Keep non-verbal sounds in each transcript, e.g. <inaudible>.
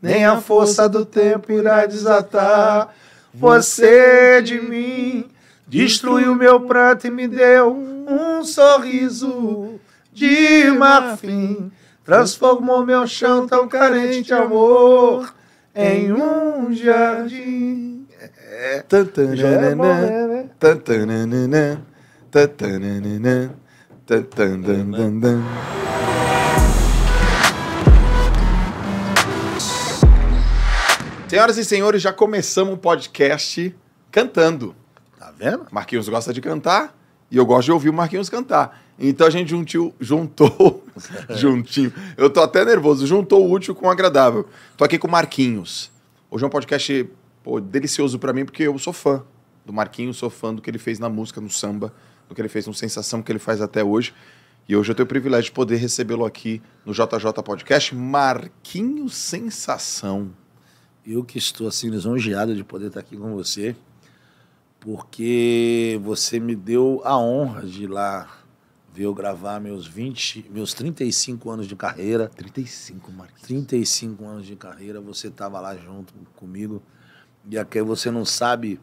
nem a força do tempo irá desatar. Você de mim destruiu meu pranto e me deu um sorriso de marfim. Transformou meu chão tão carente, amor, em um jardim. Tantananã, tantananã, tantananã, tantananã. Senhoras e senhores, já começamos o podcast cantando. Tá vendo? Marquinhos gosta de cantar e eu gosto de ouvir o Marquinhos cantar. Então a gente juntiu, juntou, <laughs> juntinho. Eu tô até nervoso, juntou o útil com o agradável. Tô aqui com o Marquinhos. Hoje é um podcast pô, delicioso para mim porque eu sou fã do Marquinhos, sou fã do que ele fez na música, no samba, do que ele fez no Sensação, que ele faz até hoje. E hoje eu tenho o privilégio de poder recebê-lo aqui no JJ Podcast, Marquinhos Sensação eu que estou assim lisonjeado de poder estar aqui com você, porque você me deu a honra de ir lá ver eu gravar meus 20, meus 35 anos de carreira. 35, Marcos. 35 anos de carreira, você estava lá junto comigo. E aqui você não sabe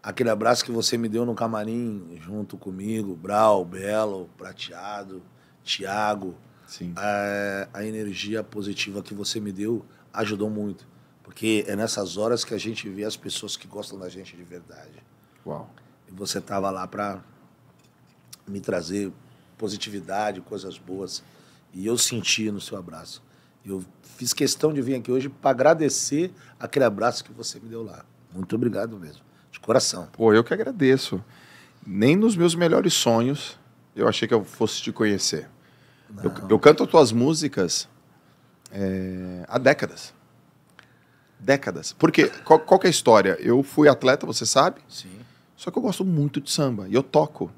aquele abraço que você me deu no camarim junto comigo, Brau, Belo, Prateado, Tiago. Sim. É, a energia positiva que você me deu ajudou muito. Porque é nessas horas que a gente vê as pessoas que gostam da gente de verdade. Uau. E você estava lá para me trazer positividade, coisas boas. E eu senti no seu abraço. Eu fiz questão de vir aqui hoje para agradecer aquele abraço que você me deu lá. Muito obrigado mesmo, de coração. Pô, eu que agradeço. Nem nos meus melhores sonhos eu achei que eu fosse te conhecer. Eu, eu, canto as tuas músicas é, há décadas décadas. Porque qual, qual é a história? Eu fui atleta, você sabe? Sim. Só que eu gosto muito de samba e eu toco.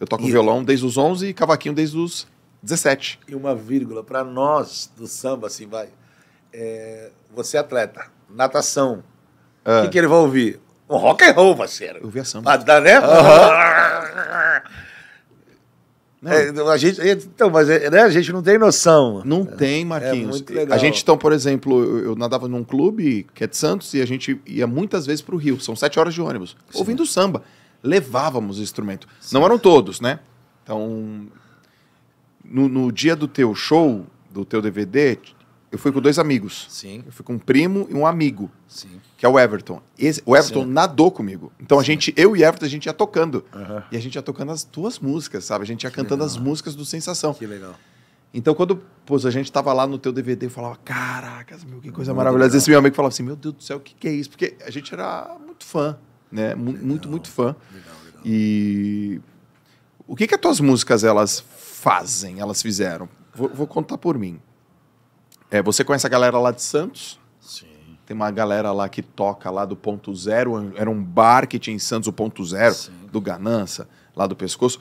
Eu toco e violão eu... desde os 11 e cavaquinho desde os 17. E uma vírgula para nós do samba assim vai. É... você é atleta, natação. Ah. O que, ah. que ele vai ouvir? Um rock and roll, parceiro. Eu a samba. Ah, dá, né? Uhum. <laughs> É, a gente, é, então, mas é, né, a gente não tem noção. Não é, tem, Marquinhos. É a gente, então, por exemplo, eu, eu nadava num clube que é de Santos e a gente ia muitas vezes para o Rio. São sete horas de ônibus, Sim. ouvindo samba. Levávamos o instrumento. Sim. Não eram todos, né? Então, no, no, dia do teu show, do teu DVD, eu fui com dois amigos. Sim. Eu fui com um primo e um amigo. Sim. Que é o Everton. Esse, o Everton Sim. nadou comigo. Então a gente, eu e Everton, a gente ia tocando. Uhum. E a gente ia tocando as duas músicas, sabe? A gente ia que cantando legal. as músicas do Sensação. Que legal. Então, quando pô, a gente tava lá no teu DVD, eu falava, caracas, meu, que coisa muito maravilhosa. Legal. Esse meu amigo falava assim, meu Deus do céu, o que, que é isso? Porque a gente era muito fã, né? Legal. Muito, muito fã. Legal, legal. E o que que as tuas músicas, elas fazem, elas fizeram? vou, vou contar por mim. É, você conhece a galera lá de Santos? Sim. Tem uma galera lá que toca lá do Ponto Zero. Era um bar que tinha em Santos o Ponto Zero, Sim. do Ganança, lá do pescoço.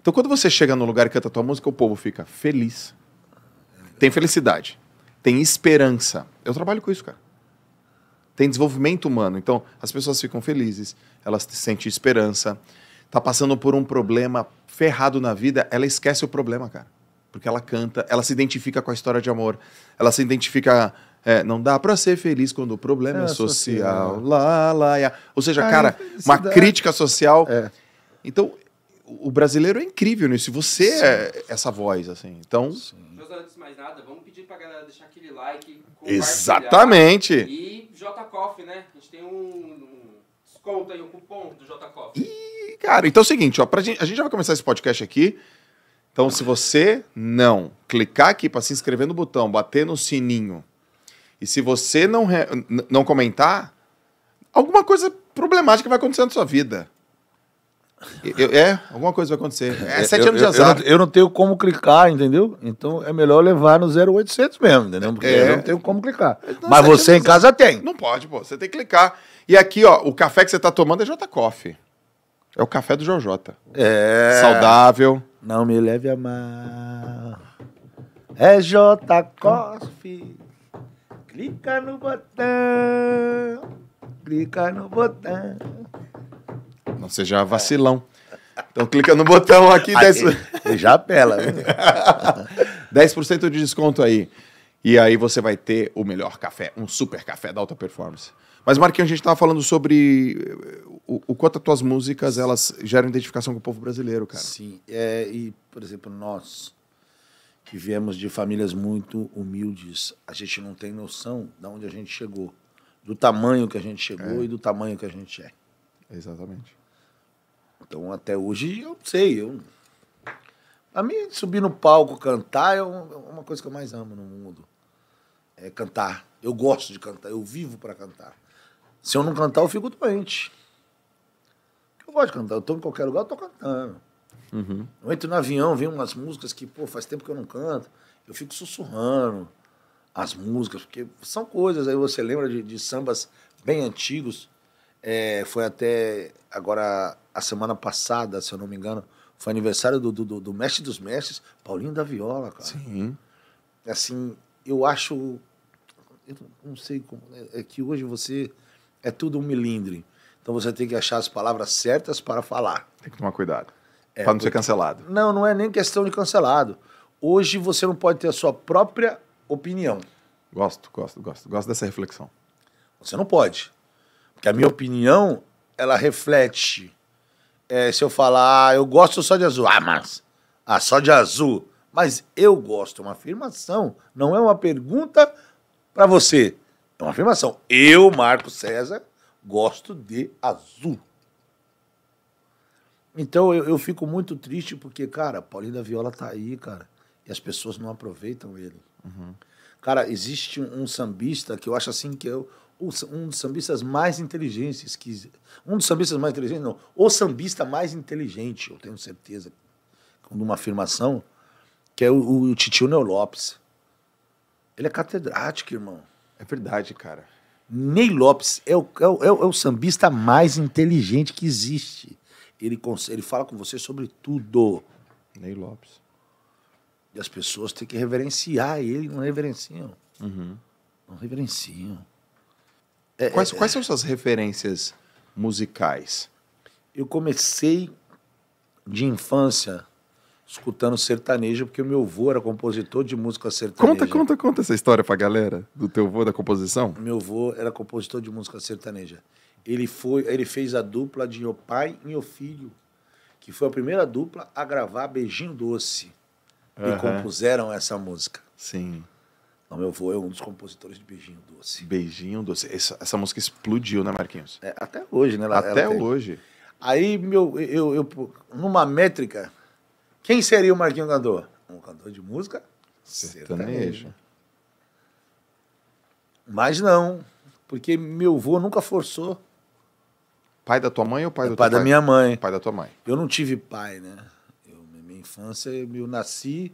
Então, quando você chega no lugar e canta a tua música, o povo fica feliz. Tem felicidade. Tem esperança. Eu trabalho com isso, cara. Tem desenvolvimento humano. Então, as pessoas ficam felizes, elas sentem esperança. Tá passando por um problema ferrado na vida, ela esquece o problema, cara porque ela canta, ela se identifica com a história de amor, ela se identifica. É, não dá para ser feliz quando o problema é, é social. social. Né? Lá, lá, Ou seja, cara, uma crítica social. É. Então, o brasileiro é incrível nisso. E você Sim. é essa voz, assim. Então. Sim. Antes de mais nada, vamos pedir pra galera deixar aquele like. Exatamente. E JCoff, né? A gente tem um, desconto aí, um cupom do JCoff. Ih, cara, então é o seguinte, ó, pra gente, a gente já vai começar esse podcast aqui. Então, se você não clicar aqui para se inscrever no botão, bater no sininho, e se você não, re... não comentar, alguma coisa problemática vai acontecer na sua vida. Eu, é, alguma coisa vai acontecer. <laughs> É, sete anos de azar. Eu, eu, não tenho como clicar, entendeu? Então é melhor levar no 0800 mesmo, entendeu? Porque é, eu não tenho como clicar. Não, Mas você em casa tem. Não pode, pô. Você tem que clicar. E aqui, ó, o café que você está tomando é J Coffee. É o café do JJ. É. Saudável não me leve a mal. É J Cosf. Clica no botão. Clica no botão. Não seja vacilão. Então clica no botão aqui. Aí, 10... Já apela. 10% <laughs> de desconto aí. E aí você vai ter o melhor café, um super café da alta performance. Mas, Marquinhos, a gente estava falando sobre o, quanto as tuas músicas elas geram identificação com o povo brasileiro, cara. Sim. É, e, por exemplo, nós que viemos de famílias muito humildes, a gente não tem noção de onde a gente chegou, do tamanho que a gente chegou é. e do tamanho que a gente é. Exatamente. Então, até hoje, eu sei. Eu... a mim, subir no palco, cantar é, é uma coisa que eu mais amo no mundo. É cantar. Eu gosto de cantar, eu vivo para cantar. Se eu não cantar, eu fico doente. Eu gosto de cantar. Eu tô em qualquer lugar, eu tô cantando. Uhum. Eu entro no avião, vem umas músicas que, pô, faz tempo que eu não canto. Eu fico sussurrando as músicas, porque são coisas. Aí você lembra de, de sambas bem antigos. É, foi até agora, a semana passada, se eu não me engano, foi aniversário do, do, do mestre dos mestres, Paulinho da Viola, cara. Sim. Assim, eu acho. Eu não sei como. É, é que hoje você. É tudo um milindre. Então você tem que achar as palavras certas para falar. Tem que tomar cuidado. É, para não ser cancelado. Não, não é nem questão de cancelado. Hoje você não pode ter a sua própria opinião. Gosto, gosto, gosto. Gosto dessa reflexão. Você não pode. Porque a minha opinião, ela reflete. É, se eu falar, ah, eu gosto só de azul. Ah, mas. Ah, só de azul. Mas eu gosto. É uma afirmação. Não é uma pergunta para você. É uma afirmação. Eu, Marco César, gosto de azul. Então eu, eu fico muito triste porque, cara, Paulinho da Viola tá aí, cara, e as pessoas não aproveitam ele. Uhum. Cara, existe um, um, sambista que eu acho assim que é o, um dos sambistas mais inteligentes que um dos sambistas mais inteligentes não, o sambista mais inteligente, eu tenho certeza, com uma afirmação que é o, o, o Titio Neo Lopes. Ele é catedrático, irmão. É verdade, cara. Ney Lopes é, é o, é, o, é o, sambista mais inteligente que existe. Ele, ele fala com você sobre tudo. Ney Lopes. E as pessoas têm que reverenciar ele, não reverenciam. Uhum. Não reverenciam. É, quais, é, quais são é. suas referências musicais? Eu comecei de infância escutando sertanejo, porque o meu avô era compositor de música sertaneja. Conta, conta, conta essa história pra galera do teu avô da composição. Meu avô era compositor de música sertaneja. Ele foi, ele fez a dupla de meu pai e meu filho, que foi a primeira dupla a gravar Beijinho Doce. Uhum. E compuseram essa música. Sim. meu avô é um dos compositores de Beijinho Doce. Beijinho Doce. Essa, essa música explodiu, né, Marquinhos? É, até hoje, né? Ela, até ela hoje. Aí, meu, eu, eu, numa métrica, quem seria o Marquinho Cantor? Um cantor de música sertaneja. Mas não, porque meu avô nunca forçou. Pai da tua mãe ou pai é do pai da pai? minha mãe? Pai da tua mãe. Eu não tive pai, né? Eu, minha infância, eu nasci.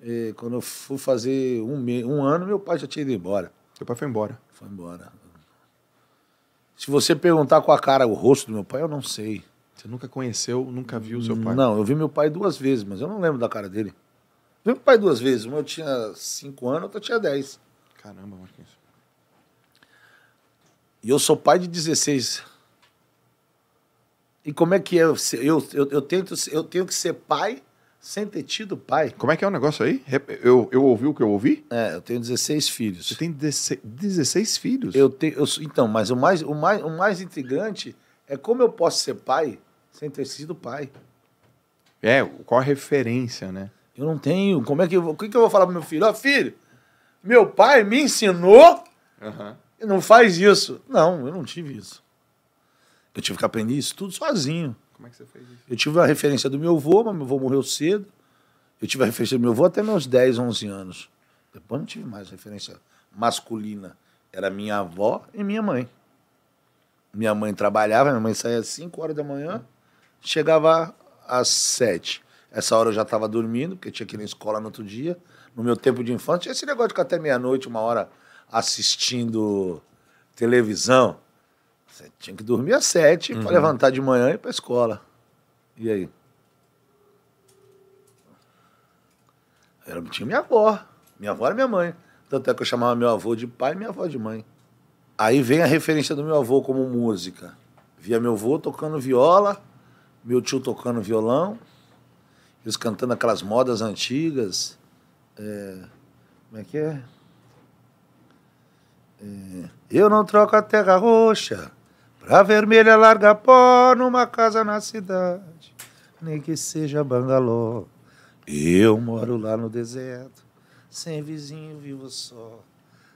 Eh, quando eu fui fazer um, um ano, meu pai já tinha ido embora. Teu pai foi embora. Foi embora. Se você perguntar com a cara o rosto do meu pai, eu não sei. Você nunca conheceu, nunca viu o seu pai? Não, eu vi meu pai duas vezes, mas eu não lembro da cara dele. Eu vi meu pai duas vezes. Uma eu tinha cinco anos, outra eu tinha dez. Caramba, Marquinhos. E eu sou pai de 16. E como é que é? Eu, eu, eu, tento, eu tenho que ser pai sem ter tido pai. Como é que é o negócio aí? Eu, eu ouvi o que eu ouvi? É, eu tenho 16 filhos. Você tem 16, 16 filhos? Eu tenho, eu, então, mas o mais, o, mais, o mais intrigante é como eu posso ser pai sem ter sido pai. É, qual a referência, né? Eu não tenho. Como é que eu vou. O que, que eu vou falar pro meu filho? Ó, oh, filho, meu pai me ensinou. Uhum. Não faz isso. Não, eu não tive isso. Eu tive que aprender isso tudo sozinho. Como é que você fez isso? Eu tive a referência do meu avô, mas meu avô morreu cedo. Eu tive a referência do meu avô até meus 10, 11 anos. Depois não tive mais referência masculina. Era minha avó e minha mãe. Minha mãe trabalhava, minha mãe saía às 5 horas da manhã. Uhum Chegava às sete. Essa hora eu já estava dormindo, porque tinha que ir na escola no outro dia. No meu tempo de infância, tinha esse negócio de ficar até meia-noite, uma hora assistindo televisão. Você tinha que dormir às sete uhum. para levantar de manhã e ir para a escola. E aí? Eu tinha minha avó. Minha avó era minha mãe. Tanto é que eu chamava meu avô de pai e minha avó de mãe. Aí vem a referência do meu avô como música. Via meu avô tocando viola, meu tio tocando violão, eles cantando aquelas modas antigas. É, como é que é? é? Eu não troco a terra roxa pra vermelha larga pó numa casa na cidade, nem que seja bangalô. Eu moro lá no deserto, sem vizinho vivo só.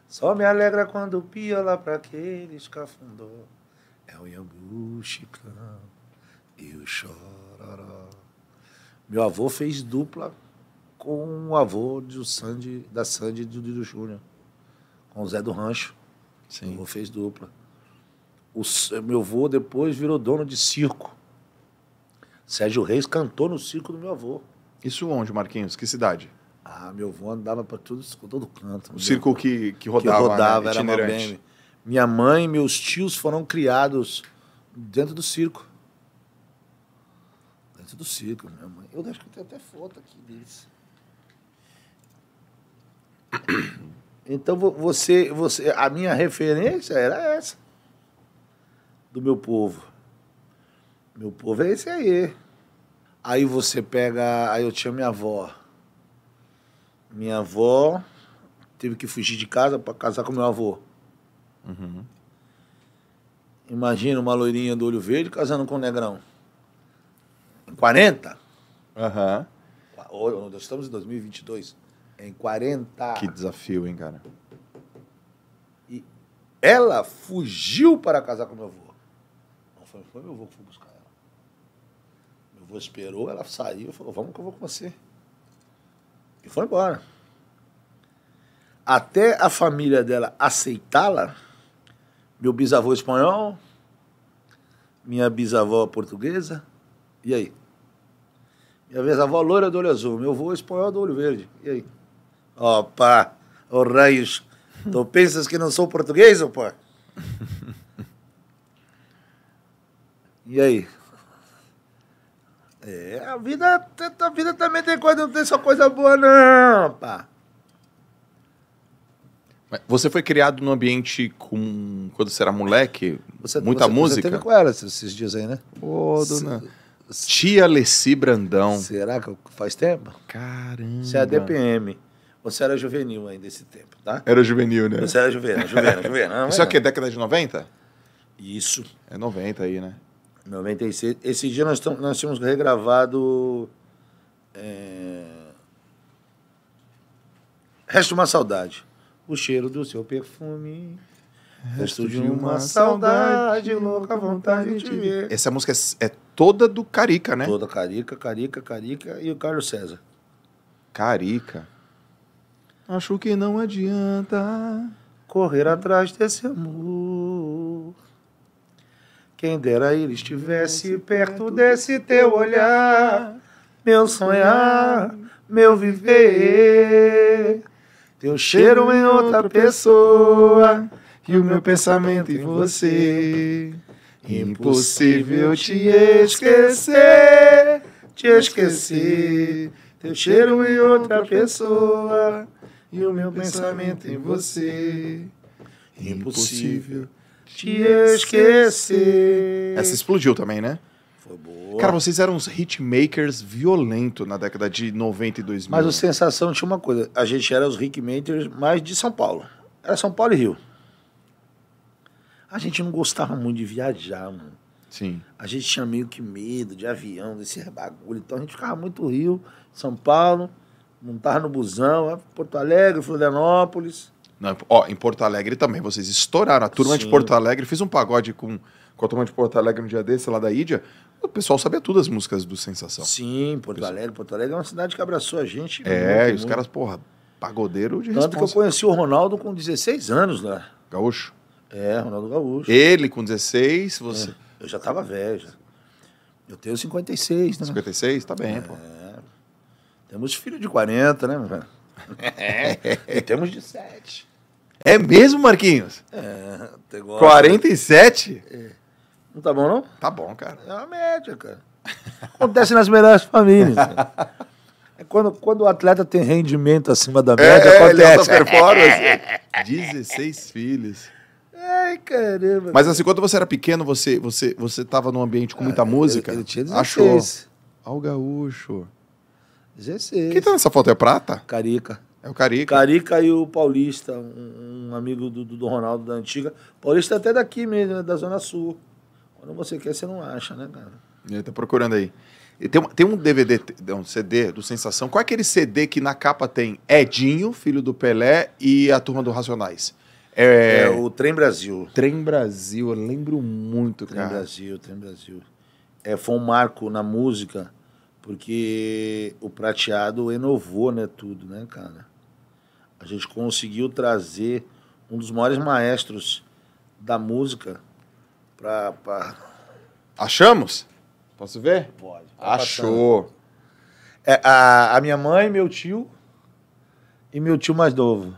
Só me alegra quando pia lá pra aqueles cafundó. É o Iambu Chicão. E o chororó. Meu avô fez dupla com o avô do Sandy, da Sandy do Dido Júnior, com o Zé do Rancho. Sim. Meu avô fez dupla. O, meu avô depois virou dono de circo. Sérgio Reis cantou no circo do meu avô. Isso onde, Marquinhos? Que cidade? Ah, meu avô andava para tudo, todo canto. O circo que, que rodava, que rodava né? era uma Minha mãe e meus tios foram criados dentro do circo do circo, minha mãe. Eu acho que tenho até foto aqui deles. Então você, você, a minha referência era essa do meu povo. Meu povo é esse aí. Aí você pega, aí eu tinha minha avó. Minha avó teve que fugir de casa para casar com meu avô. Uhum. Imagina uma loirinha do olho verde casando com um negrão. 40? Aham. Uhum. Nós estamos em 2022. Em 40. Que desafio, hein, cara? E ela fugiu para casar com meu avô. Não foi, foi meu avô que foi buscar ela. Meu avô esperou, ela saiu e falou: Vamos que eu vou com você. E foi embora. Até a família dela aceitá-la, meu bisavô espanhol, minha bisavó portuguesa, e aí? Minha a loira do olho azul, meu avô espanhol do olho verde. E aí? Opa, ô oh, raios, tu pensas que não sou português, opa? <laughs> e aí? É, a vida, a vida também tem coisa, não tem só coisa boa, não, pá. Você foi criado num ambiente com. Quando você era moleque? Você, muita você, música? Você teve com ela esses dias aí, né? Ô, dona. Se... Tia Leci Brandão. Será que faz tempo? Caramba. Você é a DPM. Você era juvenil ainda esse tempo, tá? Era juvenil, né? Você era juvenil, juvenil, juvenil. Não, Isso aqui é década de 90? Isso. É 90 aí, né? 96. Esse dia nós, nós tínhamos regravado. É... Resta uma saudade. O cheiro do seu perfume. Resto de uma saudade, louca vontade de ver. Essa música é, é toda do Carica, né? Toda Carica, Carica, Carica e o Carlos César. Carica. Acho que não adianta correr atrás desse amor. Quem dera ele estivesse perto desse teu olhar, meu sonhar, meu viver. Teu cheiro em outra pessoa e o meu pensamento em você. Impossível te esquecer, te esquecer. Teu cheiro em outra pessoa e o meu pensamento em você. Impossível te esquecer. Essa explodiu também, né? Foi boa. Cara, vocês eram uns hitmakers violento na década de 90 e 2000. Mas o Sensação tinha uma coisa. A gente era os hitmakers mais de São Paulo. Era São Paulo e Rio a gente não gostava muito de viajar, mano. Sim. A gente tinha meio que medo de avião, desse bagulho. Então a gente ficava muito no Rio, São Paulo, montava no busão, Porto Alegre, Florianópolis. Não, ó, em Porto Alegre também, vocês estouraram. A turma Sim. de Porto Alegre, fiz um pagode com, com a turma de Porto Alegre no um dia desse, lá da Ídia. O pessoal sabia tudo as músicas do Sensação. Sim, Porto pessoal. Alegre. Porto Alegre é uma cidade que abraçou a gente. É, muito, e os muito. caras, porra, pagodeiro de Tanto responsa. que eu conheci o Ronaldo com 16 anos lá. Gaúcho. É, Ronaldo Gaúcho. Ele com 16, você. É, eu já tava velho. Já. Eu tenho 56, né? 56? Tá bem, é. pô. Temos filho de 40, né, meu velho? É, <laughs> e temos de 7. É mesmo, Marquinhos? É, até agora. 47? É. Não tá bom, não? Tá bom, cara. É uma média, cara. Acontece nas melhores famílias. <laughs> É quando, quando o atleta tem rendimento acima da média, é, acontece. Ele é performance. 16 <laughs> filhos caramba. Mas assim, quando você era pequeno, você você você tava num ambiente com ah, muita ah, música? Eu, eu tinha 16. Achou. o gaúcho. 16. Quem tá nessa foto? É prata? Carica. É o Carica. Carica e o Paulista, um, um amigo do, do, Ronaldo da antiga. Paulista até daqui mesmo, né, da Zona Sul. Quando você quer, você não acha, né, cara? Ele é, tá procurando aí. E tem, tem um DVD, é um CD do Sensação. Qual é aquele CD que na capa tem Edinho, filho do Pelé, e a turma do Racionais? É... é o Trem Brasil. Trem Brasil, eu lembro muito, Trem cara. Trem Brasil, Trem Brasil. É, foi um marco na música, porque o prateado inovou, né, tudo, né, cara? A gente conseguiu trazer um dos maiores maestros da música pra. pra... <laughs> Achamos? Posso ver? Pode. Tá Achou. É, a, a minha mãe, meu tio e meu tio mais novo.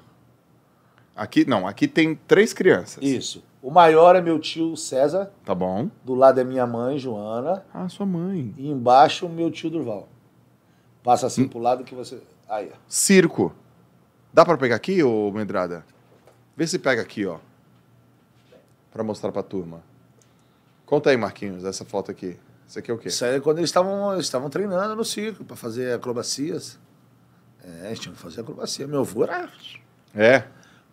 Aqui não, aqui tem três crianças. Isso. O maior é meu tio César. Tá bom. Do lado é minha mãe, Joana. Ah, sua mãe. E embaixo, meu tio Durval. Passa assim hum. pro lado que você. Aí, ó. Circo. Dá para pegar aqui, ô Medrada? Vê se pega aqui, ó. Para mostrar pra turma. Conta aí, Marquinhos, essa foto aqui. Isso aqui é o quê? Isso aí é quando eles estavam estavam treinando no circo para fazer acrobacias. É, eles tinham que fazer acrobacia. Meu avô era. É.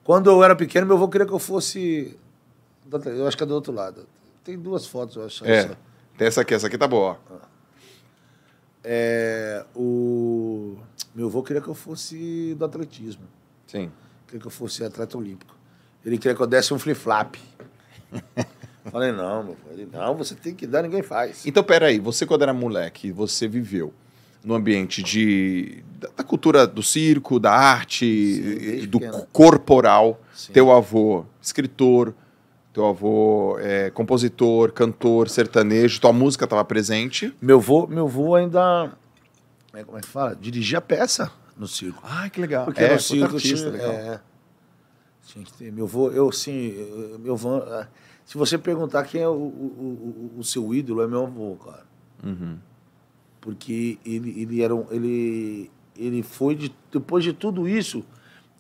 Quando eu era pequeno, meu avô queria que eu fosse. Eu acho que é do outro lado. Tem duas fotos, eu acho. É. Tem essa aqui, essa aqui tá boa. Ah. É, o... Meu avô queria que eu fosse do atletismo. Sim. Queria que eu fosse atleta olímpico. Ele queria que eu desse um flip-flap. <laughs> Falei, não, meu filho. Não, você tem que dar, ninguém faz. Então, peraí, você quando era moleque, você viveu no ambiente de, da cultura do circo, da arte, Sim, do pequeno. corporal. Sim. Teu avô, escritor, teu avô é compositor, cantor, sertanejo, tua música estava presente. Meu avô, meu avô ainda. É, como é que fala? Dirigia peça no circo. Ah, que legal. Porque é, era um circo artista, tinha, é, tinha que ter. Meu avô, eu sim, meu avô. Ah, se você perguntar quem é o, o, o, o seu ídolo, é meu avô, cara. Uhum porque ele, ele era um, ele, ele foi de, depois de tudo isso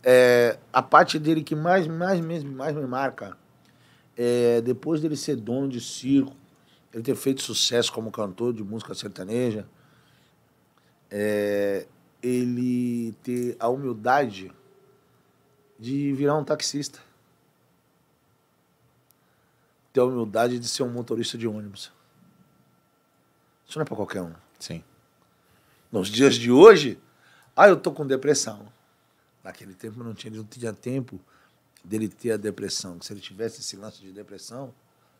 é, a parte dele que mais mais mesmo mais me marca é, depois dele ser dono de circo ele ter feito sucesso como cantor de música sertaneja é, ele ter a humildade de virar um taxista ter a humildade de ser um motorista de ônibus isso não é para qualquer um Sim. Nos dias de hoje, ah, eu tô com depressão. Naquele tempo não tinha, não tinha tempo dele ter a depressão. Se ele tivesse esse lance de depressão,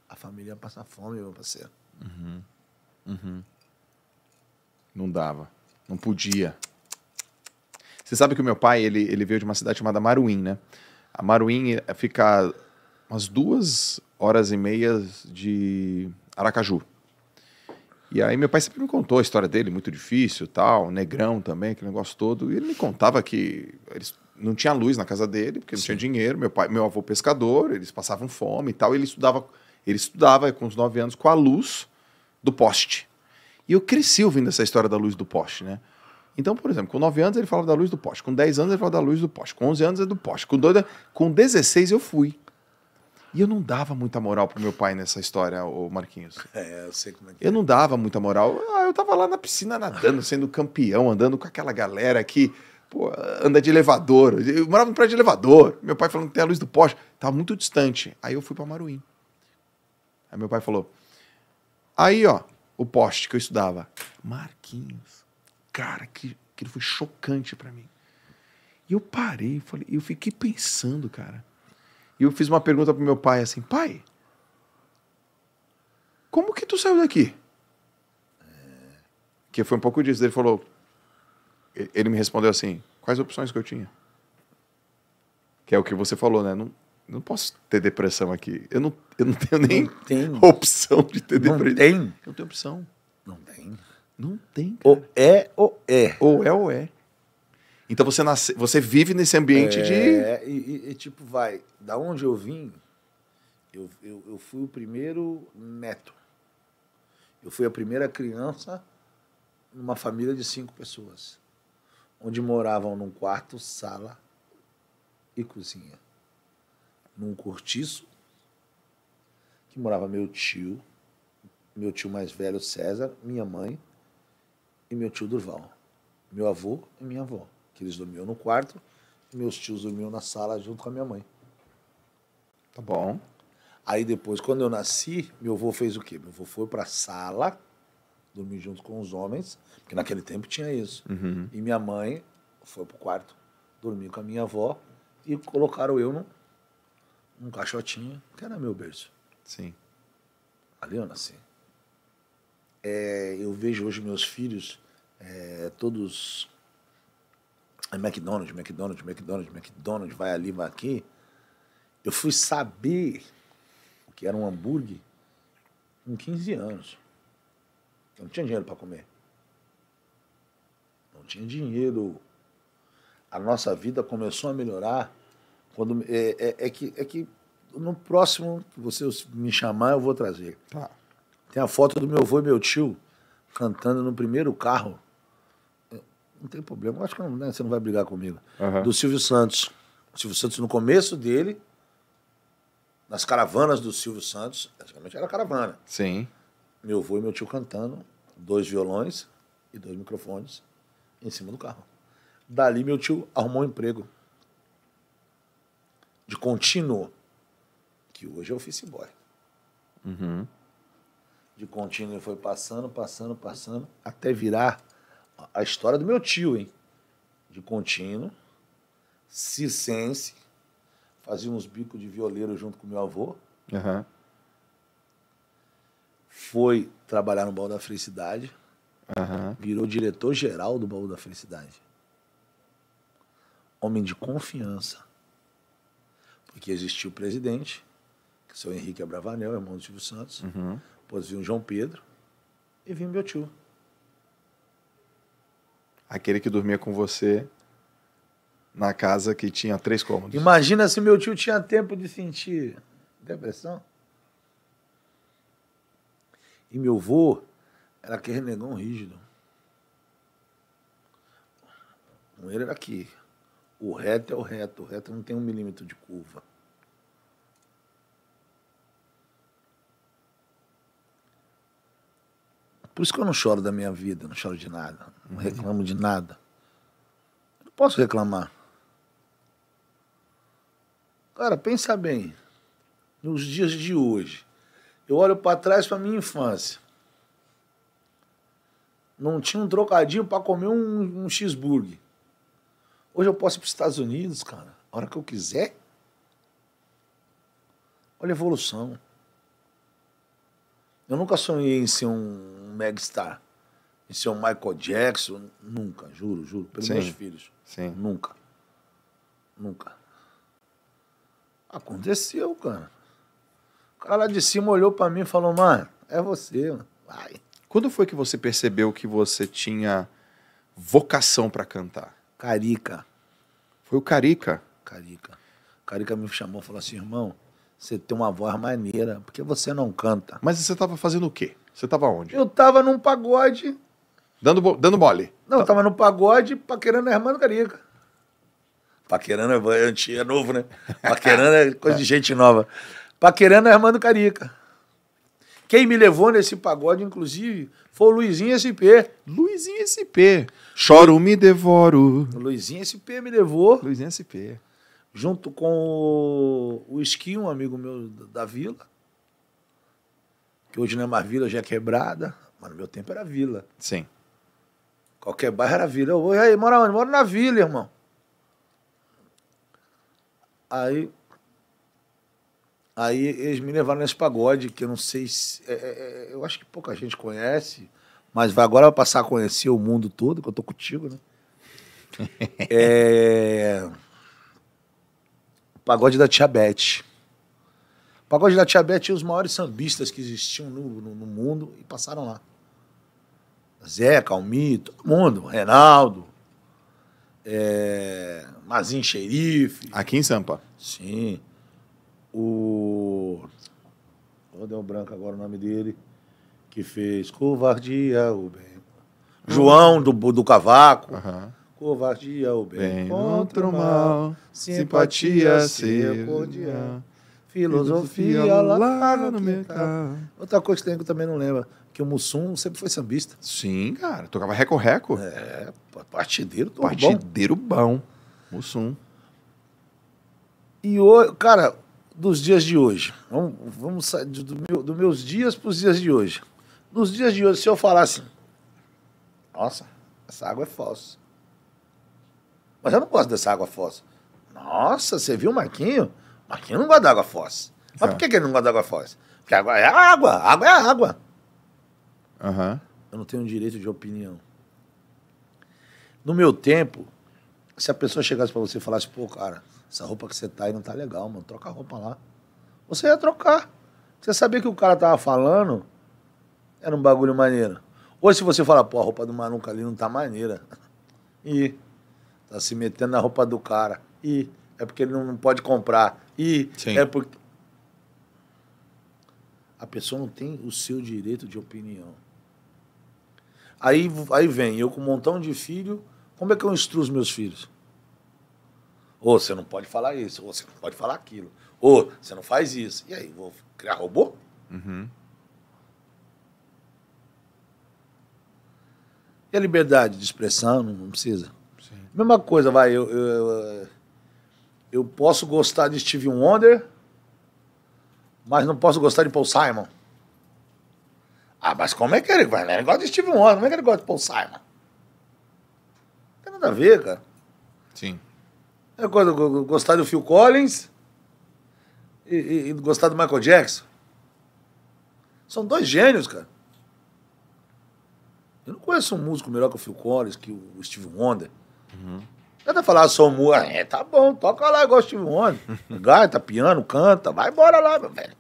a família ia passar fome, meu parceiro. Uhum. Uhum. Não dava. Não podia. Você sabe que o meu pai, ele, ele veio de uma cidade chamada Maruim, né? A Maruim eh, fica umas duas horas e meia de Aracaju. E aí meu pai sempre me contou a história dele, muito difícil, tal, negrão também, aquele negócio todo. E ele me contava que eles não tinha luz na casa dele, porque não tinha dinheiro, meu pai, meu avô pescador, eles passavam fome e tal, e ele estudava, ele estudava com os nove anos com a luz do poste. E eu cresci ouvindo essa história da luz do poste, né? Então, por exemplo, com 9 anos ele falava da luz do poste, com 10 anos ele falava da luz do poste, com 11 anos é do poste, com, 12, com 16 eu fui. E eu não dava muita moral pro meu pai nessa história, o Marquinhos. É, eu sei como é que Eu é. não dava muita moral. Ah, eu tava lá na piscina nadando, <laughs> sendo campeão, andando com aquela galera que pô, anda de elevador. Eu morava no prédio de elevador. Meu pai falando que tem a luz do poste. Tava muito distante. Aí eu fui para Maruim. Aí meu pai falou: Aí, ó, o poste que eu estudava. Marquinhos. Cara, que, que foi chocante para mim. E eu parei, falei, eu fiquei pensando, cara e eu fiz uma pergunta pro meu pai assim: pai, como que tu saiu daqui? É. Que foi um pouco disso. Ele falou. Ele me respondeu assim: quais opções que eu tinha? Que é o que você falou, né? Não, não posso ter depressão aqui. Eu não, eu não tenho nem não <laughs> opção de ter não depressão. Tem. Não tenho opção. Não tem. Não tem. Cara. Ou é ou é. Ou é ou é. Então você nasce, você vive nesse ambiente é, de. É, e, e, tipo, vai, da onde eu vim, eu, eu, eu fui o primeiro neto. Eu fui a primeira criança numa família de cinco pessoas, onde moravam num quarto, sala e cozinha. Num cortiço, que morava meu tio, meu tio mais velho César, minha mãe e meu tio Durval, meu avô e minha avó que eles dormiam no quarto, e meus tios dormiam na sala junto com a minha mãe. Tá bom. Aí depois, quando eu nasci, meu avô fez o quê? Meu avô foi para a sala, dormir junto com os homens, porque naquele tempo tinha isso. Uhum. E minha mãe foi pro quarto, dormiu com a minha avó e colocaram eu num, num caixotinho, que era meu berço. Sim. Ali eu nasci. É, eu vejo hoje meus filhos, é, todos é McDonald's, McDonald's, McDonald's, McDonald's, vai ali, vai aqui. Eu fui saber o que era um hambúrguer com 15 anos. Eu não tinha dinheiro para comer. Não tinha dinheiro. A nossa vida começou a melhorar quando é, é, é que é que no próximo que você me chamar eu vou trazer. Tá. Tem a foto do meu avô e meu tio cantando no primeiro carro não tem problema. acho que não, né? você não vai brigar comigo. Uhum. Do Silvio Santos. O Silvio Santos, no começo dele, nas caravanas do Silvio Santos, antigamente era caravana. Sim. Meu avô e meu tio cantando, dois violões e dois microfones em cima do carro. Dali, meu tio arrumou um emprego de contínuo, que hoje é office boy. Uhum. De contínuo ele foi passando, passando, passando, até virar a história do meu tio, hein? De contínuo, cicense, fazia uns bicos de violeiro junto com meu avô. Uhum. Foi trabalhar no Baú da Felicidade. Uhum. Virou diretor-geral do Baú da Felicidade. Homem de confiança. Porque existia o presidente, que é o seu Henrique Abravanel, irmão do Silvio Santos. Uhum. Depois vinha o João Pedro e vinha meu tio aquele que dormia com você na casa que tinha três cômodos. Imagina se meu tio tinha tempo de sentir depressão. E meu avô era aquele negão rígido. Um ele era aqui. O reto é o reto. O reto não tem um milímetro de curva. Por isso que eu não choro da minha vida, não choro de nada. Não reclamo de nada. Não posso reclamar. Cara, pensa bem. Nos dias de hoje, eu olho para trás para minha infância. Não tinha um trocadinho para comer um, um cheeseburger. Hoje eu posso ir para os Estados Unidos, cara, a hora que eu quiser. Olha a evolução. Eu nunca sonhei em ser um megastar em ser é Michael Jackson, nunca, juro, juro, pelos sim, meus filhos. Sim. Nunca. Nunca. Aconteceu, cara. O cara lá de cima olhou para mim e falou, mano, é você, vai. Quando foi que você percebeu que você tinha vocação para cantar? Carica. Foi o Carica? Carica. Carica me chamou e falou assim, irmão, você tem uma voz maneira, porque você não canta. Mas você estava fazendo o quê? Você estava onde? Eu estava num pagode Dando, dando mole. Não, eu tá. tava no pagode paquerando a do Carica. Paquerando é antigo, é novo, né? <laughs> Paquerando é coisa de é. gente nova. Paquerando a do Carica. Quem me levou nesse pagode, inclusive, foi o Luizinho SP. Luizinho SP. Choro, me devoro. Luizinho SP me levou. Luizinho SP. Junto com o Esqui, um amigo meu da vila. Que hoje não é mais vila, já é quebrada. Mas no meu tempo era vila. Sim. Qualquer bairro era vila. Eu vou, e aí, mora onde? Moro na vila, irmão. Aí. Aí eles me levaram nesse pagode, que eu não sei se. É, é, é, eu acho que pouca gente conhece, mas vai agora vai passar a conhecer o mundo todo, que eu tô contigo, né? <laughs> é. Pagode da Tia Bete. O pagode da Tia e tinha os maiores sambistas que existiam no, no, no mundo e passaram lá. Zé, Calmi, todo mundo, Reinaldo, é, Mazin Xerife. Aqui em Sampa. Sim. O. Vou dar o branco agora o nome dele. Que fez Covardia, o bem. Uhum. João do, do Cavaco. Uhum. Covardia, o bem. bem contra o mal. Simpatia, simpatia ser Filosofia, filosofia lá, lá no mercado. Outra coisa que eu também não lembro que o Mussum sempre foi sambista. Sim, cara. Tocava reco-reco. É, partideiro do Partideiro bom. bom. Mussum. E, hoje, cara, dos dias de hoje, vamos, vamos sair do meu, dos meus dias para os dias de hoje. Nos dias de hoje, se eu falasse, assim, nossa, essa água é falsa. Mas eu não gosto dessa água falsa. Nossa, você viu o Marquinho? Marquinho não gosta da água falsa. Mas é. por que, que ele não gosta da água falsa? Porque água é água, água é água. Uhum. Eu não tenho direito de opinião. No meu tempo, se a pessoa chegasse para você e falasse, pô, cara, essa roupa que você tá aí não tá legal, mano, troca a roupa lá. Você ia trocar. Você sabia que o cara tava falando, era um bagulho maneiro. Ou se você fala, pô, a roupa do Manuca ali não tá maneira. E <laughs> tá se metendo na roupa do cara. E é porque ele não pode comprar. E Sim. é porque a pessoa não tem o seu direito de opinião. Aí, aí vem eu com um montão de filho, como é que eu instruo os meus filhos? Ou oh, você não pode falar isso, ou oh, você não pode falar aquilo, ou oh, você não faz isso. E aí, vou criar robô? Uhum. E a liberdade de expressão, não precisa. Sim. Mesma coisa, vai, eu, eu, eu posso gostar de Steve Wonder, mas não posso gostar de Paul Simon. Ah, mas como é que ele vai? Né? Ele gosta de Steve Wonder, como é que ele gosta de Paul Simon? Não tem nada a ver, cara. Sim. Eu gostar do Phil Collins e, e, e gostar do Michael Jackson. São dois gênios, cara. Eu não conheço um músico melhor que o Phil Collins, que o Steve Wonder. Uhum. falar, ah, sou músico. Ah, é, tá bom, toca lá igual o Steve Wonder. <laughs> Gaita, piano, canta, vai embora lá, meu velho.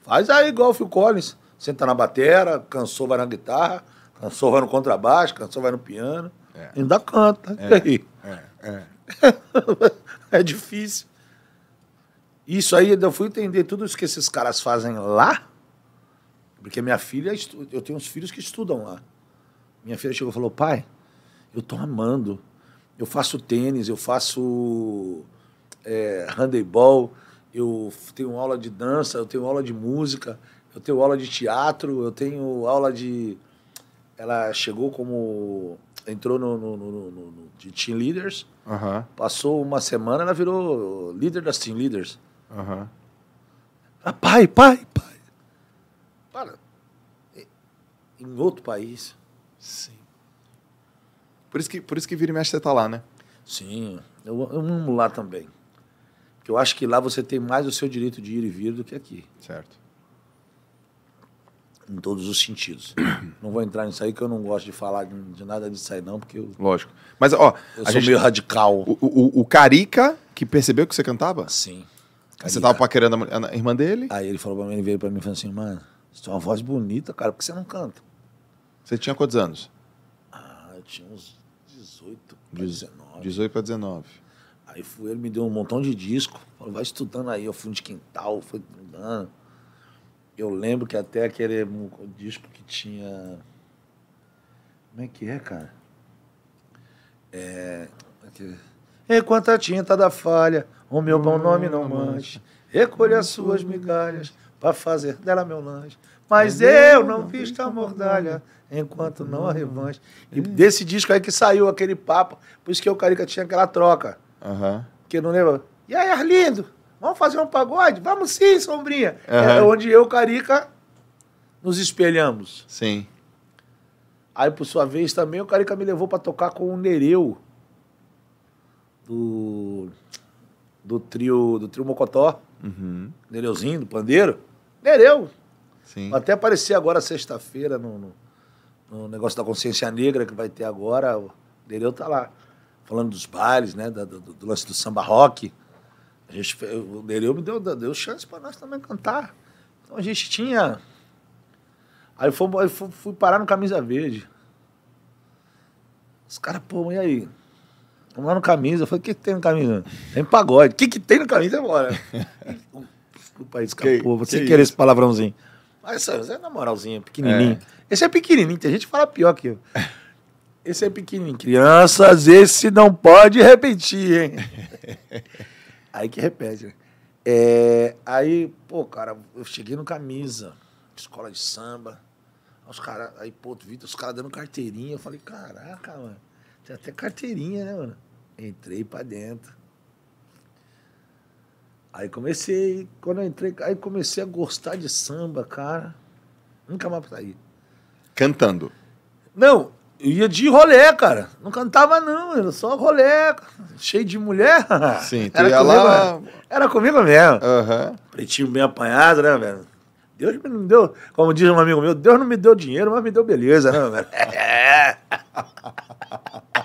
Faz aí igual o Phil Collins senta na batera, cansou, vai na guitarra, cansou, vai no contrabaixo, cansou, vai no piano. É. Ainda canta. É, aí? É, é. <laughs> é. difícil. Isso aí eu fui entender tudo isso que esses caras fazem lá, porque minha filha, eu tenho uns filhos que estudam lá. Minha filha chegou e falou: pai, eu tô amando. Eu faço tênis, eu faço é, handebol, eu tenho aula de dança, eu tenho aula de música, eu tenho aula de teatro, eu tenho aula de. Ela chegou como. Entrou no, no, no, no de Team Leaders. Passou uma semana, ela virou líder das Team Leaders. Uhum. Ah, pai, pai, pai. Para. Em outro país. Sim. Por isso que, por isso que vira e mexe você tá lá, né? Sim. Eu, eu amo lá também. Porque eu acho que lá você tem mais o seu direito de ir e vir do que aqui. Certo em todos os sentidos. <clears throat> Não vou entrar nisso aí, que eu não gosto de falar de nada disso aí, não, porque eu. Lógico. Mas, ó. Eu sou gente... meio radical. O, o, o, Carica, que percebeu que você cantava? Sim. Carica. Você tava paquerando a, mulher, a, irmã dele? Aí ele falou pra mim, ele veio pra mim e falou assim, mano, você tem uma voz bonita, cara, por que você não canta? Você tinha quantos anos? Ah, eu tinha uns 18 pra 19. 18 pra 19. Aí fui, ele me deu um montão de disco, falou, vai estudando aí, eu fui de quintal, foi estudando. Eu lembro que até aquele disco que tinha. Como é que é, cara? É. Aquele... Enquanto a tinta da falha, o meu bom hum, nome não manche. Recolha as suas migalhas para fazer dela meu lanche. Mas eu não fiz então a mordalha enquanto não a hum. revanche. E desse disco aí que saiu aquele papo, por isso que o Carica tinha aquela troca. Uhum. Porque não lembra? E aí, Arlindo? Vamos fazer um pagode? Vamos sim, Sombrinha. Uhum. É onde eu, Carica, nos espelhamos. Sim. Aí, por sua vez, também o Carica me levou para tocar com o Nereu. Do, do trio do trio Mocotó. Uhum. Nereuzinho, do pandeiro. Nereu. Sim. Até aparecer agora sexta-feira no, no, no, negócio da consciência negra que vai ter agora. O Nereu tá lá. Falando dos bailes, né? do, do, do lance do samba rock. A gente, o Nereu me deu, deu chance para nós também cantar. Então a gente tinha. Aí fui, fui parar no Camisa Verde. Os caras, pô, e aí? Vamos lá no camisa. Eu falei, o que, que, tem no camisa? Tem pagode. O que, que tem no camisa agora? É <laughs> Desculpa aí, escapou. Você que é esse palavrãozinho. Mas essa é na moralzinha, pequenininho. É. Esse é pequenininho, tem gente que fala pior que eu. <laughs> Esse é pequenininho. Crianças, esse não pode repetir, hein? <laughs> Aí que repete, né? É, aí, pô, cara, eu cheguei no camisa, escola de samba. Os cara aí, pô, Vitor, os caras dando carteirinha. Eu falei, caraca, mano, tem até carteirinha, né, mano? Entrei pra dentro. Aí comecei, quando eu entrei, aí comecei a gostar de samba, cara. Nunca mais saí. Cantando? Não, eu ia de rolê, cara. Não cantava, não. Era só rolê. Cheio de mulher. Sim, tu era ia comigo, lá... Mesmo. Era comigo mesmo. Uhum. Pretinho bem apanhado, né, velho? Deus me não deu... Como diz um amigo meu, Deus não me deu dinheiro, mas me deu beleza, né, velho? <laughs>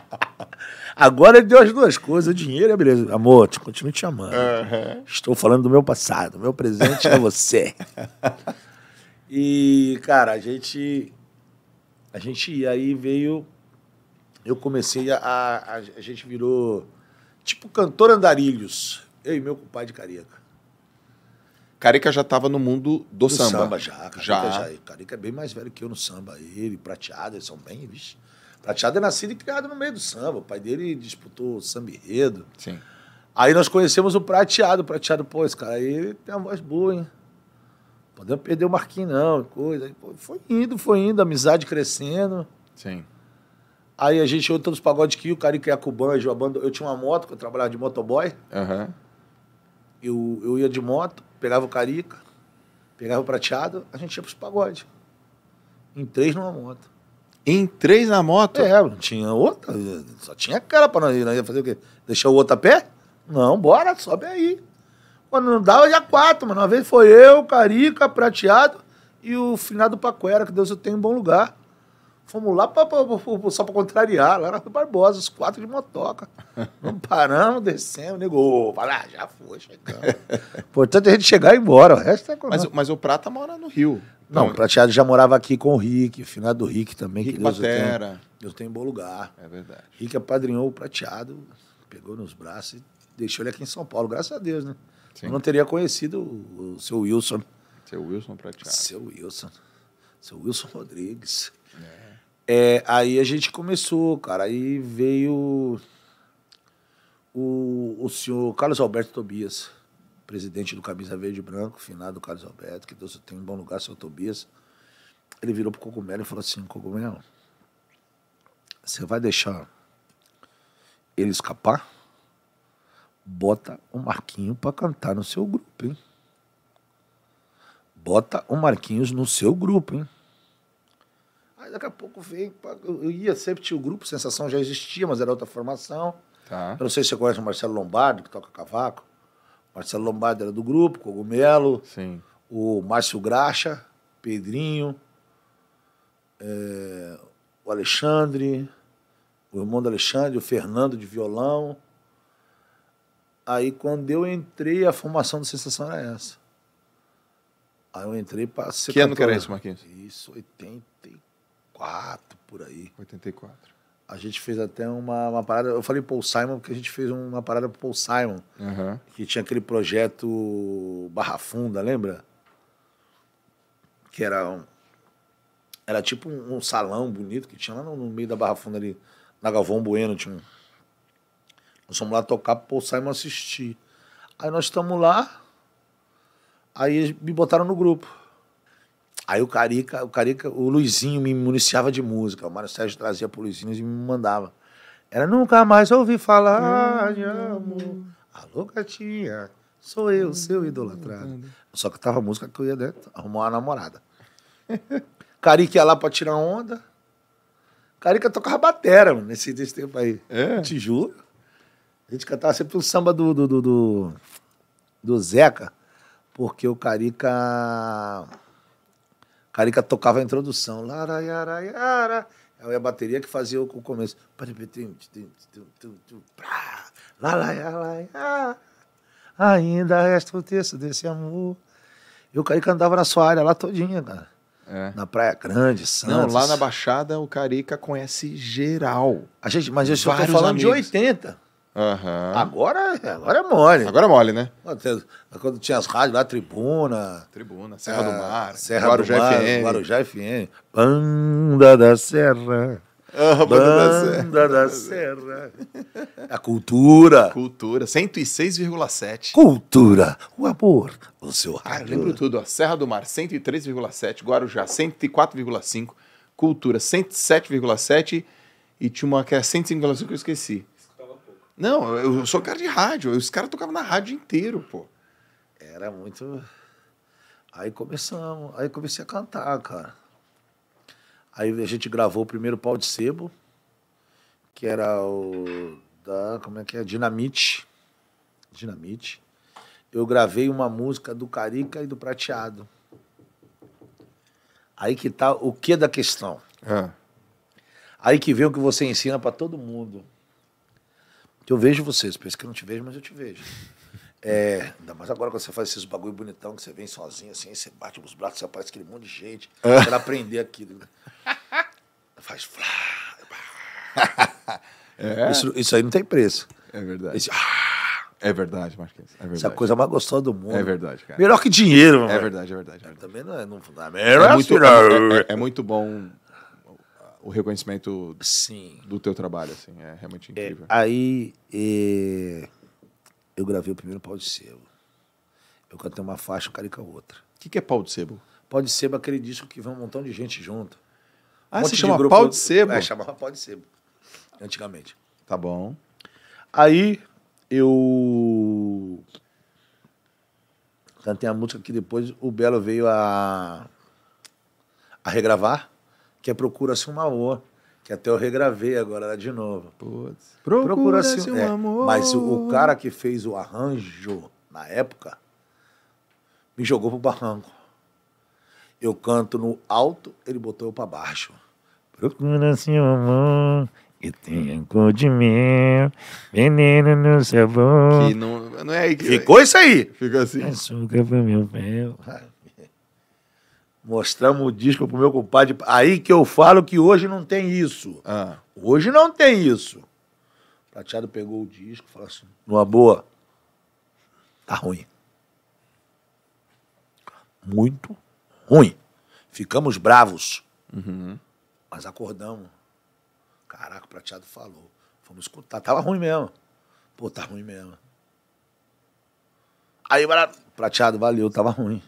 Agora ele deu as duas coisas, o dinheiro e a beleza. Amor, te continuo te amando. Uhum. Estou falando do meu passado. Meu presente é você. <laughs> e, cara, a gente a gente aí veio. Eu comecei a. A, a gente virou tipo cantor andarilhos. Eu e meu compadre Careca. Careca já estava no mundo do, do samba. samba já, Careca já. já. Careca é bem mais velho que eu no samba. Ele, Prateado, eles são bem, vixe. Prateado é nascido e criado no meio do samba. O pai dele disputou samba enredo. Sim. Aí nós conhecemos o Prateado. O Prateado, pô, esse cara aí tem uma voz boa, hein? podemos perder o Marquinhos, não, coisa. Foi indo, foi indo, amizade crescendo. Sim. Aí a gente outros pagodes que o Carica e a Cubanjo, eu tinha uma moto, que eu trabalhava de motoboy. Uhum. Eu, eu ia de moto, pegava o Carica, pegava o prateado, a gente ia pros pagodes. Em três numa moto. Em três na moto? É, não tinha outra. Só tinha cara pra nós ir. Nós ia fazer o quê? Deixar o outro a pé? Não, bora, sobe aí. Quando não dava, já quatro, mano. Uma vez foi eu, Carica, Prateado e o finado Paquera, que Deus eu tenho em bom lugar. Fomos lá pra, pra, pra, só pra contrariar, lá na Rui Barbosa, os quatro de motoca. Não <laughs> paramos, descemos, negou, vai lá, já foi, chegamos. Importante é a gente chegar e ir embora, o resto é mas, mas o Prata mora no Rio. Não, então, o Prateado já morava aqui com o Rick, o finado Rick também, Rick que Deus Batera. eu tenho, Deus tem em bom lugar. É verdade. Rick apadrinhou o Prateado, pegou nos braços e deixou ele aqui em São Paulo, graças a Deus, né? Sim. Eu não teria conhecido o seu Wilson. Seu Wilson praticado. Seu Wilson. Seu Wilson Rodrigues. É. é. aí a gente começou, cara. Aí veio o, o senhor Carlos Alberto Tobias, presidente do Camisa Verde e Branco, finado Carlos Alberto, que Deus tem um bom lugar, seu Tobias. Ele virou pro Cogumelo e falou assim, Cogumelo, você vai deixar ele escapar? Bota o Marquinho para cantar no seu grupo, hein? Bota o Marquinhos no seu grupo, hein? Aí daqui a pouco veio. Eu ia, sempre tinha o grupo, sensação já existia, mas era outra formação. Tá. Eu não sei se você conhece o Marcelo Lombardo, que toca cavaco. O Marcelo Lombardo era do grupo, Cogumelo. Sim. O Márcio Graxa, Pedrinho, é, o Alexandre, o irmão do Alexandre, o Fernando de violão, Aí quando eu entrei, a formação do Sensação era essa. Aí eu entrei para ser Que ano que era isso, Marquinhos? Isso, 84, por aí. 84. A gente fez até uma, uma parada. Eu falei Paul Simon porque a gente fez uma parada pro Paul Simon. Uhum. Que tinha aquele projeto Barra Funda, lembra? Que era um, Era tipo um, um, salão bonito que tinha lá no, no meio da Barra Funda ali. Na Galvão Bueno tinha um nós fomos lá tocar pro Simon assistir. Aí nós estamos lá, aí me botaram no grupo. Aí o Carica, o Carica, o Luizinho me municiava de música. O Mário Sérgio trazia pro Luizinho e me mandava. Era nunca mais ouvi falar de amor. Alô, Catinha, sou eu, seu idolatrado. Só que tava a música que eu ia dentro né, arrumar uma namorada. <laughs> Carica ia lá pra tirar onda. Carica tocava batera, mano, nesse, nesse tempo aí. É? Te juro. A gente cantava sempre o samba do, do, do, do, do Zeca, porque o Carica. O Carica tocava a introdução. Lara, É a bateria que fazia o começo. Ainda resta o texto desse amor. E o Carica andava na sua área lá todinha, cara. É. Na Praia Grande, Santos. Não, lá na Baixada o Carica conhece geral. A gente, mas eu estou falando amigos. de 80. Uhum. Agora, é, agora é mole. Agora é mole, né? Quando tinha as rádios lá, Tribuna. Tribuna, Serra é, do Mar. Serra Guarujá do Mar, FM. Guarujá FM. Banda da Serra. Ah, Banda, Banda da Serra. A cultura. Cultura, 106,7. Cultura, o amor, o seu ah, rádio. Cara, lembro tudo. Ó. Serra do Mar, 103,7. Guarujá, 104,5. Cultura, 107,7. E tinha uma que era 105,5 que eu esqueci. Não, eu, sou cara de rádio. Os caras tocavam na rádio inteiro, pô. Era muito. Aí começamos, aí comecei a cantar, cara. Aí a gente gravou o primeiro pau de sebo, que era o da, como é que é, Dinamite. Dinamite. Eu gravei uma música do Carica e do Prateado. Aí que tá o que da questão. É. Aí que vem o que você ensina para todo mundo. Eu vejo vocês, penso que eu não te vejo, mas eu te vejo. É, ainda mais agora quando você faz esses bagulho bonitão, que você vem sozinho assim, você bate nos braços, você aparece aquele monte de gente. É. Eu quero aprender aquilo. Faz É. Isso, isso aí não tem preço. É verdade. Esse, é verdade, Marquinhos. É verdade. Essa é a coisa mais gostosa do mundo. É verdade, cara. Melhor que dinheiro, é mano. É verdade, é verdade. É verdade. Também não é. Não, não, é, é, muito, assim, é, é, é muito bom o reconhecimento Sim. do teu trabalho, assim, é realmente é, incrível. É, aí eu gravei o primeiro pau de sebo. Eu cantei uma faixa, o cara outra. O que, que é pau de sebo? Pau de sebo é aquele disco que vai um montão de gente junto. Ah, um se chama grupo, pau de sebo? É, chamava pau de sebo, antigamente. Tá bom. Aí eu cantei a música que depois o Belo veio a, a regravar que é Procura-se um Amor, que até eu regravei agora de novo. Putz. Procura-se Procura um é, Amor. Mas o, o, cara que fez o arranjo na época me jogou pro barranco. Eu canto no alto, ele botou eu pra baixo. Procura-se um amor que tem cor de mel, veneno no sabor. Que não, não é aí que... Ficou isso aí. Ficou assim. Açúcar pro meu mel. Mostramos o disco pro meu compadre. Aí que eu falo que hoje não tem isso. Ah. Hoje não tem isso. O Prateado pegou o disco e falou assim: numa boa, tá ruim. Muito ruim. Ficamos bravos. Uhum. Mas acordamos. Caraca, o Prateado falou. Fomos escutar. Tava ruim mesmo. Pô, tá ruim mesmo. Aí, Prateado, valeu, tava ruim.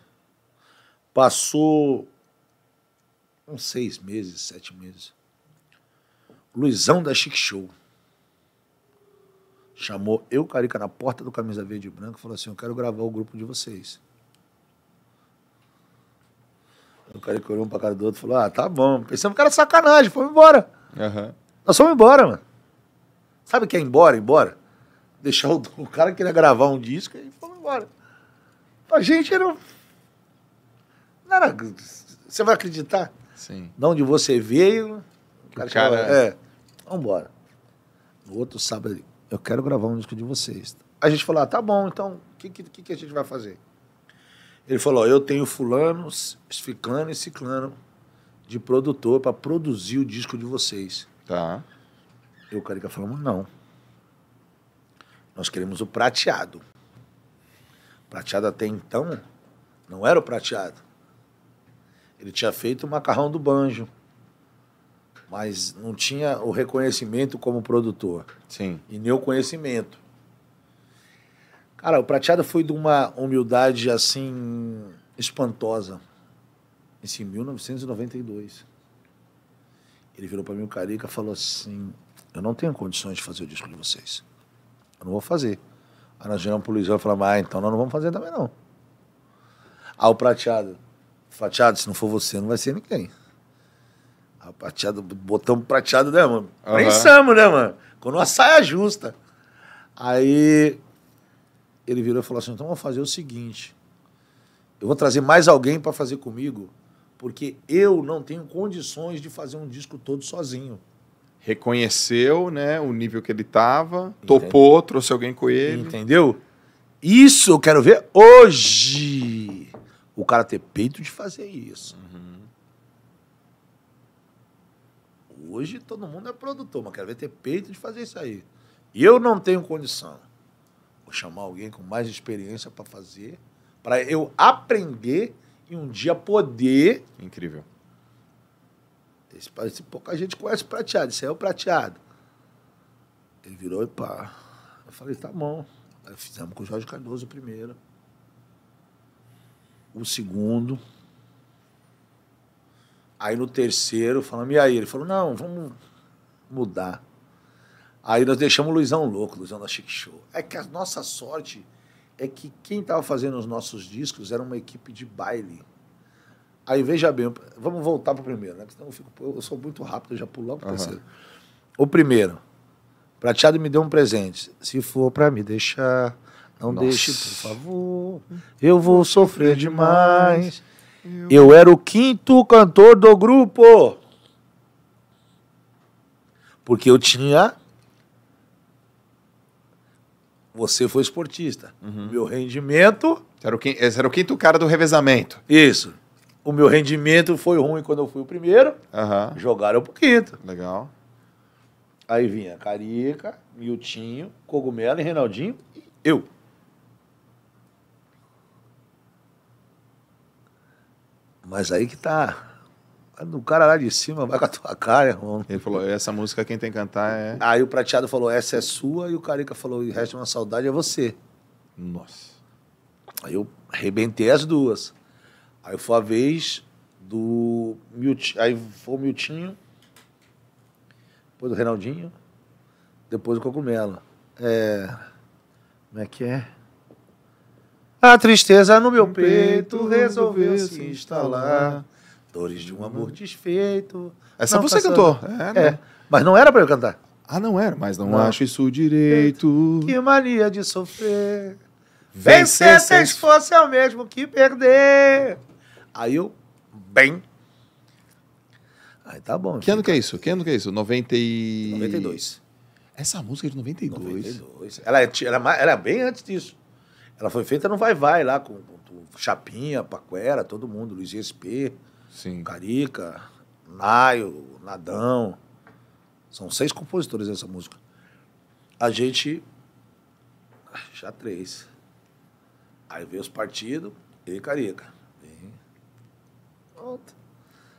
Passou uns seis meses, sete meses. Luizão da Chic Show chamou eu, Carica, na porta do Camisa Verde e Branco e falou assim: Eu quero gravar o grupo de vocês. O Carica olhou um pra cara do outro e falou: Ah, tá bom. Pensamos que era é sacanagem, fomos embora. Uhum. Nós fomos embora, mano. Sabe o que é embora? Embora? Deixar o, <laughs> o cara que queria gravar um disco e fomos embora. A gente era não era, você vai acreditar? Sim. De onde você veio. O cara, cara... Chegava, é, vambora. No outro sábado, eu quero gravar um disco de vocês. A gente falou, ah, tá bom, então o que, que, que a gente vai fazer? Ele falou, eu tenho fulano, ficano e ciclano de produtor para produzir o disco de vocês. Tá. Eu e o Carica falamos, não. Nós queremos o prateado. Prateado até então não era o prateado. Ele tinha feito o macarrão do banjo, mas não tinha o reconhecimento como produtor. Sim. E nem o conhecimento. Cara, o Prateado foi de uma humildade assim espantosa. Isso em 1992. Ele virou para mim o Carica e falou assim: Eu não tenho condições de fazer o disco de vocês. Eu não vou fazer. Aí nós viramos pro Luizão e falamos: Ah, então nós não vamos fazer também não. Ah, o Prateado. Fatiado, se não for você, não vai ser ninguém. A prateado, botamos prateado, né, mano? Uhum. Pensamos, né, mano? Quando uma saia justa. Aí ele virou e falou assim: então vamos fazer o seguinte. Eu vou trazer mais alguém para fazer comigo, porque eu não tenho condições de fazer um disco todo sozinho. Reconheceu, né, o nível que ele tava, topou, trouxe alguém com ele. Entendeu? Isso eu quero ver hoje o cara ter peito de fazer isso. Uhum. Hoje todo mundo é produtor, mas quero ver ter peito de fazer isso aí. Eu não tenho condição. Vou chamar alguém com mais experiência para fazer, para eu aprender e um dia poder. Incrível. Esse, esse, pouca gente conhece o prateado. Isso aí é o prateado. Ele virou e pá. Eu falei, tá bom. Aí fizemos com o Jorge Cardoso primeiro o segundo. Aí no terceiro, falamos, e aí? Ele falou, não, vamos mudar. Aí nós deixamos o Luizão louco, Luizão da Chic Show. É que a nossa sorte é que quem estava fazendo os nossos discos era uma equipe de baile. Aí veja bem, vamos voltar para o primeiro, né? Porque senão eu, fico, eu sou muito rápido, eu já pulo logo para o uhum. terceiro. O primeiro, prateado me deu um presente. Se for para me deixar, não Nossa. deixe, por favor. Eu vou sofrer demais. Eu era o quinto cantor do grupo. Porque eu tinha. Você foi esportista. Uhum. Meu rendimento. Era o quinto, esse era o quinto cara do revezamento. Isso. O meu rendimento foi ruim quando eu fui o primeiro. Uhum. Jogaram pro quinto. Legal. Aí vinha Carica, Miltinho, Cogumelo e Reinaldinho e eu. Mas aí que tá. O cara lá de cima vai com a tua cara, irmão. Ele falou, essa música quem tem que cantar é. Aí o prateado falou, essa é sua, e o Carica falou, resto é uma saudade é você. Nossa. Aí eu arrebentei as duas. Aí foi a vez do Aí foi o Miltinho, depois o Reinaldinho, depois o Cogumelo. É. Como é que é? A tristeza no meu peito resolveu se instalar. Dores de um amor desfeito. Essa é, não, você cantou. É, é, mas não era para eu cantar. Ah, não era, mas não, não, acho isso direito. Que mania de sofrer. Vencer, Vencer sem esforço é o mesmo que perder. Aí eu, bem. Aí tá bom. Que ano que é isso? Que ano que é isso? 90 e... 92. Essa música é de 92. 92. Ela, era, é ela era é bem antes disso. Ela foi feita no vai-vai lá, com, com Chapinha, Paquera, todo mundo, Luiz SP, Sim. Carica, Naio, Nadão. São seis compositores dessa música. A gente. Ah, já três. Aí veio os partidos e Carica. Pronto.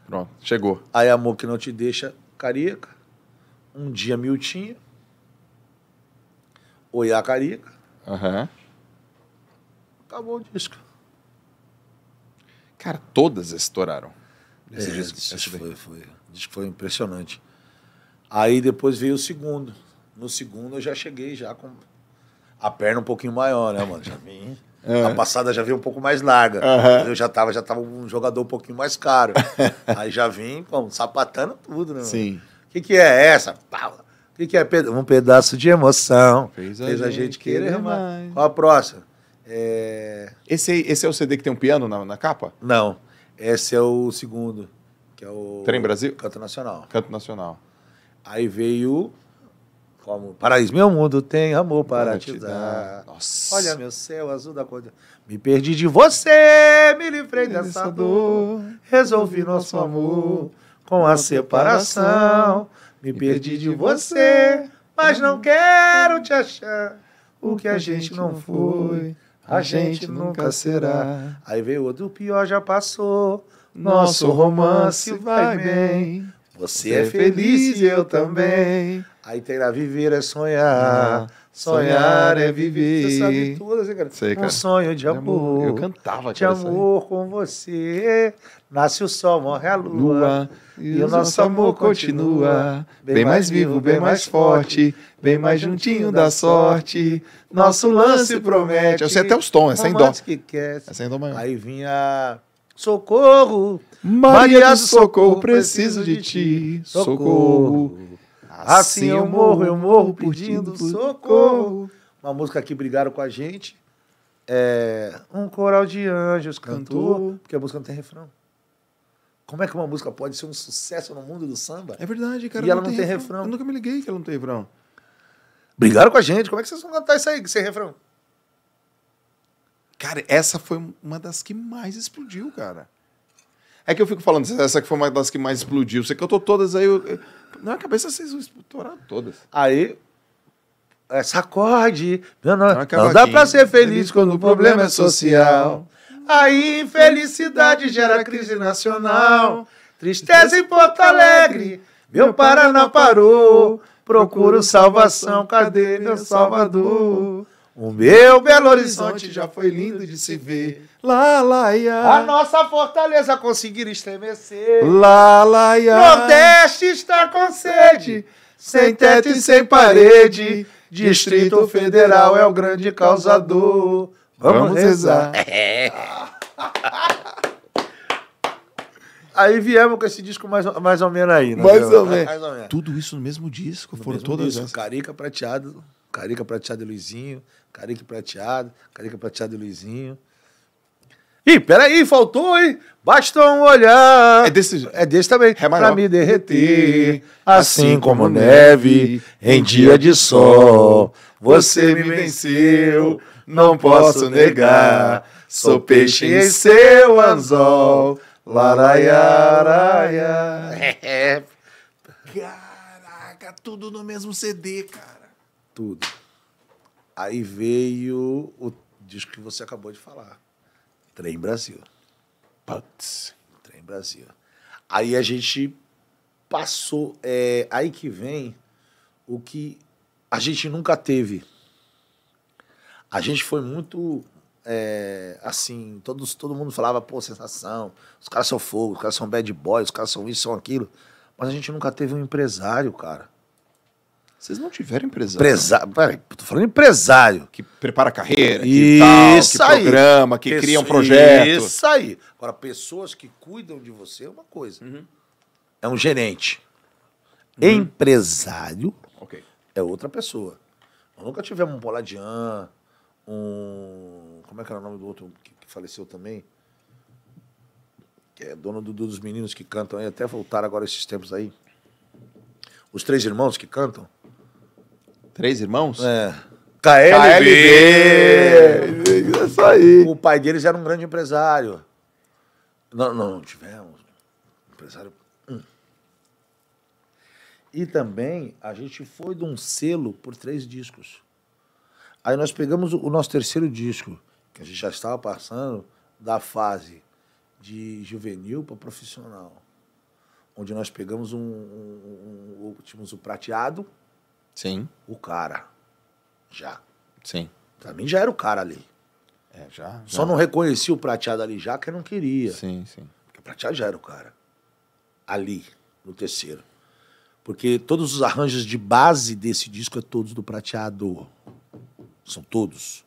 Pronto, chegou. Aí Amor Que Não Te Deixa, Carica. Um dia Miltinha. Oiá Carica. Aham. Uhum acabou o disco. Cara, todas estouraram. Esse é, disco, disco foi, foi, disco foi impressionante. Aí depois veio o segundo. No segundo eu já cheguei já com a perna um pouquinho maior, né, mano? Já vim. <laughs> É. A passada já veio um pouco mais larga. Uhum. Eu já tava, já tava um jogador um pouquinho mais caro. <laughs> Aí já vim, como, sapatando tudo, né? Sim. O que, que é essa? Pau. O que, que é? Um pedaço de emoção. Fez a, Fez a gente, gente querer Qual a próxima? É... Esse, esse é o CD que tem um piano na, na capa? Não. Esse é o segundo, que é o. Trem Brasil? Canto Nacional. Canto Nacional. Aí veio. Como? Paraíso, meu mundo tem amor para te, te dar. dar. Nossa. Olha meu céu azul da cor. Me perdi de você, me livrei dessa dor. Resolvi nosso amor com a separação. Me perdi de você, mas não quero te achar. O que a gente não foi a gente nunca será. Aí veio outro, o pior já passou, nosso romance vai bem. Você é, é feliz e eu também. Aí tem lá, viver é sonhar, ah, sonhar é, é viver. Você sabe tudo, assim, cara. Sei, cara. Um sonho de amor. Eu cantava, cara, De amor com você. Nasce o sol, morre a lua. lua e, e, o nosso amor continua. Bem, mais vivo, bem mais forte. Bem mais juntinho da sorte. Nosso lance promete. Eu sei até os tons, é sem dó. Que quer. É sem dó maior. Aí vinha. Socorro! Maria do Socorro, preciso de ti. Socorro. Assim, assim eu morro, eu morro pedindo socorro. Uma música que brigaram com a gente. É, um coral de anjos cantou, porque a música não tem refrão. Como é que uma música pode ser um sucesso no mundo do samba? É verdade, cara. E ela não, tem, tem refrão. refrão. Eu nunca me liguei que ela não tem refrão. Brigaram com a gente. Como é que vocês vão cantar isso aí sem refrão? Cara, essa foi uma das que mais explodiu, cara. É que eu fico falando, essa que foi uma das que mais explodiu. Você cantou todas aí. Eu... Na minha cabeça vocês estouraram todas. Aí. essa acorde, Não, não, não dá pra ser feliz, feliz quando o problema é social. Aí infelicidade gera crise nacional. Tristeza em Porto Alegre, meu Paraná parou. Procuro salvação, cadê meu Salvador? O meu Belo Horizonte já foi lindo de se ver. Lá, lá, ia. A nossa fortaleza conseguir estremecer. Lá, lá, ia. Nordeste está com sede, sem teto e sem parede. Distrito Federal é o grande causador. Vamos, Vamos rezar. <laughs> É. aí viemos com esse disco mais, mais ou menos aí, né? Mais, ou menos. mais ou menos. Tudo isso no mesmo disco, no foram todas Carica Prateado, Carica Prateado e Luizinho, Carica Prateado, Carica Prateado e Luizinho. Ih, peraí, faltou, hein? Basta um olhar. É desse, é desse também. É pra me derreter, assim, assim como neve, em dia de sol. Você me venceu não posso negar. Sou peixe em seu anzol. Laraiaraia. <laughs> Caraca, tudo no mesmo CD, cara. Tudo. Aí veio o disco que você acabou de falar. Trem Brasil. Putz. Trem Brasil. Aí a gente passou. É, aí que vem o que a gente nunca teve a gente foi muito. É, assim, todos, todo mundo falava, pô, sensação, os caras são fogo, os caras são bad boys, os caras são isso, são aquilo. Mas a gente nunca teve um empresário, cara. Vocês não tiveram empresário. Empresário. Peraí, tô falando empresário. Que prepara carreira, que isso tal, que aí. programa, que isso, cria um projeto. Isso aí. Agora, pessoas que cuidam de você é uma coisa. Uhum. É um gerente. Uhum. Empresário okay. é outra pessoa. Nós nunca tivemos um Poladian, um. Como é que era o nome do outro que, faleceu também? Que é dono do, dos meninos que cantam aí, até voltaram agora esses tempos aí. Os três irmãos que cantam? Três irmãos? É. KLB! KLB. É isso aí. O pai deles era um grande empresário. Não, não, não tivemos. Empresário. Hum. E também a gente foi de um selo por três discos. Aí nós pegamos o nosso terceiro disco, que a gente já estava passando da fase de juvenil para profissional, onde nós pegamos um, um, um, tínhamos o prateado, sim, o cara, já, sim, para mim já era o cara ali, é já, já, só não reconheci o prateado ali já que eu não queria, sim, sim, porque o prateado já era o cara ali no terceiro, porque todos os arranjos de base desse disco é todos do prateado, são todos.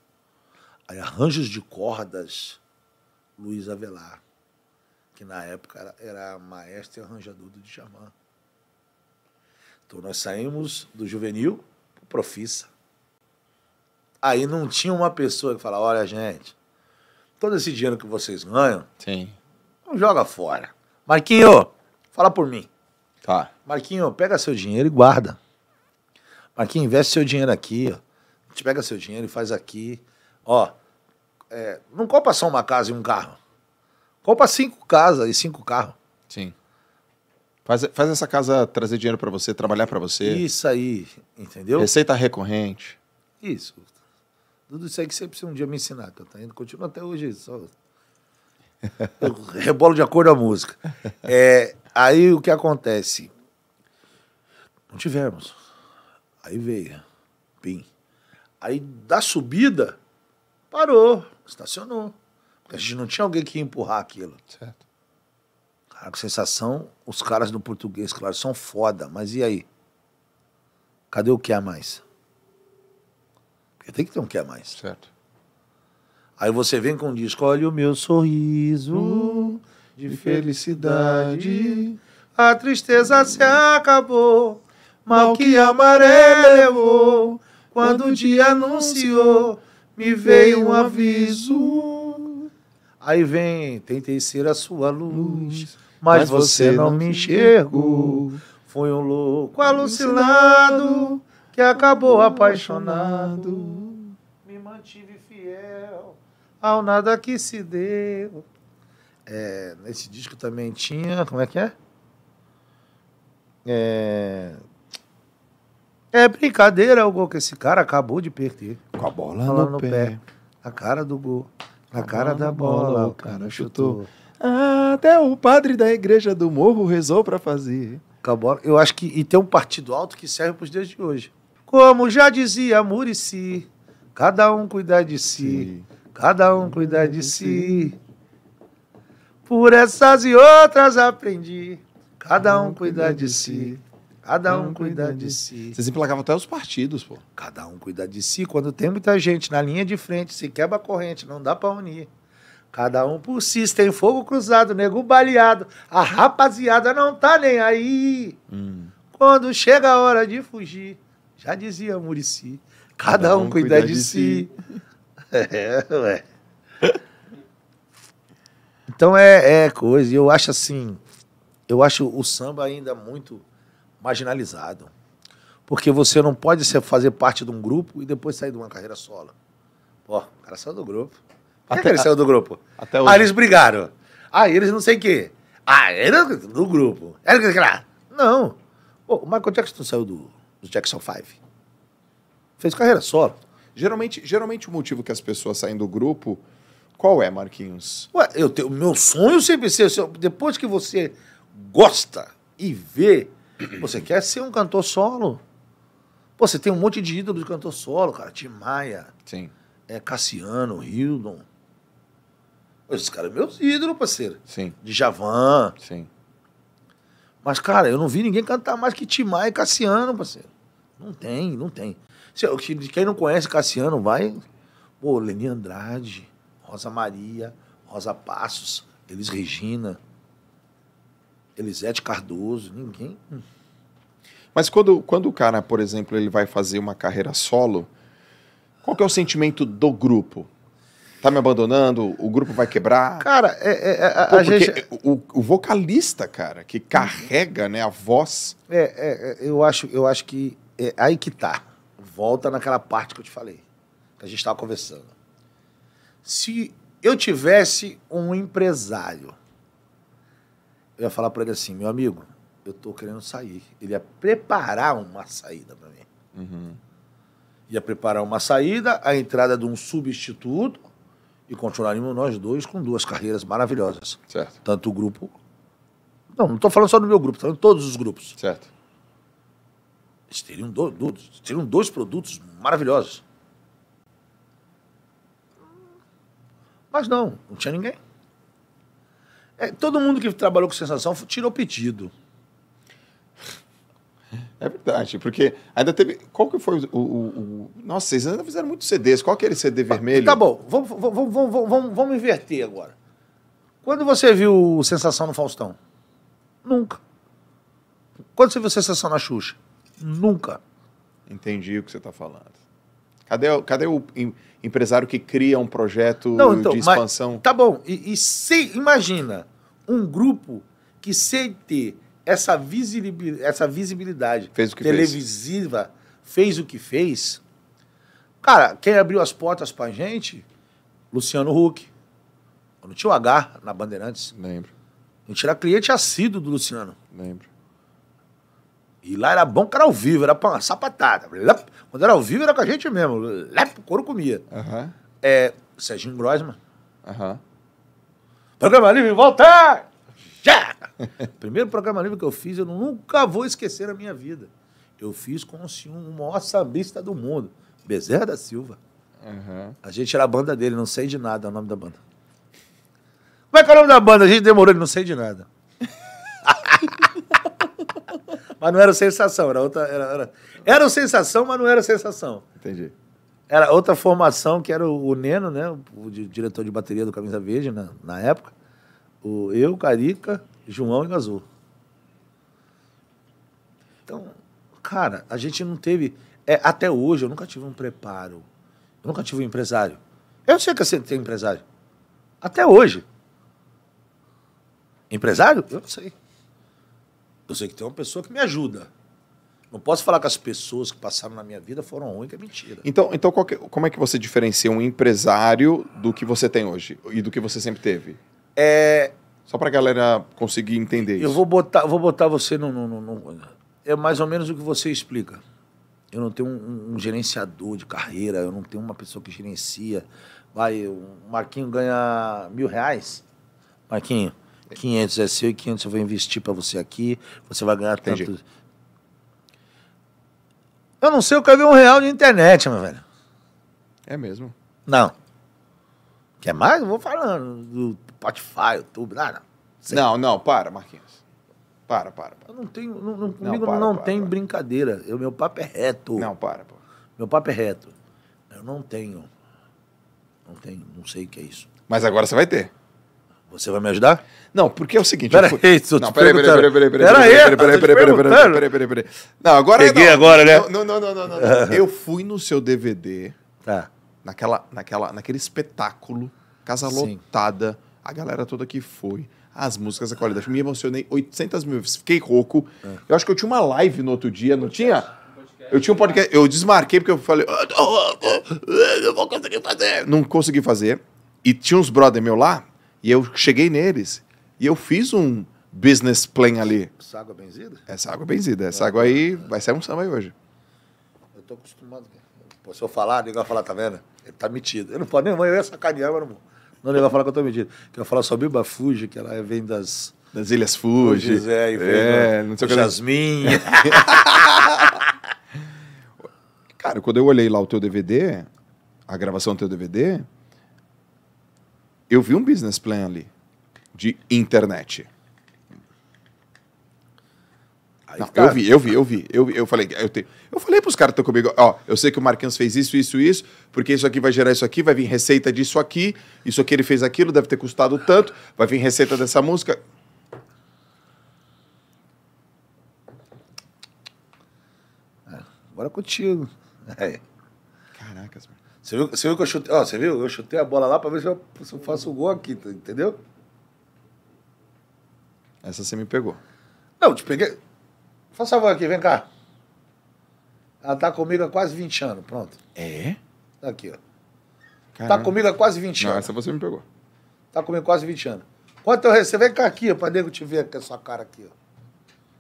Arranjos de cordas, Luiz Avelar, que na época era, maestro e arranjador do Djavan. Então nós saímos do juvenil pro profissa. Aí não tinha uma pessoa que falava, olha gente, todo esse dinheiro que vocês ganham, Sim. não joga fora. Marquinho, fala por mim. Tá. Marquinho, pega seu dinheiro e guarda. Marquinho, investe seu dinheiro aqui, ó te gente pega seu dinheiro e faz aqui. Ó, é, não compra só uma casa e um carro. Compra cinco casas e cinco carros. Sim. Faz, faz essa casa trazer dinheiro para você, trabalhar para você. Isso aí, entendeu? Receita recorrente. Isso. Tudo isso aí que você precisa um dia me ensinar, eu tô indo, continuo até hoje. Só... <laughs> Eu rebolo de acordo com a música. É, aí o que acontece? Não tivemos. Aí veio. Pim. Aí, da subida, parou, estacionou. Porque a gente não tinha alguém que ia empurrar aquilo. Certo. Cara, com sensação, os caras do português, claro, são foda, mas e aí? Cadê o que há mais? Porque tem que ter um que há mais. Certo. Aí você vem com um disco, olha o meu sorriso de hum, felicidade. A tristeza se acabou, mal que amarelo levou. Quando o dia anunciou, me veio um aviso. Aí vem, tentei ser a sua luz, mas, mas você não me enxergou. Fui um louco alucinado que acabou apaixonado. Me mantive fiel ao nada que se deu. É, nesse disco também tinha. Como é que é? é é brincadeira o gol que esse cara acabou de perder. Com a bola no, no pé. pé. cara do gol. a cara da bola, bola, o cara chutou. chutou. até o padre da igreja do morro rezou para fazer. Com a bola, Eu acho que e tem um partido alto que serve para os dias de hoje. Como já dizia Murici, cada um cuidar de si, Sim. cada um cuidar de si. Por essas e outras aprendi, cada um cuidar de si. Cada um, um cuidar de, de si. Vocês emplacavam até os partidos, pô. Cada um cuidar de si. Quando tem muita gente na linha de frente, se quebra a corrente, não dá para unir. Cada um por si, se tem fogo cruzado, nego baleado. A rapaziada não tá nem aí. Hum. Quando chega a hora de fugir, já dizia Murici. Cada, Cada um, um cuidar, de, de si. si. <laughs> é, ué. Então é, é coisa. E eu acho assim. Eu acho o samba ainda muito marginalizado. Porque você não pode ser, fazer parte de um grupo e depois sair de uma carreira solo. Pô, o cara saiu do grupo. até, ele saiu do grupo? Até ah, hoje. Ah, eles brigaram. Ah, eles não sei o quê. Ah, era do grupo. Era... Não. Pô, o Michael Jackson saiu do, do Jackson 5. Fez carreira solo. Geralmente, geralmente o motivo que as pessoas saem do grupo, qual é, Marquinhos? Ué, eu tenho, meu sonho sempre ser, depois que você gosta e vê você quer ser um cantor solo? Pô, você tem um monte de ídolos de cantor solo, cara. Tim Maia. Sim. É, Cassiano, Hildon. Esses caras meus ídolos, parceiro. Sim. De Javan. Sim. Mas, cara, eu não vi ninguém cantar mais que Tim Maia e Cassiano, parceiro. Não tem, não tem. Se, quem não conhece Cassiano, vai. Pô, Leni Andrade, Rosa Maria, Rosa Passos, Elis Regina. Elisete Cardoso, ninguém. Mas quando, quando o cara, por exemplo, ele vai fazer uma carreira solo, qual que é o sentimento do grupo? Tá me abandonando? O grupo vai quebrar? Cara, é, é, é a, Pô, a gente... O, o, vocalista, cara, que carrega né, a voz... É, é, é eu, acho, eu acho que é aí que tá. Volta naquela parte que eu te falei, que a gente estava conversando. Se eu tivesse um empresário eu ia falar para ele assim, meu amigo, eu tô querendo sair. Ele ia preparar uma saída para mim. Uhum. Ia preparar uma saída, a entrada de um substituto e continuaríamos nós dois com duas carreiras maravilhosas. Certo. Tanto o grupo. Não, não estou falando só do meu grupo, estou falando de todos os grupos. Certo. Eles teriam dois, teriam dois produtos maravilhosos. Mas não, não tinha ninguém. É, todo mundo que trabalhou com sensação tirou pedido. É verdade, porque ainda teve. Qual que foi o. o, o... Nossa, vocês ainda fizeram muitos CDs. Qual que é era CD tá, vermelho? Tá bom, vamos, vamos, vamos, vamos, vamos inverter agora. Quando você viu Sensação no Faustão? Nunca. Quando você viu Sensação na Xuxa? Nunca. Entendi o que você está falando. Cadê, cadê o em, empresário que cria um projeto Não, então, de expansão? Mas, tá bom, e, e se, imagina um grupo que sem ter essa visibilidade, essa visibilidade televisiva fez. fez o que fez. Cara, quem abriu as portas pra gente? Luciano Huck. não tinha o H na Bandeirantes. Lembro. A gente era cliente assíduo do Luciano. Lembro. E lá era bom que era ao vivo, era pra uma sapatada. Quando era ao vivo era com a gente mesmo. O couro comia. Uhum. É, Serginho Grosman. Uhum. Programa Livre, voltar Já! <laughs> Primeiro programa livre que eu fiz, eu nunca vou esquecer a minha vida. Eu fiz com o senhor, o maior sambista do mundo, Bezerra da Silva. Uhum. A gente era a banda dele, não sei de nada o nome da banda. Como é que é o nome da banda? A gente demorou, ele não sei de nada mas não era sensação, era outra. Era, era, era sensação, mas não era sensação. Entendi. Era outra formação que era o, Neno, né? O, diretor de bateria do Camisa Verde na, na época. O, eu, Carica, João e Gazul. Então, cara, a gente não teve. É, até hoje eu nunca tive um preparo. Eu nunca tive um empresário. Eu sei que você tem empresário. Até hoje. Empresário? Eu não sei. Eu sei que tem uma pessoa que me ajuda. Não posso falar que as pessoas que passaram na minha vida foram ruins, que é mentira. Então, então que, como é que você diferencia um empresário do que você tem hoje e do que você sempre teve? É... Só para a galera conseguir entender eu isso. Vou botar, vou botar você no, no, no, no, É mais ou menos o que você explica. Eu não tenho um, um gerenciador de carreira, eu não tenho uma pessoa que gerencia. Vai, o Marquinho ganha mil reais. Marquinho, 500 é seu e 500 eu vou investir para você aqui, você vai ganhar Entendi. tanto. Eu não sei, eu quero ver um real de internet, meu velho. É mesmo? Não. Quer mais? Eu vou falando do Spotify, YouTube, nada. Sei. Não, não, para, Marquinhos. Para, para. para. Eu não tenho, não, não, comigo não, para, não para, tem para. brincadeira. Eu, meu papo é reto. Não, para, pô. Meu papo é reto. Eu não tenho. Não tenho, não sei o que é isso. Mas agora você vai ter. Você vai me ajudar? Não, porque é o seguinte. Peraí, fui... <laughs> não, peraí, peraí, peraí, peraí, peraí, peraí, peraí, peraí, peraí, peraí, Não, agora Peguei não. agora, né? Não, não, não, não, não. <laughs> Eu fui no seu DVD, tá. É. naquela, naquela, naquele espetáculo, casa lotada, a galera toda que foi. As músicas, a qualidade. Me emocionei 800 mil vezes. Fiquei rouco. É. Eu acho que eu tinha uma live no outro dia, não tinha? Eu tinha um podcast. Eu desmarquei porque eu falei. Eu vou conseguir fazer. Não consegui fazer. E tinha uns brother meu lá, e eu cheguei neles e eu fiz um business plan ali. Essa água é benzida? Essa água é benzida. Essa é. água aí vai ser um samba aí hoje. Eu tô acostumado. Pô, se eu falar, ninguém vai falar, tá vendo? Ele tá metido. Eu não posso nem, eu ia sacanear, mas não. Não, ele vai falar que eu tô metido. Que eu falar sobre Biba Fuji, que ela vem das. Das Ilhas Fuji. Fuji é, vem é, no, não sei o que. Jasmin. <laughs> Cara, quando eu olhei lá o teu DVD, a gravação do teu DVD, eu vi um business plan ali de internet. não, cara, eu vi, eu vi, eu vi, eu vi. Eu falei, eu, te, eu falei pros caras que estão comigo, ó, eu sei que o Marquinhos fez isso, isso, isso, porque isso aqui vai gerar isso aqui, vai vir receita disso aqui, isso aqui ele fez aquilo, deve ter custado tanto, vai vir receita dessa música. É, agora é contigo. <laughs> É. Você viu, você viu que eu chutei. Ó, você viu? Eu chutei a bola lá para ver se eu, se eu faço o gol aqui, tá, entendeu? Essa você me pegou. Não, te peguei. Faça a voz aqui, vem cá. Ela tá comigo há quase 20 anos, pronto. É? Tá aqui, ó. Caramba. Tá comigo há quase 20 anos. Não, essa você me pegou. Tá comigo há quase 20 anos. Quanto eu recebo? Vem cá aqui, ó, pra nego te ver com a sua cara aqui, ó.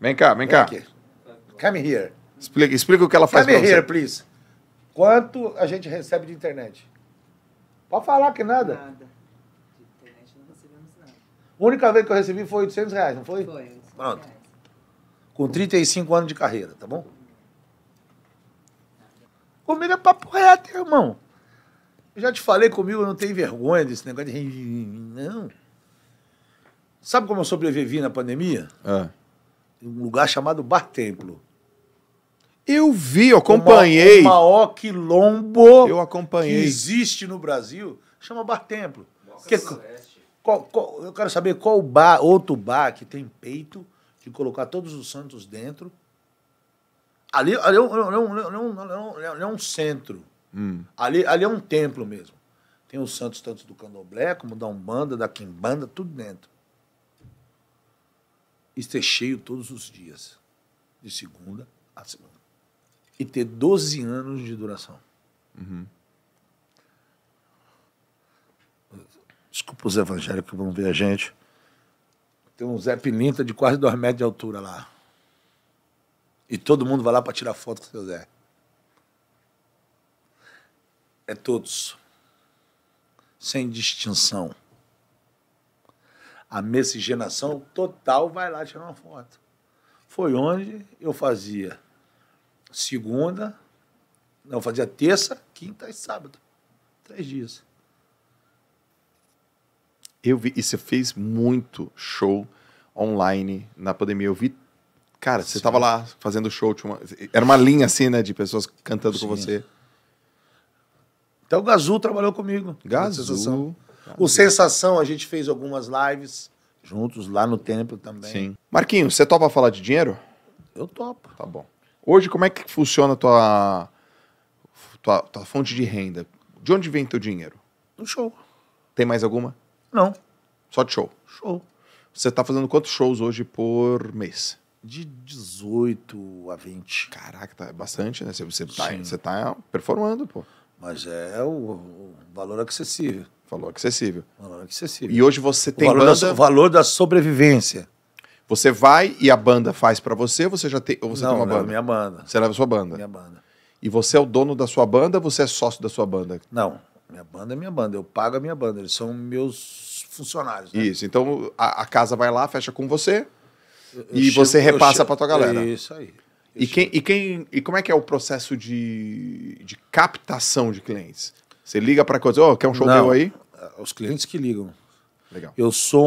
Vem cá, vem, vem cá. Aqui. Come here. Explica, explica o que ela faz Come here, você. please. Quanto a gente recebe de internet? Pode falar que nada. Nada. De internet não recebemos nada. A única vez que eu recebi foi 800 reais, não foi? Foi. Pronto. Reais. Com 35 anos de carreira, tá bom? Comigo é papo reto, irmão. Eu já te falei comigo, eu não tenho vergonha desse negócio de... Não. Sabe como eu sobrevivi na pandemia? É. um lugar chamado Bar Templo. Eu vi, eu acompanhei. O maior quilombo eu acompanhei. que existe no Brasil chama Bar Templo. Que, qual, qual, eu quero saber qual bar, outro bar que tem peito de colocar todos os santos dentro. Ali, ali, é, um, é, um, centro. Hum. Ali, ali é um templo mesmo. Tem os santos tanto do candomblé, como da Umbanda, da Quimbanda, tudo dentro. Isso é cheio todos os dias. De segunda a segunda e ter 12 anos de duração. Uhum. Desculpa os evangélicos que vão ver a gente. Tem um Zé Pilinta de quase 2 metros de altura lá. E todo mundo vai lá para tirar foto com o seu Zé. É todos. Sem distinção. A miscigenação total vai lá tirar uma foto. Foi onde eu fazia segunda, não, fazia terça, quinta e sábado. Três dias. Eu vi, e você fez muito show online na pandemia. Eu vi, cara, você estava lá fazendo show, uma, era uma linha assim, né, de pessoas cantando Sim. com você. então o Gazul trabalhou comigo. Gazul. Sensação. O Sensação, a gente fez algumas lives juntos lá no templo também. Sim. Marquinhos, você topa falar de dinheiro? Eu topo. Tá bom. Hoje, como é que funciona a tua, tua, tua fonte de renda? De onde vem teu dinheiro? Do show. Tem mais alguma? Não. Só de show? Show. Você está fazendo quantos shows hoje por mês? De 18 a 20. Caraca, tá bastante, né? Você está você tá performando, pô. Mas é o, o valor acessível. Valor acessível. Valor acessível. E hoje você tem o valor banda... Da, o valor da sobrevivência. Você vai e a banda faz para você, você já tem, ou você não, tem uma não, banda? minha banda. Você leva a sua banda? Minha banda. E você é o dono da sua banda, você é sócio da sua banda? Não, minha banda é minha banda, eu pago a minha banda, eles são meus funcionários. Né? Isso, então a, a, casa vai lá, fecha com você eu, eu e chego, você repassa para tua galera. Isso aí. E quem, e quem e como é que é o processo de, de captação de clientes? Você liga para coisa, oh, quer um show Não, meu aí? É, os clientes que ligam. Legal. Eu sou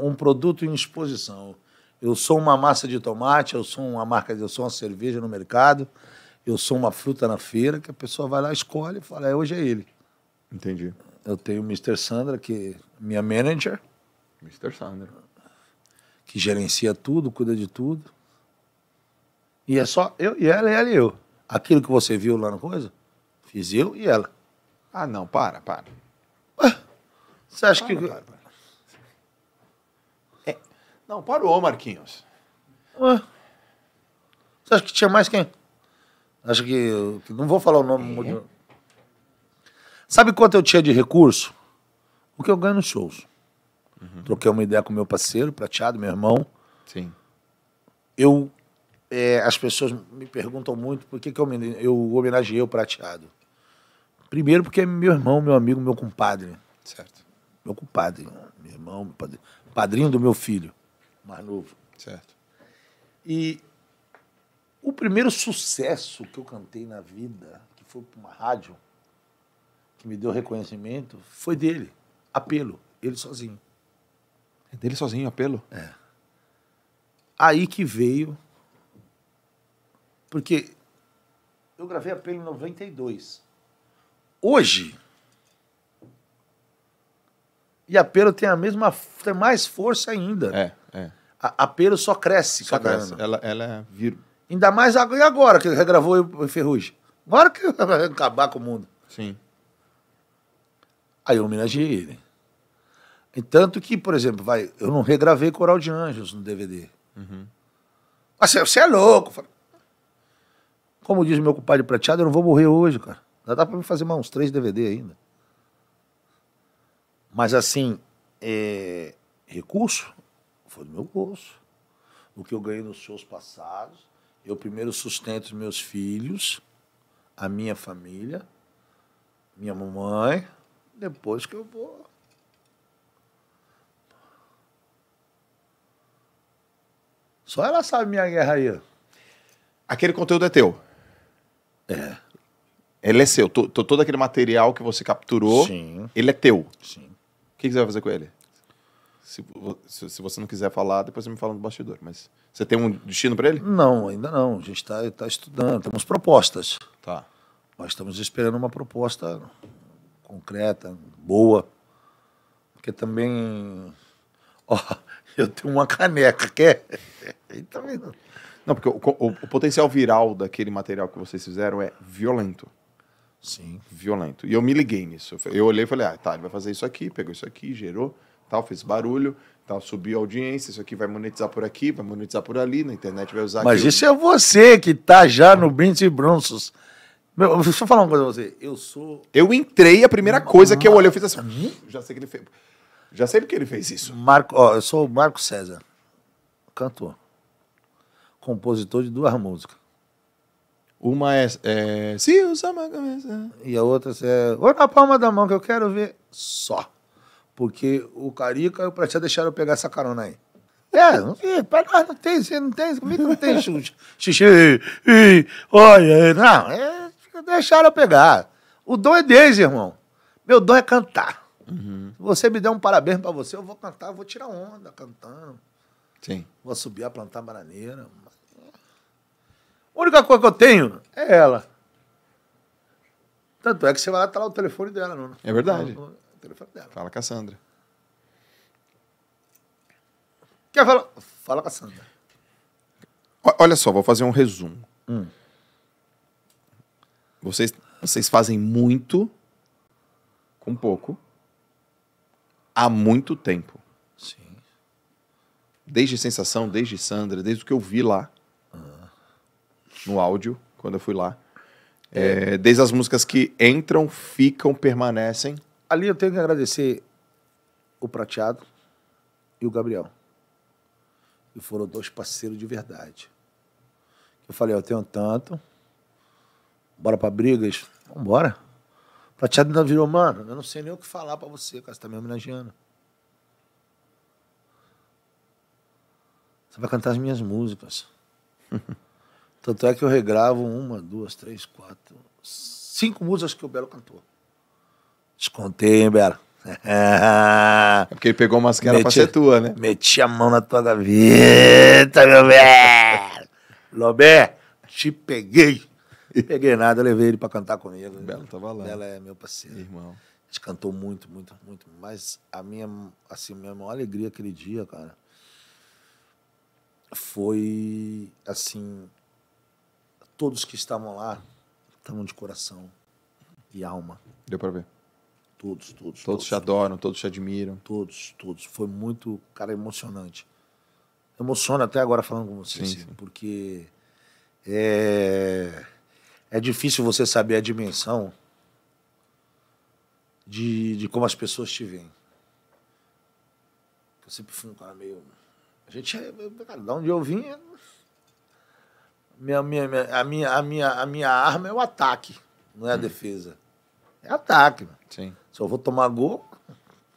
um, um produto em exposição. Eu sou uma massa de tomate, eu sou uma marca, eu sou uma cerveja no mercado, eu sou uma fruta na feira, que a pessoa vai lá, escolhe e fala, é, hoje é ele. Entendi. Eu tenho o Mr. Sandra, que é minha manager. Mr. Sandra. Que gerencia tudo, cuida de tudo. E é só eu e ela, ela e eu. Aquilo que você viu lá na coisa, fiz eu e ela. Ah, não, para, para. Ué, você acha para, que. Para, para. Não, parou, Marquinhos. Ué? Você acha que tinha mais quem? Acho que. Não vou falar o nome. É. Sabe quanto eu tinha de recurso? O que eu ganho nos shows. Uhum. Troquei uma ideia com meu parceiro, prateado, meu irmão. Sim. Eu. É, as pessoas me perguntam muito por que, que eu, eu homenageei o prateado. Primeiro, porque é meu irmão, meu amigo, meu compadre. Certo. Meu compadre, meu irmão, meu padrinho, padrinho do meu filho mais novo. Certo. E o primeiro sucesso que eu cantei na vida, que foi para uma rádio, que me deu reconhecimento, foi dele. Apelo. Ele sozinho. É dele sozinho, apelo? É. Aí que veio. Porque eu gravei apelo em 92. Hoje e apelo tem a mesma, tem mais força ainda. É, é. A, apelo só cresce só cada cresce. ano. Ela, ela é vira. Ainda mais agora, e agora que regravou o Ferrugem. Agora que <laughs> vai acabar com o mundo. Sim. Aí eu homenageei ele. E tanto que, por exemplo, vai, eu não regravei Coral de Anjos no DVD. Uhum. Mas você, é louco. Como diz meu compadre prateado, eu não vou morrer hoje, cara. Ainda dá pra me fazer mais uns três DVD ainda. Mas assim, é, recurso foi do meu bolso. O que eu ganhei nos seus passados, eu primeiro sustento os meus filhos, a minha família, minha mamãe, depois que eu vou. Só ela sabe minha guerra aí. Aquele conteúdo é teu. É. Ele é seu. Todo aquele material que você capturou, Sim. ele é teu. Sim que, que você vai fazer com ele? Se, se, você não quiser falar, depois você me fala no bastidor. Mas você tem um destino para ele? Não, ainda não. A gente está tá estudando, temos propostas. Tá. Mas estamos esperando uma proposta concreta, boa. Porque também. Ó, oh, <laughs> eu tenho uma caneca, quer? Então também não. Não, porque o, o, o potencial viral daquele material que vocês fizeram é violento. Sim. Violento. E eu me liguei nisso. Eu olhei e falei, ah, tá, ele vai fazer isso aqui, pegou isso aqui, gerou, tal, fez barulho, tal, subiu a audiência, isso aqui vai monetizar por aqui, vai monetizar por ali, na internet vai usar Mas aqui. isso é você que tá já no Brinks e Brunsos. Meu, deixa eu falar uma coisa pra você. Eu sou. Eu entrei, a primeira coisa que eu olhei, eu fiz assim. Hum? Já sei que ele fez. Já sei porque ele fez isso. Marco, ó, eu sou o Marco César, cantor, compositor de duas músicas. Uma é, é Se usa uma E a outra é. Ou na palma da mão que eu quero ver só. Porque o Carica e o Pratia deixaram eu pegar essa carona aí. É, não, para nós não tem, você não tem, comigo não tem xixi, olha, não, é, deixaram eu pegar. O dom é deles, irmão. Meu dom é cantar. Uhum. Se você me der um parabéns para você, eu vou cantar, vou tirar onda cantando. Sim. Vou subir a plantar bananeira, a única coisa que eu tenho é ela. Tanto é que você vai lá, tá lá o telefone dela, não. Né? É verdade. O telefone dela. Fala com a Sandra. Quer falar? Fala com a Sandra. Olha só, vou fazer um resumo. Hum. Vocês, vocês fazem muito com pouco há muito tempo. Sim. Desde Sensação, desde Sandra, desde o que eu vi lá no áudio quando eu fui lá. É. é, desde as músicas que entram, ficam, permanecem. Ali eu tenho que agradecer o Prateado e o Gabriel. E foram dois parceiros de verdade. Eu falei, eu tenho tanto. Bora pra brigas? Vambora. O Prateado ainda virou, mano, eu não sei nem o que falar pra você, cara. Você tá me homenageando. Você vai cantar as minhas músicas. <laughs> Tanto é que eu regravo uma, duas, três, quatro, cinco músicas que o Belo cantou. Descontei, hein, Belo? <laughs> é porque ele pegou uma que era pra ser tua, né? Meti a mão na tua gaveta, meu velho! Lobé, te peguei! <laughs> Peguei nada, levei ele para cantar comigo. O Belo tava lá. Ela é meu parceiro. Irmão. A gente cantou muito, muito, muito. Mas a minha, assim, minha maior alegria aquele dia, cara, foi, assim, todos que estavam lá estavam de coração e alma. Deu para ver. Todos, todos. Todos te adoram, todos te admiram. Todos, todos. Foi muito, cara, emocionante. Emociona até agora falando com você, sim, assim, sim. porque é, é difícil você saber a dimensão de, de como as pessoas te veem. Eu sempre fui um cara meio. A gente é. é cara, de onde eu vim, minha, minha, a, minha, a, minha, a minha arma é o ataque, não é a hum. defesa. É ataque, mano. Sim. Se eu vou tomar gol,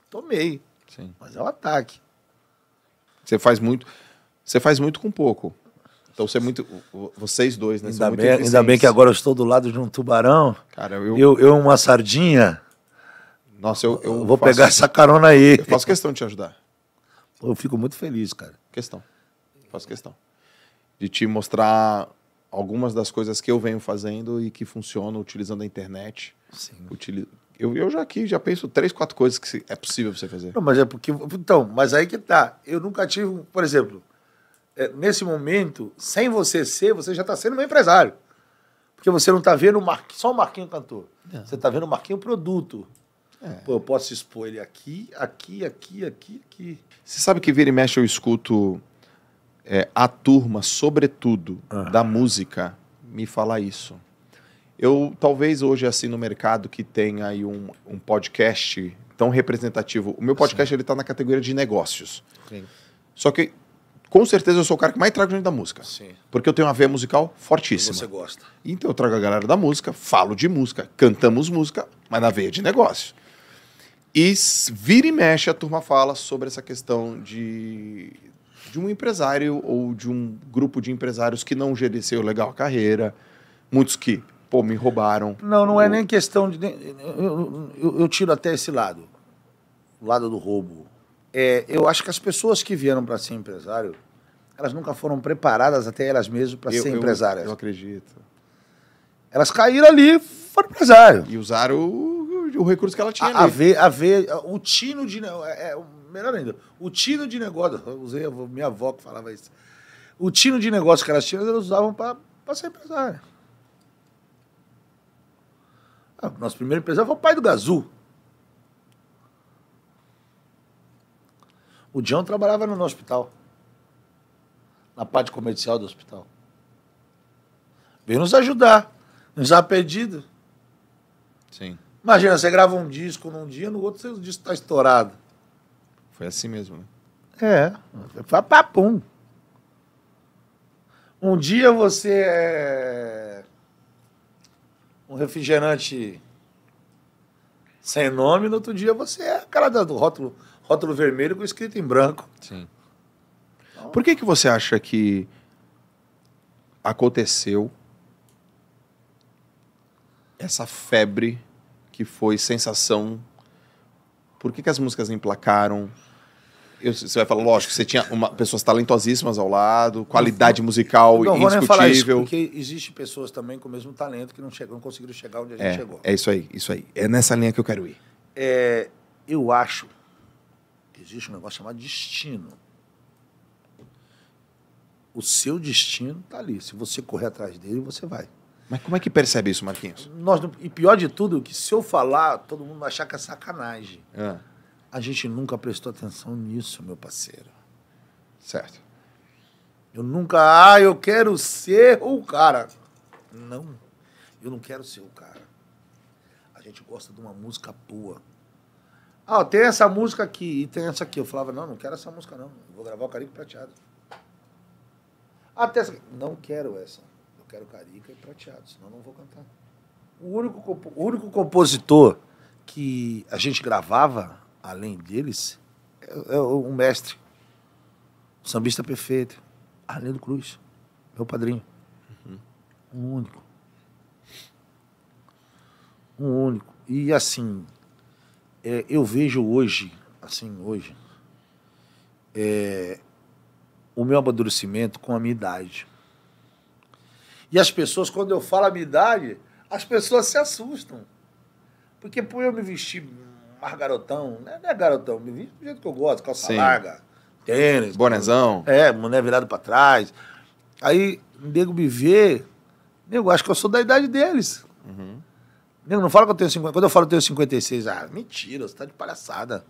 tomei. Sim. Mas é o ataque. Você faz muito. Você faz muito com pouco. Então você é muito. Vocês dois, né? Ainda, bem, ainda bem que agora eu estou do lado de um tubarão. Cara, eu. Eu, eu uma sardinha. Nossa, eu. eu vou faço, pegar essa carona aí. Eu faço questão de te ajudar. Eu fico muito feliz, cara. Questão. faço questão de te mostrar algumas das coisas que eu venho fazendo e que funcionam utilizando a internet. Sim. Eu, eu já aqui já penso três, quatro coisas que é possível você fazer. Não, mas é porque. Então, mas aí que tá. Eu nunca tive, por exemplo, é, nesse momento, sem você ser, você já está sendo meu empresário. Porque você não está vendo o Mar... só o Marquinho cantor. É. Você está vendo o Marquinho produto. É. Pô, eu posso expor ele aqui, aqui, aqui, aqui, aqui. Você sabe que vira e mexe eu escuto é, a turma, sobretudo uhum. da música, me falar isso. Eu talvez hoje assim no mercado que tem aí um, um podcast tão representativo. O meu podcast Sim. ele está na categoria de negócios. Sim. Só que com certeza eu sou o cara que mais trago gente da música. Sim. Porque eu tenho uma veia musical fortíssima. você gosta. Então eu trago a galera da música, falo de música, cantamos música, mas na veia de negócio. E vira e mexe a turma fala sobre essa questão de de um empresário ou de um grupo de empresários que não gerenciou legal a carreira, muitos que, pô, me roubaram. Não, não ou... é nem questão de. Eu, eu, eu, tiro até esse lado o lado do roubo. É, eu acho que as pessoas que vieram para ser empresário, elas nunca foram preparadas até elas mesmas para ser empresárias. Eu acredito. Elas caíram ali, foram empresário. E usaram o recurso que ela tinha. A, ali. A ver, o tino de. É, é, melhor ainda, o tino de negócio. Eu usei a minha avó que falava isso. O tino de negócio que elas tinham, elas usavam para ser empresária. Ah, nosso primeiro empresário foi o pai do Gazul. O John trabalhava no hospital. Na parte comercial do hospital. Veio nos ajudar. Nos estava pedido Sim. Imagina, você grava um disco num dia, no outro o disco está estourado. Foi assim mesmo, né? É, foi papum. Um dia você é um refrigerante sem nome, no outro dia você é a cara do rótulo, rótulo vermelho com escrito em branco. Sim. Então Por que, que você acha que aconteceu essa febre que foi sensação? Por que, que as músicas emplacaram? Eu, você vai falar, lógico, você tinha uma, pessoas talentosíssimas ao lado, qualidade musical não, indiscutível. nem falar isso, porque existe pessoas também com o mesmo talento que não, chegam, não conseguiram chegar onde a gente é, chegou. É isso aí, isso aí. É nessa linha que eu quero ir. É, eu acho que existe um negócio chamado destino. O seu destino está ali. Se você correr atrás dele, você vai. Mas como é que percebe isso, Marquinhos? Nós, e pior de tudo, que se eu falar, todo mundo vai achar que é sacanagem. É. A gente nunca prestou atenção nisso, meu parceiro. Certo. Eu nunca, ah, eu quero ser o cara. Não, eu não quero ser o cara. A gente gosta de uma música boa. Ah, tem essa música aqui e tem essa aqui. Eu falava, não, não quero essa música, não. vou gravar o Carico Prateado. Até ah, essa... Não quero essa quero Carica e Prateado, senão não vou cantar. O único, o único compositor que a gente gravava, além deles, é, é um mestre, o sambista perfeito, Arlindo Cruz, meu padrinho. Uhum. Um único. Um único. E assim, é, eu vejo hoje, assim, hoje, é, o meu amadurecimento com a minha idade. E as pessoas, quando eu falo a minha idade, as pessoas se assustam. Porque por eu me vestir mais garotão, né? não é garotão, me vesti do jeito que eu gosto, calça Sim. larga, tênis. Bonezão. É, mulher virado para trás. Aí, nego me vê, nego, acho que eu sou da idade deles. Uhum. Nego, não fala que eu tenho 50. Quando eu falo que eu tenho 56, ah, mentira, você tá de palhaçada.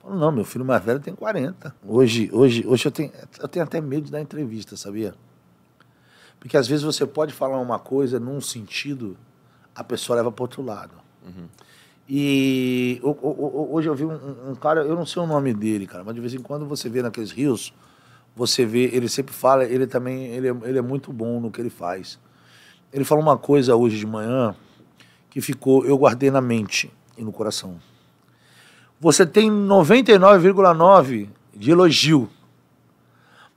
Falo, não, meu filho mais velho tem 40. Hoje, hoje, hoje eu tenho, eu tenho até medo de dar entrevista, sabia? Porque às vezes você pode falar uma coisa num sentido, a pessoa leva para outro lado. Uhum. E hoje eu vi um, um, cara, eu não sei o nome dele, cara, mas de vez em quando você vê naqueles rios, você vê, ele sempre fala, ele também, ele é, ele é muito bom no que ele faz. Ele falou uma coisa hoje de manhã que ficou, eu guardei na mente e no coração. Você tem 99,9 de elogio,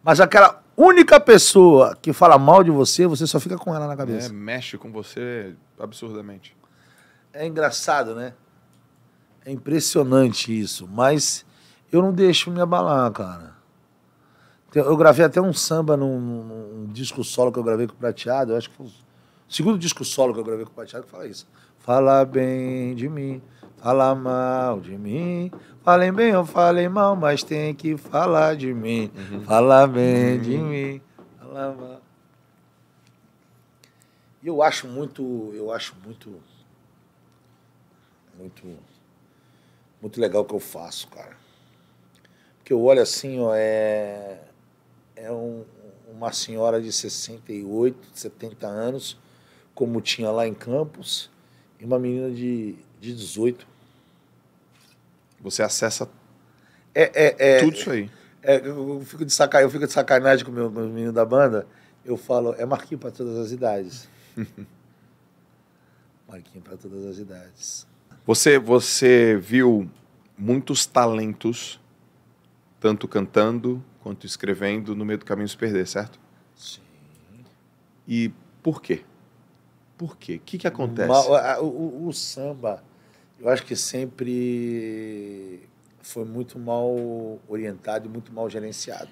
mas aquela única pessoa que fala mal de você, você só fica com ela na cabeça. É, mexe com você absurdamente. É engraçado, né? É impressionante isso, mas eu não deixo me abalar, cara. Eu gravei até um samba num, num disco solo que eu gravei com o Prateado, eu acho que foi o segundo disco solo que eu gravei com o Prateado que fala isso. Fala bem de mim, falar mal de mim. Falem bem ou falem mal, mas tem que falar de mim. Uhum. bem uhum. de mim. falar mal. E eu acho muito. Eu acho muito. Muito. Muito legal o que eu faço, cara. Porque eu olho assim, ó, é. É um, uma senhora de 68, 70 anos, como tinha lá em Campos, e uma menina de, de 18. Você acessa é, é, é, tudo isso aí. É, eu, fico de saca... eu fico de sacanagem com o meu, meu menino da banda. Eu falo, é Marquinho para todas as idades. <laughs> Marquinho para todas as idades. Você, você viu muitos talentos, tanto cantando quanto escrevendo, no meio do caminho se perder, certo? Sim. E por quê? Por quê? O que, que acontece? o, o, o, o samba eu acho que sempre foi muito mal orientado e muito mal gerenciado.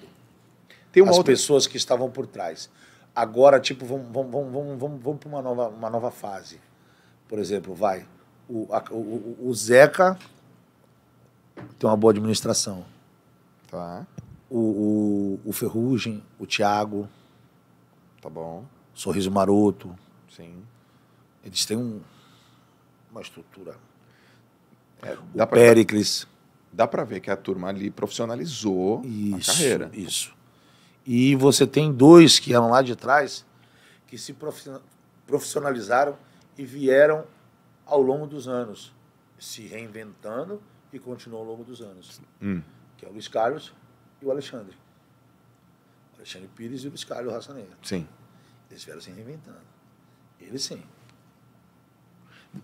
Tem As outra... pessoas que estavam por trás. Agora, tipo, vamos, vamos, vamos, vamos, vamos para uma nova, uma nova fase. Por exemplo, vai. O, a, o, o Zeca tem uma boa administração. Tá. O, o, o Ferrugem, o Thiago. Tá bom. Sorriso Maroto. Sim. Eles têm um, uma estrutura é, dá pra, Dá para ver que a turma ali profissionalizou isso, a carreira. Isso. E você tem dois que eram lá de trás que se profissionalizaram e vieram ao longo dos anos, se reinventando e continuam ao longo dos anos. Hum. Que é o Luiz Carlos e o Alexandre. O Alexandre Pires e o Luiz Carlos Raça Negra. Sim. Eles vieram se reinventando. Eles sim.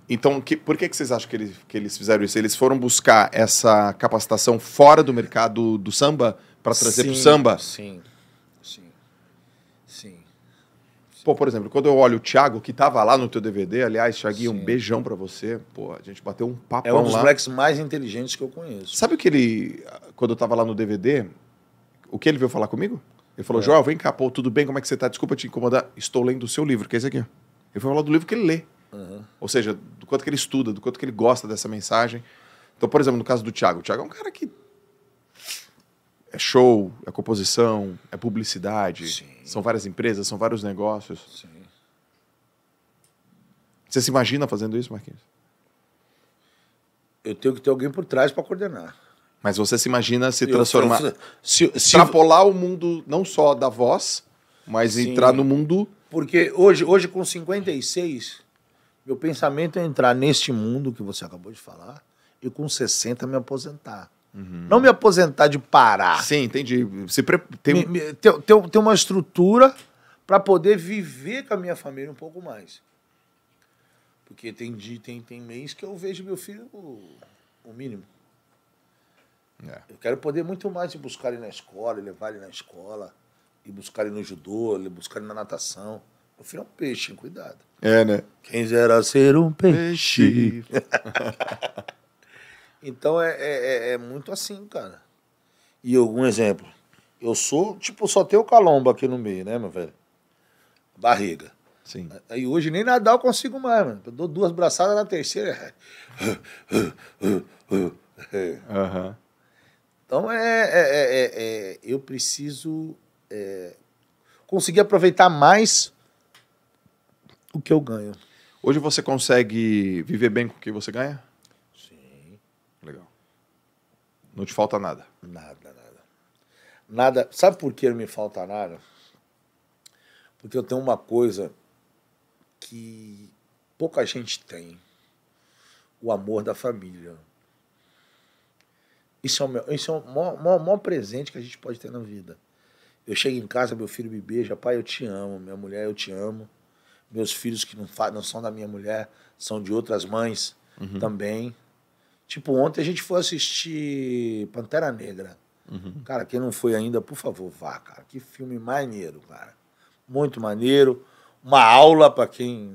Então, que, por que, que vocês acham que eles, que eles fizeram isso? Eles foram buscar essa capacitação fora do mercado do samba para trazer para o samba? Sim, sim, sim. Pô, por exemplo, quando eu olho o Thiago, que estava lá no teu DVD, aliás, Thiaguinho, um beijão para você. Pô, a gente bateu um papo lá. É um dos lá. moleques mais inteligentes que eu conheço. Sabe o que ele, quando eu estava lá no DVD, o que ele veio falar comigo? Ele falou, é. Joel, vem cá, pô, tudo bem? Como é que você está? Desculpa te incomodar. Estou lendo o seu livro, que é esse aqui. Ele foi falar do livro que ele lê. Uhum. Ou seja, do quanto que ele estuda, do quanto que ele gosta dessa mensagem. Então, por exemplo, no caso do Thiago, o Thiago é um cara que é show, é composição, é publicidade, Sim. são várias empresas, são vários negócios. Sim. Você se imagina fazendo isso, Marquinhos? Eu tenho que ter alguém por trás para coordenar. Mas você se imagina se transformar, se, se, extrapolar o mundo não só da voz, mas Sim. entrar no mundo. Porque hoje, hoje com 56, meu pensamento é entrar neste mundo que você acabou de falar e com 60 me aposentar. Uhum. Não me aposentar de parar. Sim, entendi. Se pre... tem... Me, me, ter, ter, ter uma estrutura para poder viver com a minha família um pouco mais. Porque tem tem, tem mês que eu vejo meu filho o, o mínimo. É. Eu quero poder muito mais buscar ele na escola, levar ele na escola, e buscar ele no judô, buscar ele na natação. No é um peixe, cuidado. É, né? Quem zera ser um peixe. peixe. <laughs> então é, é, é, é, muito assim, cara. E algum exemplo. Eu sou, tipo, só tenho o calombo aqui no meio, né, meu velho? Barriga. Sim. Aí hoje nem nadar eu consigo mais, mano. Eu dou duas braçadas na terceira. Uhum. Então é, é, é, é, eu preciso conseguir aproveitar mais o que eu ganho. Hoje você consegue viver bem com o que você ganha? Sim. Legal. Não te falta nada? Nada, nada. Nada. Sabe por que não me falta nada? Porque eu tenho uma coisa que pouca gente tem: o amor da família. Isso é o, meu, isso é o maior, maior, maior presente que a gente pode ter na vida. Eu chego em casa, meu filho me beija, pai, eu te amo, minha mulher, eu te amo meus filhos que não, não são da minha mulher, são de outras mães uhum. também. Tipo, ontem a gente foi assistir Pantera Negra. Uhum. Cara, quem não foi ainda, por favor, vá, cara. Que filme maneiro, cara. Muito maneiro. Uma aula para quem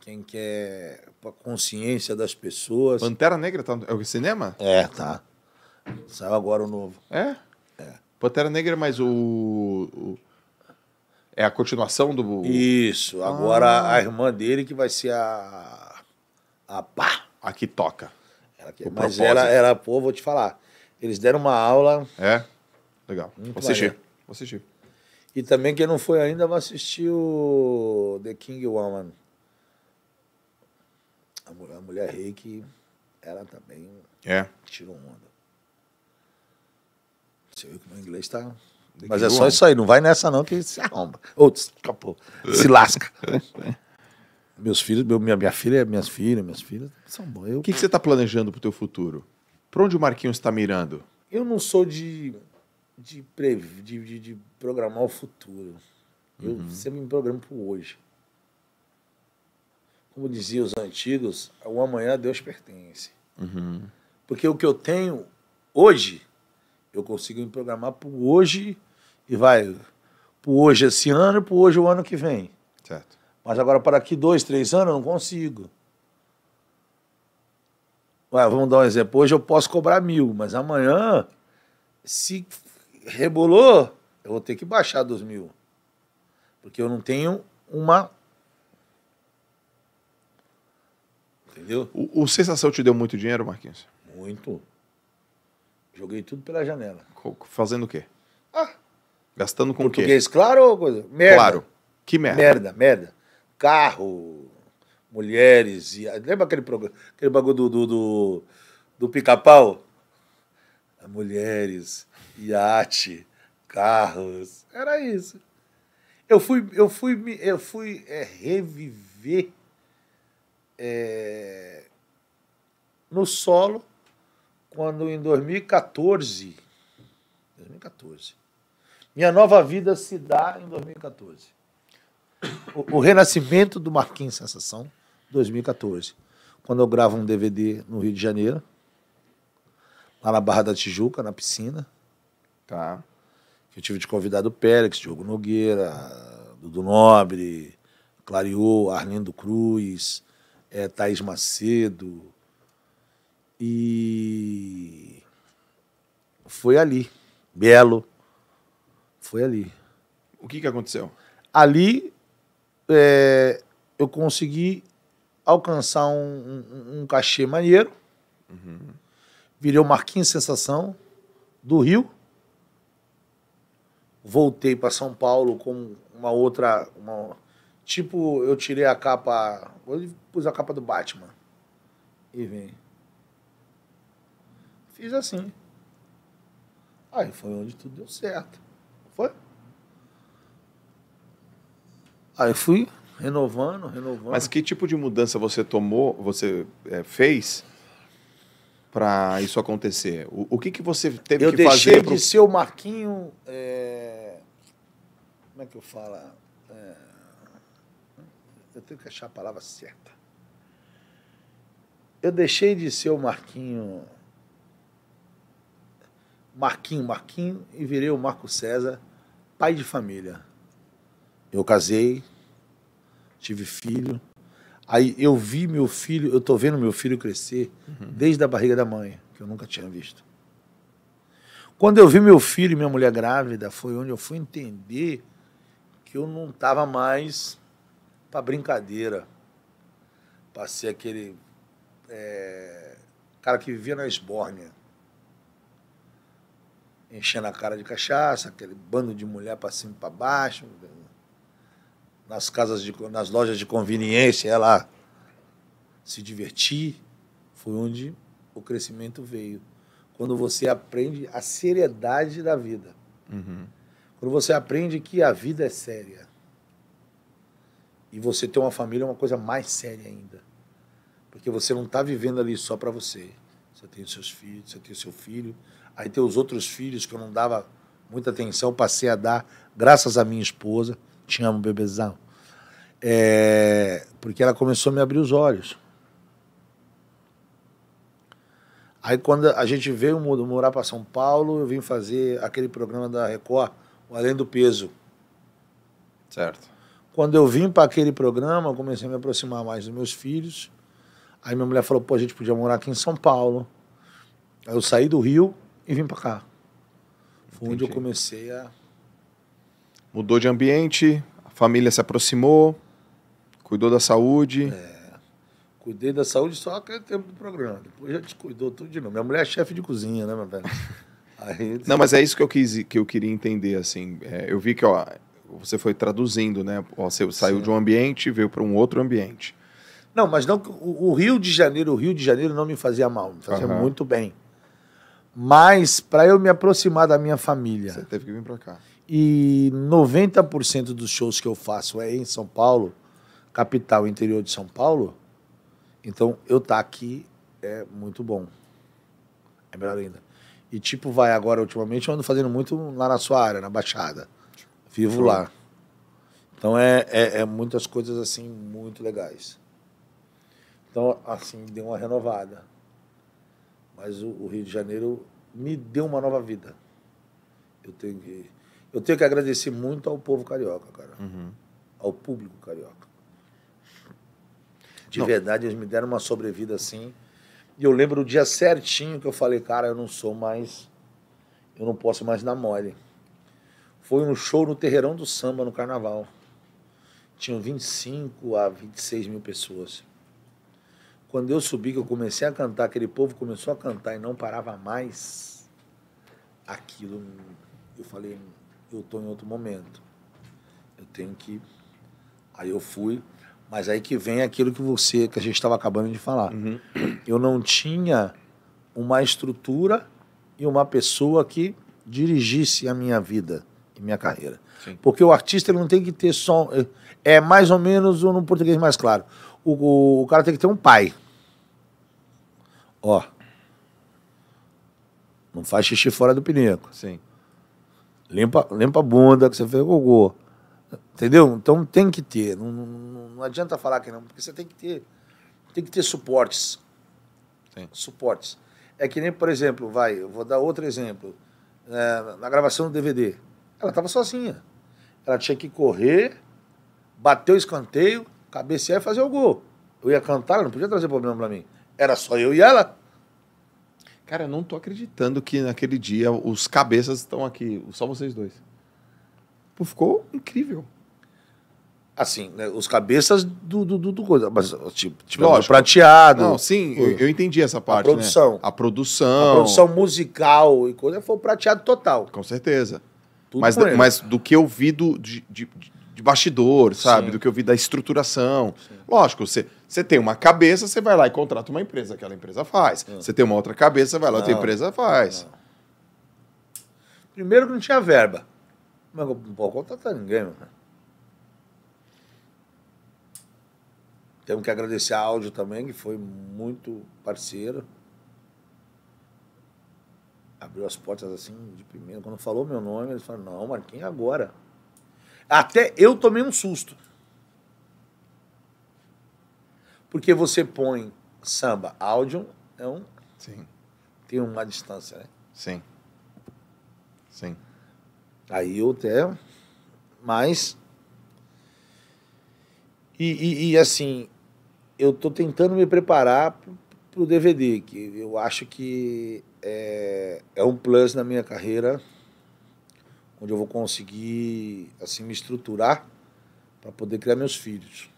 quem quer a consciência das pessoas. Pantera Negra tá é o cinema? É, tá. Saiu agora o novo. É? É. Pantera Negra, é mas o... o... É a continuação do. Isso. Agora ah. a irmã dele que vai ser a. A pá. A que toca. Ela que... Mas ela, ela, pô, vou te falar. Eles deram uma aula. É. Legal. Muito vou assistir. Maneiro. Vou assistir. E também quem não foi ainda vai assistir o The King Woman. A mulher, a mulher rei que ela também é. tirou onda. Você viu que o meu inglês tá mas é só isso aí, não vai nessa não que se arromba. Ou escapou, se lasca. <laughs> Meus filhos, meu, minha, minha filha, minhas filhas, minhas filhas são boas. Eu... O que, que você está planejando para o teu futuro? Para onde o Marquinhos está mirando? Eu não sou de, de, pre, de, de, de programar o futuro. Eu uhum. sempre me programo para hoje. Como diziam os antigos, o amanhã a Deus pertence. Uhum. Porque o que eu tenho hoje eu consigo me programar para hoje e vai para hoje esse ano e para hoje o ano que vem. Certo. Mas agora para aqui dois, três anos eu não consigo. Ué, vamos dar um exemplo. Hoje eu posso cobrar mil, mas amanhã, se rebolou, eu vou ter que baixar dos mil. Porque eu não tenho uma. Entendeu? O, o Sensação te deu muito dinheiro, Marquinhos? Muito. Joguei tudo pela janela. Fazendo o quê? Ah. Gastando com o quê? Português, claro ou coisa? Merda. Claro. Que merda? Merda, merda. Carro, mulheres. E... Lembra aquele, programa, aquele bagulho do, do, do, do pica-pau? Mulheres, iate, carros. Era isso. Eu fui, eu fui, eu fui é, reviver é, no solo quando em 2014, 2014, minha nova vida se dá em 2014. O, o renascimento do Marquinhos Sensação, 2014. Quando eu gravo um DVD no Rio de Janeiro, lá na Barra da Tijuca, na piscina. Tá. Que eu tive de convidado o Pérex, Diogo Nogueira, Dudu Nobre, Clariô, Arlindo Cruz, é, Thaís Macedo, e foi ali. Belo. Foi ali. O que, que aconteceu? Ali é, eu consegui alcançar um, um, um cachê maneiro. Uhum. Virei o Marquinhos Sensação do Rio. Voltei para São Paulo com uma outra. Uma, tipo, eu tirei a capa. Pus a capa do Batman. E vem. Fiz assim. Aí foi onde tudo deu certo. Foi? Aí fui renovando, renovando. Mas que tipo de mudança você tomou, você é, fez para isso acontecer? O, o, que, que você teve eu que fazer? Eu deixei pro... de ser o Marquinho. É... Como é que eu falo? É... Eu tenho que achar a palavra certa. Eu deixei de ser o Marquinho Marquinho, Marquinho e virei o Marco César, pai de família. Eu casei, tive filho. Aí eu vi meu filho, eu tô vendo meu filho crescer uhum. desde a barriga da mãe, que eu nunca tinha visto. Quando eu vi meu filho e minha mulher grávida, foi onde eu fui entender que eu não estava mais para brincadeira. Passei aquele é, cara que vivia na esbórnia enchendo a cara de cachaça, aquele bando de mulher para cima e para baixo. Nas casas de, nas lojas de conveniência, ela se divertir. Foi onde o crescimento veio. Quando você aprende a seriedade da vida. Uhum. Quando você aprende que a vida é séria. E você ter uma família é uma coisa mais séria ainda. Porque você não está vivendo ali só para você. Você tem seus filhos, você tem seu filho, Aí tem os outros filhos que eu não dava muita atenção, passei a dar, graças à minha esposa. Te amo, bebezão. É, porque ela começou a me abrir os olhos. Aí quando a gente veio morar para São Paulo, eu vim fazer aquele programa da Record, o Além do Peso. Certo. Quando eu vim para aquele programa, eu comecei a me aproximar mais dos meus filhos. Aí minha mulher falou, pô, a gente podia morar aqui em São Paulo. Aí eu saí do Rio, e vim para cá. Foi onde eu comecei a. Mudou de ambiente, a família se aproximou, cuidou da saúde. É, cuidei da saúde só aquele tempo do programa. Depois já descuidou tudo de novo. Minha mulher é chefe de cozinha, né, meu velho? <laughs> Aí... Não, mas é isso que eu, quis, que eu queria entender, assim. É, eu vi que, ó, você foi traduzindo, né? você saiu Sim. de um ambiente veio para um outro ambiente. Não, mas não o, o, Rio de Janeiro, o Rio de Janeiro não me fazia mal, me fazia uhum. muito bem. Mas para eu me aproximar da minha família. Você teve que vir para cá. E 90% dos shows que eu faço é em São Paulo, capital, interior de São Paulo. Então eu tá aqui é muito bom. É melhor ainda. E tipo, vai agora ultimamente eu ando fazendo muito lá na sua área, na Baixada. Vivo lá. Então é, é, é muitas coisas assim muito legais. Então, assim, deu uma renovada. Mas o, o Rio de Janeiro me deu uma nova vida. Eu tenho que, eu tenho que agradecer muito ao povo carioca, cara. Uhum. Ao público carioca. De não. verdade, eles me deram uma sobrevida assim. E eu lembro o dia certinho que eu falei, cara, eu não sou mais. Eu não posso mais dar mole. Foi um show no Terreirão do Samba, no Carnaval. Tinham 25 a 26 mil pessoas. Quando eu subi, que eu comecei a cantar, aquele povo começou a cantar e não parava mais, aquilo, eu falei, eu estou em outro momento. Eu tenho que. Aí eu fui, mas aí que vem aquilo que você, que a gente estava acabando de falar. Uhum. Eu não tinha uma estrutura e uma pessoa que dirigisse a minha vida e minha carreira. Sim. Porque o artista ele não tem que ter só. É, é mais ou menos no português mais claro. O, o, o cara tem que ter um pai ó, não faz xixi fora do pinico. Sim. Limpa, limpa a bunda que você fez gogô. Entendeu? Então tem que ter. Não, não, não adianta falar que não, porque você tem que ter. Tem que ter suportes. Sim. Suportes. É que nem, por exemplo, vai, eu vou dar outro exemplo. É, na gravação do DVD, ela estava sozinha. Ela tinha que correr, bater o escanteio, cabecear e fazer o gol. Eu ia cantar, ela não podia trazer problema para mim. Era só eu e ela. Cara, eu não tô acreditando que naquele dia os cabeças estão aqui, só vocês dois. Pô, ficou incrível. Assim, né, os cabeças do, do, do, do coisa. Mas, tipo, tipo prateado. Não, sim, eu, eu, entendi essa parte. A né? produção. Né? A produção. A produção musical e coisa foi o prateado total. Com certeza. Tudo mas, mas do que eu vi do, de, de, de bastidor, sabe? Sim. Do que eu vi da estruturação. Sim. Lógico, você você tem uma cabeça, você vai lá e contrata uma empresa, aquela empresa faz. Ah. Você tem uma outra cabeça, você vai lá, outra ah. empresa faz. Não. Primeiro que não tinha verba. Mas não pode contratar ninguém, mano. Temos que agradecer a Áudio também, que foi muito parceiro. Abriu as portas assim de primeira. Quando falou meu nome, ele falou não, Marquinhos, agora. Até eu tomei um susto. Porque você põe samba, áudio é um. Sim. Tem uma distância, né? Sim. Sim. Aí eu até. Mas. E, e, e assim, eu tô tentando me preparar para o DVD, que eu acho que é, é um plus na minha carreira, onde eu vou conseguir assim me estruturar para poder criar meus filhos.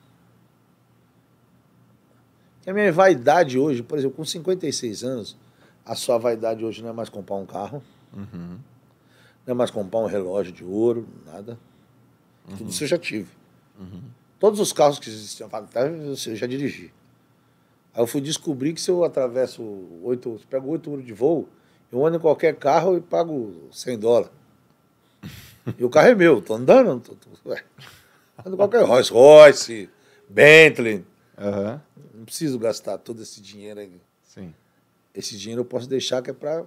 E a minha vaidade hoje, por exemplo, com 56 anos, a sua vaidade hoje não é mais comprar um carro, uhum. não é mais comprar um relógio de ouro, nada. Uhum. Tudo isso eu já tive. Uhum. Todos os carros que existiam, tá, eu já dirigi. Aí eu fui descobrir que se eu atravesso oito, pego oito horas de voo, eu ando em qualquer carro e pago 100 dólares. <laughs> e o carro é meu, tô andando, tô, tô, ué. ando em qualquer Rolls Royce, Bentley. Uhum não preciso gastar todo esse dinheiro aí. Sim. Esse dinheiro eu posso deixar que é para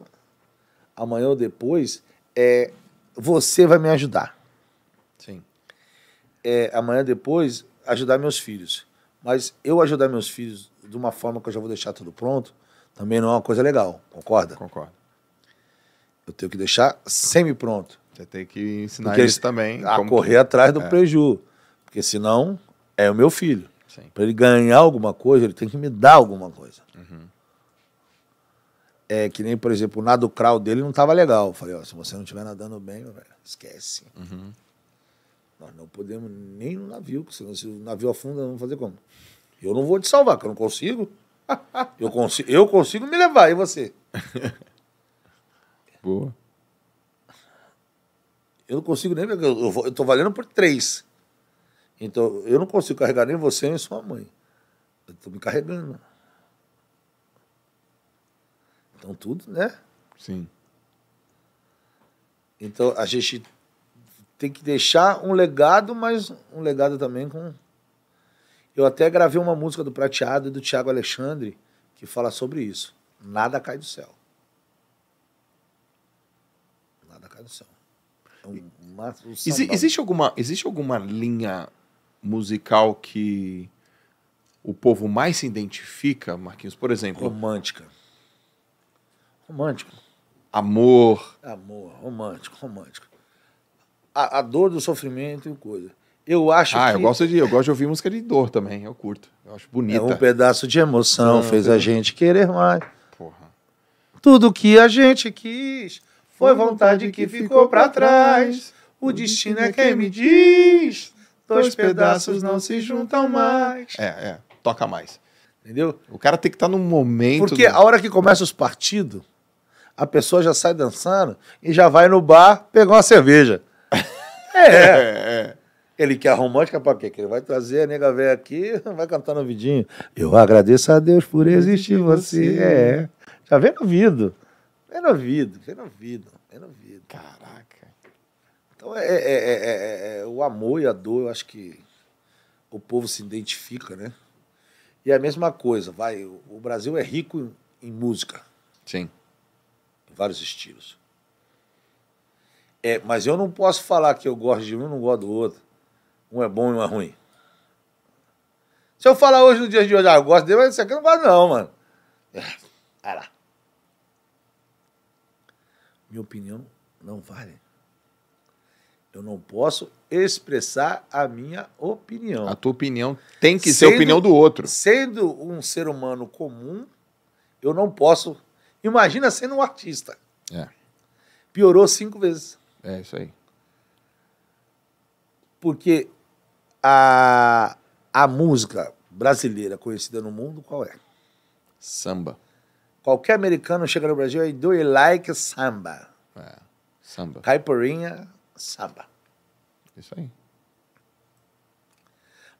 amanhã ou depois. É, você vai me ajudar. Sim. É, amanhã depois ajudar meus filhos. Mas eu ajudar meus filhos de uma forma que eu já vou deixar tudo pronto, também não é uma coisa legal, concorda? Concordo. Eu tenho que deixar semi-pronto. Você tem que ensinar Porque eles também. A correr que... atrás do é. preju. Porque senão é o meu filho. Para ele ganhar alguma coisa, ele tem que me dar alguma coisa. Uhum. É que nem, por exemplo, o nado crawl dele não estava legal. Eu falei, ó, se você não estiver nadando bem, velho, esquece. Uhum. Nós não podemos nem no navio, porque senão, se o navio afunda, vamos fazer como? Eu não vou te salvar, que eu não consigo. <laughs> eu, consigo eu consigo me levar, e você? <laughs> Boa. Eu não consigo nem. Eu, eu, eu tô valendo por três. Então, eu não consigo carregar nem você nem sua mãe. Eu estou me carregando. Então, tudo, né? Sim. Então, a gente tem que deixar um legado, mas um legado também com. Eu até gravei uma música do Prateado e do Tiago Alexandre que fala sobre isso. Nada cai do céu. Nada cai do céu. É um, uma, um existe, alguma, existe alguma linha musical que o povo mais se identifica, Marquinhos? Por exemplo. Romântica. Romântico. Amor. Amor, romântico, romântico. A, a dor do sofrimento e coisa. Eu acho ah, que... eu gosto de eu gosto de ouvir música de dor também, eu curto. Eu acho bonita. É um pedaço de emoção, Não, é fez a gente querer mais. Porra. Tudo que a gente quis foi vontade que, que ficou para trás. O destino é, é quem me diz dois pedaços não se juntam mais. É, é, toca mais. Entendeu? O cara tem que estar tá no momento. Porque do... a hora que começa os partidos, a pessoa já sai dançando e já vai no bar pegar uma cerveja. é. <laughs> é, é. Ele quer a romântica pra quê? Que ele vai trazer a nega velha aqui, <laughs> vai cantar no vidinho. Eu agradeço a Deus por existir você. você. É. Já vem no vidro. Vem no vidro, vem no vidro, vem no vidro. Caraca. Então é, é, é, é, o amor e a dor, eu acho que o povo se identifica, né? E a mesma coisa, vai, o Brasil é rico em, música. Sim. Em vários estilos. É, mas eu não posso falar que eu gosto de um e não gosto do outro. Um é bom e um é ruim. Se eu falar hoje, no dia de hoje, ah, eu gosto dele, mas isso aqui eu não gosto não, mano. Vai lá. Minha opinião não vale. Eu não posso expressar a minha opinião. A tua opinião tem que sendo, ser a opinião do outro. Sendo um ser humano comum, eu não posso. Imagina sendo um artista. É. Piorou cinco vezes. É isso aí. Porque a, a música brasileira conhecida no mundo, qual é? Samba. Qualquer americano chega no Brasil e do you like samba? É, samba. Caipirinha, samba. Isso aí.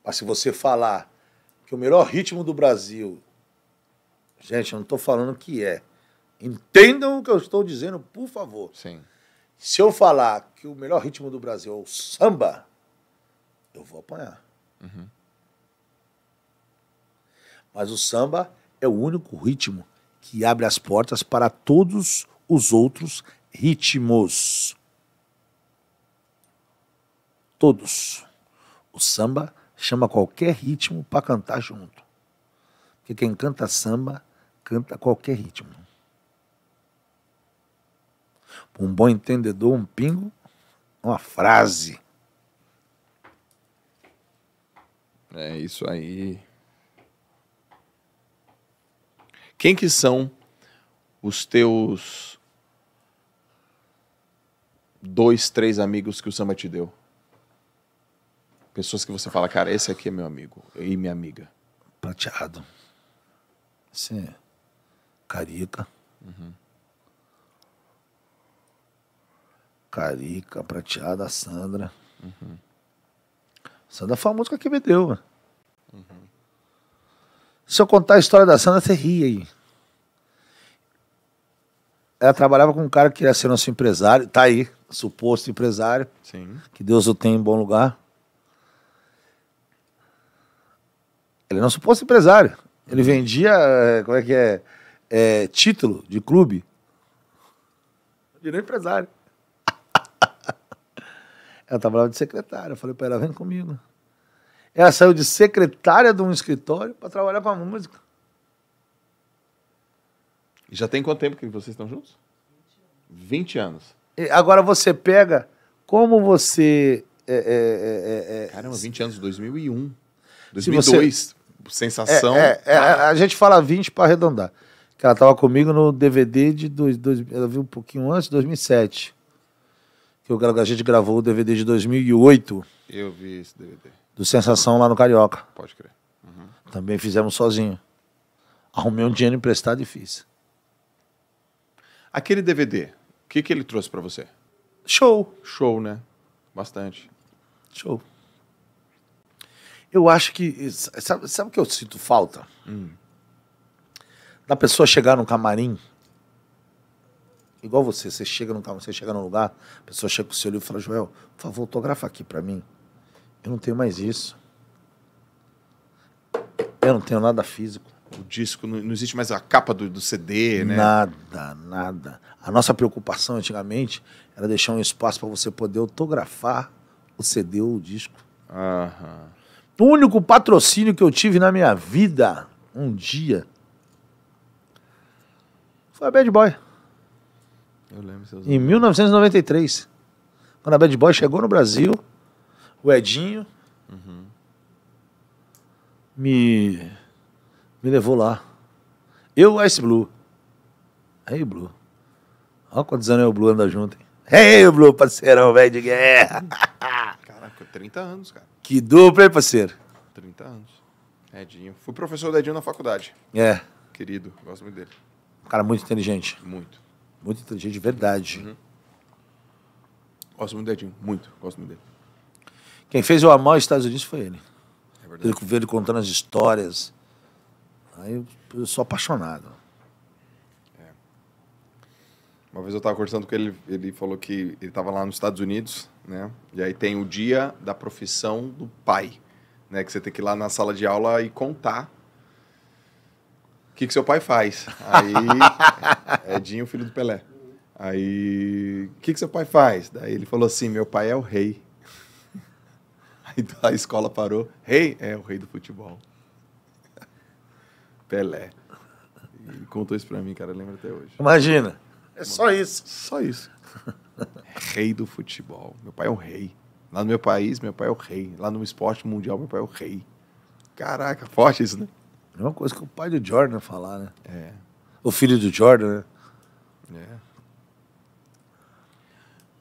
Mas se você falar que o melhor ritmo do Brasil. Gente, eu não estou falando que é. Entendam o que eu estou dizendo, por favor. Sim. Se eu falar que o melhor ritmo do Brasil é o samba, eu vou apanhar. Uhum. Mas o samba é o único ritmo que abre as portas para todos os outros ritmos todos. O samba chama qualquer ritmo para cantar junto. Porque quem canta samba, canta qualquer ritmo. Um bom entendedor, um pingo, uma frase. É isso aí. Quem que são os teus dois, três amigos que o samba te deu? Pessoas que você fala, cara, esse aqui é meu amigo e minha amiga. Prateado. Sim. É carica. Uhum. Carica, prateada, Sandra. Uhum. Sandra foi a música que me deu. Uhum. Se eu contar a história da Sandra, você ri aí. Ela trabalhava com um cara que queria ser nosso empresário, tá aí, suposto empresário. Sim. Que Deus o tenha em bom lugar. Ele não é nosso empresário. Ele vendia, eh, como é que é, é título de clube. Virou é empresário. <laughs> ela trabalhava de secretária. Eu falei para ela, vem comigo. Ela saiu de secretária de um escritório para trabalhar para música. E já tem quanto tempo que vocês estão juntos? 20 anos. E agora você pega como você. É, é, é, Caramba, 20 anos, 2001. 2002. Se você, sensação. É, é, é, a gente fala 20 para arredondar. Que ela tava comigo no DVD de dois, dois, ela viu um pouquinho antes, 2007. Que eu, a gente gravou o DVD de 2008. Eu vi esse DVD. Do Sensação lá no Carioca. Pode crer. Uhum. Também fizemos sozinho. Arrumei um dinheiro emprestado e fiz. Aquele DVD, o que, que ele trouxe para você? Show. Show, né? Bastante. Show. Eu acho que. Sabe, sabe o que eu sinto falta? Hum. Da pessoa chegar num camarim. Igual você, você chega num camarim, você chega no lugar, a pessoa chega com o seu livro e fala, Joel, por favor, autografa aqui para mim. Eu não tenho mais isso. Eu não tenho nada físico. O disco, não, não existe mais a capa do, do CD, né? Nada, nada. A nossa preocupação antigamente era deixar um espaço para você poder autografar o CD ou o disco. Aham. O único patrocínio que eu tive na minha vida, um dia, foi a Bad Boy. Eu lembro. Seus em 1993. Quando a Bad Boy chegou no Brasil, o Edinho uhum. me, me levou lá. Eu, Ice Blue. Aí, Blue. Olha quantos anos eu é e o Blue andam junto. Hein? Ei, hey, Blue, parceirão, velho de guerra. <laughs> 30 anos, cara. Que dupla, hein, parceiro? 30 anos. Edinho. Fui professor do Edinho na faculdade. É. Querido, gosto muito dele. Um cara muito inteligente. Muito. Muito inteligente, de verdade. Uhum. Gosto muito do Edinho, muito. Gosto muito dele. Quem fez eu amar os Estados Unidos foi ele. É verdade. Ele, ele contando as histórias. Aí eu, sou apaixonado. É. Uma vez eu estava conversando com ele, ele falou que ele estava lá nos Estados Unidos né? E aí tem o dia da profissão do pai, né? Que você tem que ir lá na sala de aula e contar o que, que seu pai faz. Aí, <laughs> Edinho, filho do Pelé. Aí, o que, que seu pai faz? Daí ele falou assim, meu pai é o rei. <laughs> Aí a escola parou, rei é o rei do futebol. <laughs> Pelé. Ele contou isso pra mim, cara, lembra até hoje. Imagina. É só isso. Só isso. <laughs> rei do futebol. Meu pai é o rei. Lá no meu país, meu pai é o rei. Lá no esporte mundial, meu pai é o rei. Caraca, forte isso, né? É uma coisa que o pai do Jordan falar, né? É. O filho do Jordan, né? É.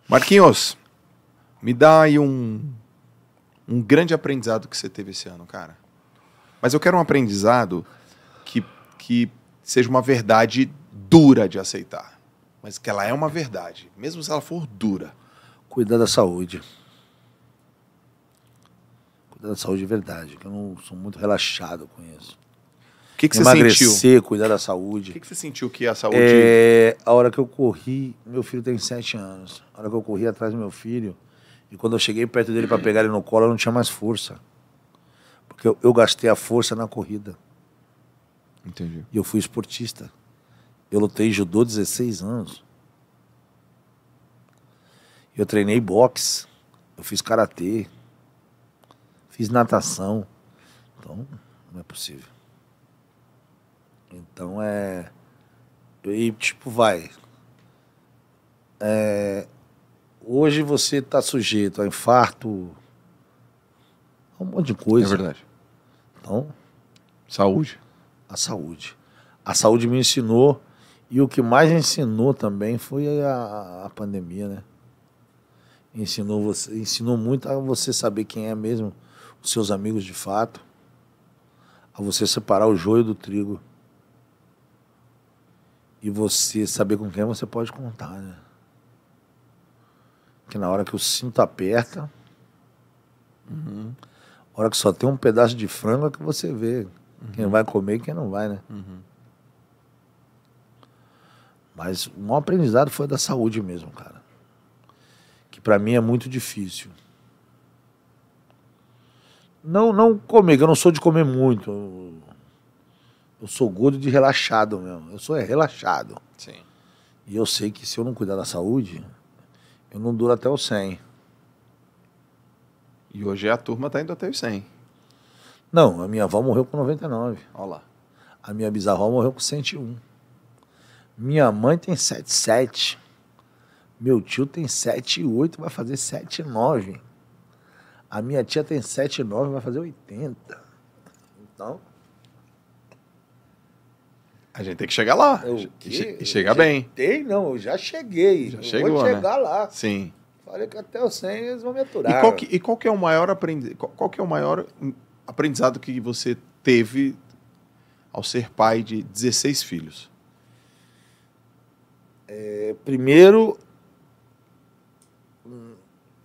Marquinhos, me dá aí um, um grande aprendizado que você teve esse ano, cara. Mas eu quero um aprendizado que, que seja uma verdade dura de aceitar mas que ela é uma verdade, mesmo se ela for dura. Cuidar da saúde. Cuidar da saúde de é verdade, que eu não sou muito relaxado com isso. O que, que Emagrecer, você sentiu? cuidar da saúde. O que, que você sentiu que a saúde. É, a hora que eu corri, meu filho tem sete anos. A hora que eu corri atrás do meu filho, e quando eu cheguei perto dele para pegar ele no colo, eu não tinha mais força. Porque eu, eu gastei a força na corrida. Entendi. E eu fui esportista. Eu lutei judô 16 anos. Eu treinei boxe, eu fiz karatê, fiz natação. Então, não é possível. Então é. E tipo, vai. É... Hoje você está sujeito a infarto, a um monte de coisa. É verdade. Então. Saúde. A saúde. A saúde me ensinou e o que mais ensinou também foi a, a pandemia, né? Ensinou, você, ensinou muito a você saber quem é mesmo, os seus amigos de fato, a você separar o joio do trigo. E você saber com quem você pode contar, né? Que na hora que o cinto aperta, uhum. hora que só tem um pedaço de frango é que você vê. Uhum. Quem vai comer e quem não vai, né? Uhum. Mas o maior aprendizado foi da saúde mesmo, cara. Que para mim é muito difícil. Não, não comer, eu não sou de comer muito. Eu, sou gordo de relaxado mesmo. Eu sou é, relaxado. Sim. E eu sei que se eu não cuidar da saúde, eu não duro até os 100. E hoje a turma tá indo até os 100. Não, a minha avó morreu com 99. Olha lá. A minha bisavó morreu com 101. Minha mãe tem 77. Meu tio tem 78, vai fazer 79. A minha tia tem 79, vai fazer 80. Então, a gente tem que chegar lá. e chegar bem. Tem, não, eu já cheguei. Já eu chegou, vou né? chegar né? lá. Sim. Falei que até os 100 eles vão me aturar. E qual que, e qual que é o maior aprendiz, qual, qual, que é o maior aprendizado que você teve ao ser pai de 16 filhos? É, primeiro,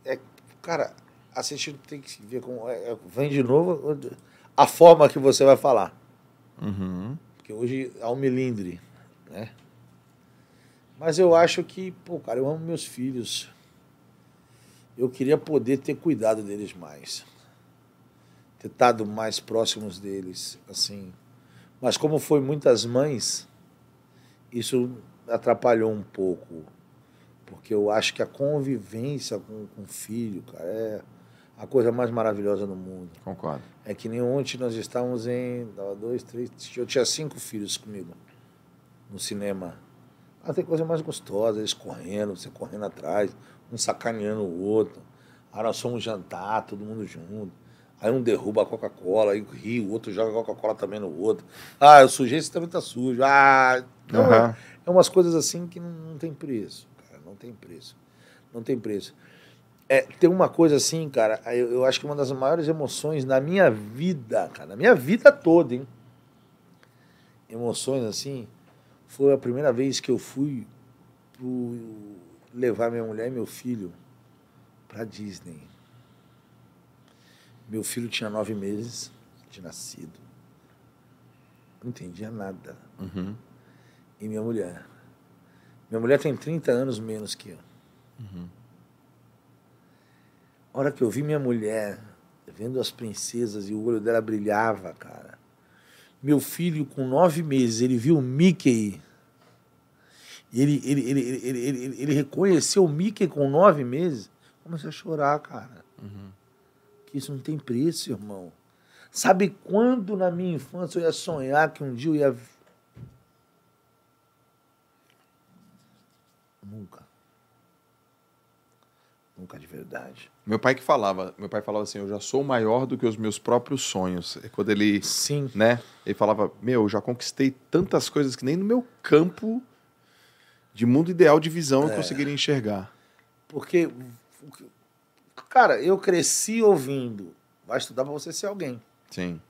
é, cara, assistindo tem que ver como. É, é, vem de novo a forma que você vai falar. Uhum. Porque hoje há é um melindre, né? Mas eu acho que, pô, cara, eu amo meus filhos. Eu queria poder ter cuidado deles mais. Ter estado mais próximos deles, assim. Mas como foi muitas mães, isso atrapalhou um pouco. Porque eu acho que a convivência com, o filho, cara, é a coisa mais maravilhosa do mundo. Concordo. É que nem ontem nós estávamos em. dois, três. Eu tinha cinco filhos comigo no cinema. Ah, tem coisa mais gostosa, eles correndo, você correndo atrás, um sacaneando o outro. Aí ah, nós fomos jantar, todo mundo junto. Aí um derruba a Coca-Cola, aí ri, o outro joga Coca-Cola também no outro. Ah, o sujeito também tá sujo. Ah, então, uhum. Então, umas coisas assim que não, não tem preço, cara, não tem preço. Não tem preço. É, tem uma coisa assim, cara, eu, eu acho que uma das maiores emoções na minha vida, cara, na minha vida toda, hein? Emoções assim, foi a primeira vez que eu fui pro, levar minha mulher e meu filho para Disney. Meu filho tinha nove meses de nascido. Não entendia nada. Uhum e minha mulher. Minha mulher tem 30 anos menos que eu. Uhum. A hora que eu vi minha mulher vendo as princesas e o olho dela brilhava, cara. Meu filho, com nove meses, ele viu o Mickey. Ele, ele, ele, ele, ele, ele, reconheceu o Mickey com nove meses. Começou a chorar, cara. Uhum. Que isso não tem preço, irmão. Sabe quando na minha infância eu ia sonhar que um dia eu ia Nunca. Nunca de verdade. Meu pai que falava, meu pai falava assim, eu já sou maior do que os meus próprios sonhos. É quando ele, Sim. né? Ele falava, meu, eu já conquistei tantas coisas que nem no meu campo de mundo ideal de visão é. eu conseguiria enxergar. Porque cara, eu cresci ouvindo, vai estudar para você ser alguém. Sim.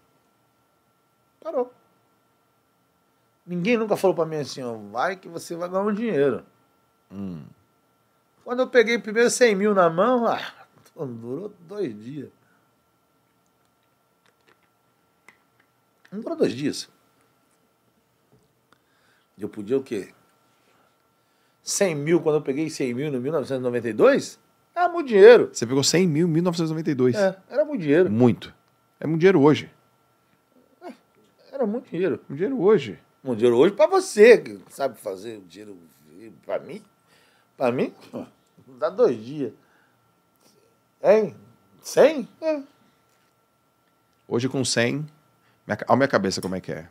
Parou. Ninguém nunca falou para mim assim, ó, vai que você vai ganhar um dinheiro. Hum. Quando eu peguei primeiro 100 mil na mão, ah, durou dois dias. Não durou dois dias. Eu podia o quê? 100 mil, quando eu peguei 100 mil em 1992, era muito dinheiro. Você pegou 100 mil em 1992. É, era muito dinheiro. Muito. É muito dinheiro hoje. É, era muito dinheiro. Muito dinheiro hoje. Muito dinheiro hoje para você, que sabe fazer dinheiro para mim. Pra mim, pô, dá dois dias. Hein? 100? É. Hoje com 100, olha a minha cabeça como é que é?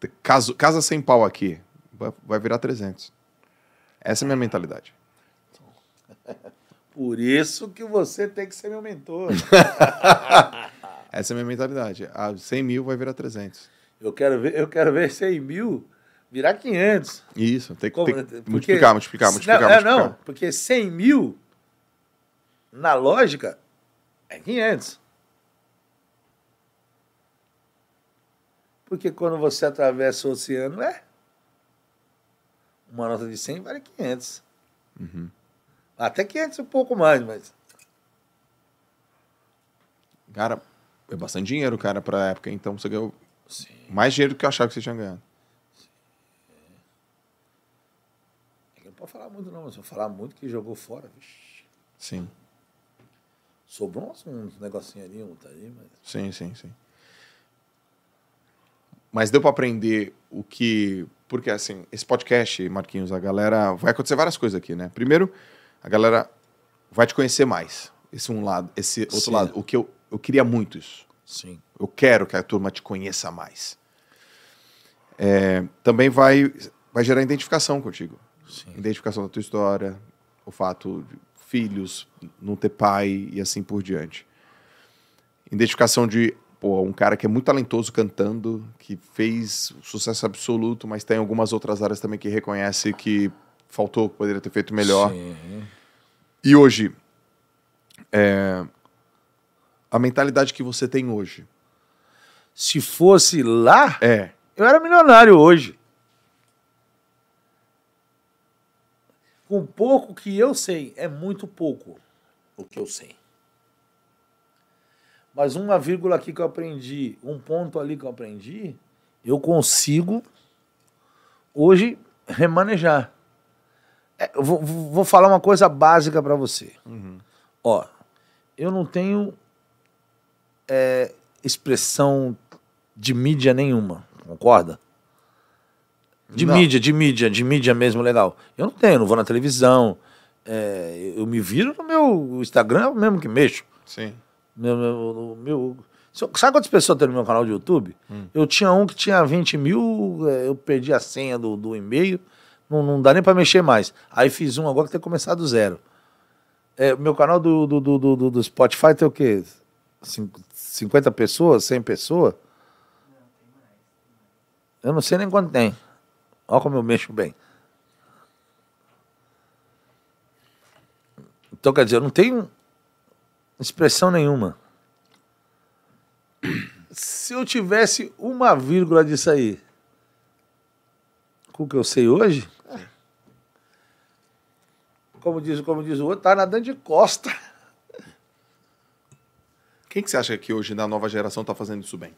é. Caso, casa sem pau aqui, vai, vai virar 300. Essa é a minha mentalidade. <laughs> Por isso que você tem que ser meu mentor. <laughs> Essa é a minha mentalidade. A ah, 100 mil vai virar 300. Eu quero ver, eu quero ver 100 mil virar 500. Isso, tem que, Como, tem porque, multiplicar, multiplicar, multiplicar. Não, é, multiplicar. não, porque 100 mil, na lógica, é 500. Porque quando você atravessa o oceano, é. Uma nota de 100 vale 500. Uhum. Até 500 e um pouco mais, mas. Cara, é bastante dinheiro, cara, pra época. Então você ganhou Sim. mais dinheiro do que eu achava que você tinha ganhado. pode falar muito, não, mas vou eu falar muito que jogou fora, vixi. Sim. Sobrou uns, uns negocinhos ali, um tá ali, mas. Sim, sim, sim. Mas deu para aprender o que. Porque, assim, esse podcast, Marquinhos, a galera. Vai acontecer várias coisas aqui, né? Primeiro, a galera vai te conhecer mais. Esse um lado, esse outro sim. lado. O que eu, eu queria muito isso. Sim. Eu quero que a turma te conheça mais. É, também vai, vai gerar identificação contigo. Sim. identificação da tua história, o fato de filhos, não ter pai e assim por diante. Identificação de pô, um cara que é muito talentoso cantando, que fez sucesso absoluto, mas tem algumas outras áreas também que reconhece que faltou, poderia ter feito melhor. Sim. E hoje, é, a mentalidade que você tem hoje. Se fosse lá, é. eu era milionário hoje. com pouco que eu sei, é muito pouco o que eu sei. Mas uma vírgula aqui que eu aprendi, um ponto ali que eu aprendi, eu consigo hoje remanejar. É, vou, vou, falar uma coisa básica para você. Uhum. Ó, eu não tenho é, expressão de mídia nenhuma, concorda? De não. mídia, de mídia, de mídia mesmo legal. Eu não tenho, não vou na televisão. É, eu me viro no meu Instagram é mesmo que mexo. Sim. Meu, meu, meu, sabe quantas pessoas tem no meu canal de YouTube? Hum. Eu tinha um que tinha 20 mil, é, eu perdi a senha do, do e-mail, não, não dá nem para mexer mais. Aí fiz um agora que tem começado do zero. É, meu canal do, do, do, do, do Spotify tem o quê? 50 pessoas? 100 pessoas? Eu não sei nem quanto tem. Olha como eu mexo bem. Então, quer dizer, eu não tenho expressão nenhuma. Se eu tivesse uma vírgula disso aí, com o que eu sei hoje, como diz, como diz o outro, tá nadando de costa. Quem que você acha que hoje na nova geração tá fazendo isso bem?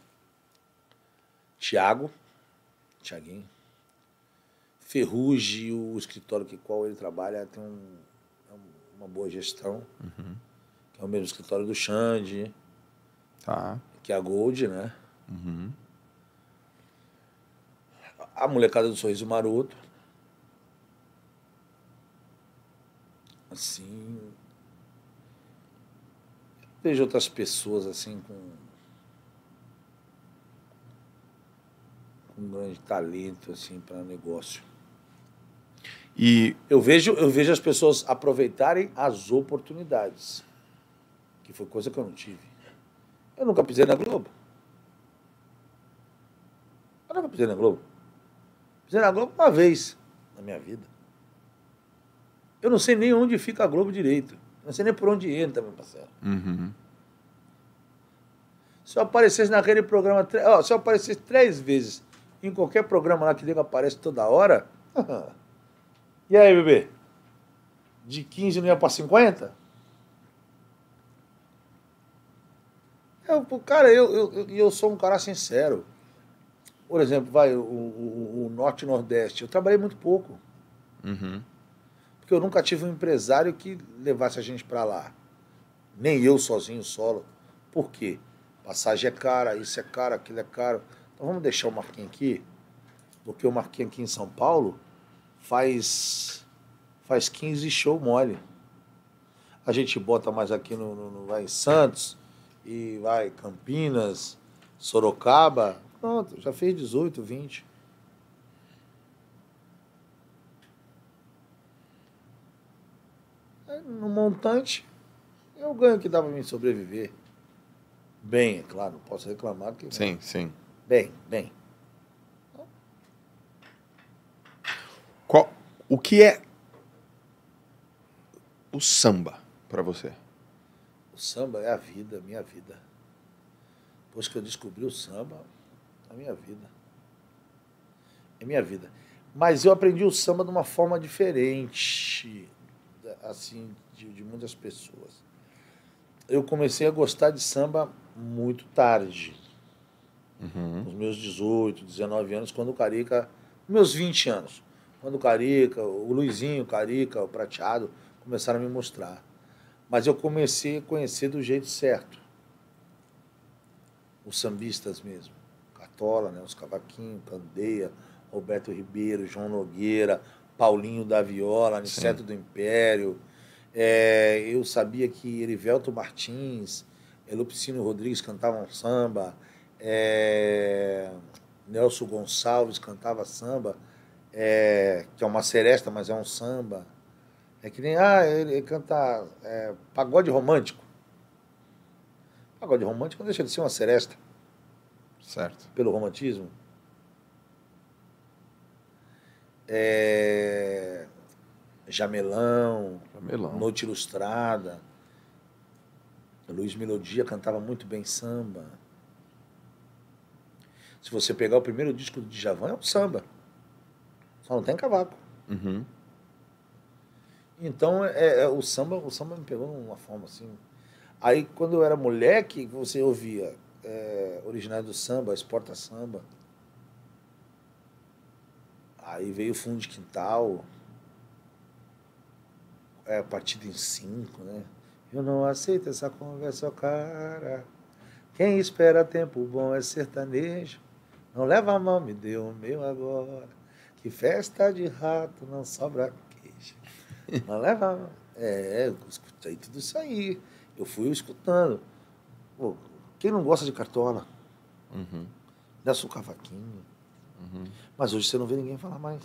Tiago. Tiaguinho. Ferrugem, o escritório que qual ele trabalha tem é um, uma boa gestão, uhum. que é o mesmo escritório do Xande, tá. que é a Gold, né? Uhum. A molecada do Sorriso Maroto. Assim. Vejo outras pessoas assim com. com um grande talento assim para negócio. E eu vejo, eu vejo as pessoas aproveitarem as oportunidades, que foi coisa que eu não tive. Eu nunca pisei na Globo. Eu nunca pisei na Globo. Pisei na Globo uma vez na minha vida. Eu não sei nem onde fica a Globo direito. Eu não sei nem por onde entra, meu parceiro. Uhum. Se eu aparecesse naquele programa, se eu aparecesse três vezes em qualquer programa lá que ele aparece toda hora, <laughs> E aí, bebê? De 15 não ia para 50? Eu, cara, eu, eu, eu sou um cara sincero. Por exemplo, vai o, o, o Norte e Nordeste. Eu trabalhei muito pouco. Uhum. Porque eu nunca tive um empresário que levasse a gente para lá. Nem eu sozinho, solo. Por quê? Passagem é cara, isso é caro, aquilo é caro. Então vamos deixar o Marquinhos aqui, porque o Marquinhos aqui em São Paulo faz faz 15 show mole. A gente bota mais aqui no, no, no vai Santos e vai Campinas, Sorocaba, pronto, já fez 18, 20. É, no montante, eu é ganho que dá para mim sobreviver. Bem, é claro, não posso reclamar. Que... Sim, sim. Bem, bem. Qual, o que é o samba para você? O samba é a vida, minha vida. Depois que eu descobri o samba, é a minha vida. É minha vida. Mas eu aprendi o samba de uma forma diferente, assim, de, de muitas pessoas. Eu comecei a gostar de samba muito tarde. Uhum. meus 18, 19 anos, quando o Carica. Meus 20 anos. Quando o Carica, o Luizinho, o Carica, o Prateado começaram a me mostrar. Mas eu comecei a conhecer do jeito certo. Os sambistas mesmo. Cartola, né? os Cavaquinho, Candeia, Roberto Ribeiro, João Nogueira, Paulinho da Viola, Aniceto do Império. É, eu sabia que Erivelto Martins, Elupicino Rodrigues cantavam samba, é, Nelson Gonçalves cantava samba é, que é uma seresta, mas é um samba. É que nem, ah, ele, ele canta é, pagode romântico. Pagode romântico não deixa de ser uma seresta. Certo. Pelo romantismo. É, Jamelão, Jamelão, Noite Ilustrada. Luiz Melodia cantava muito bem samba. Se você pegar o primeiro disco do Djavan, é um samba. Só não tem cavaco. Uhum. Então, é, é, o samba o samba me pegou de uma forma assim. Aí, quando eu era moleque, você ouvia é, originário do samba, exporta samba. Aí veio o fundo de quintal. É, partido em cinco, né? Eu não aceito essa conversa, cara. Quem espera tempo bom é sertanejo. Não leva a mão, me deu o meu agora. Que festa de rato não sobra queixa. <laughs> Mas levava. É, eu escutei tudo isso aí. Eu fui escutando. Pô, quem não gosta de cartola? Uhum. Desce o cavaquinho. Uhum. Mas hoje você não vê ninguém falar mais.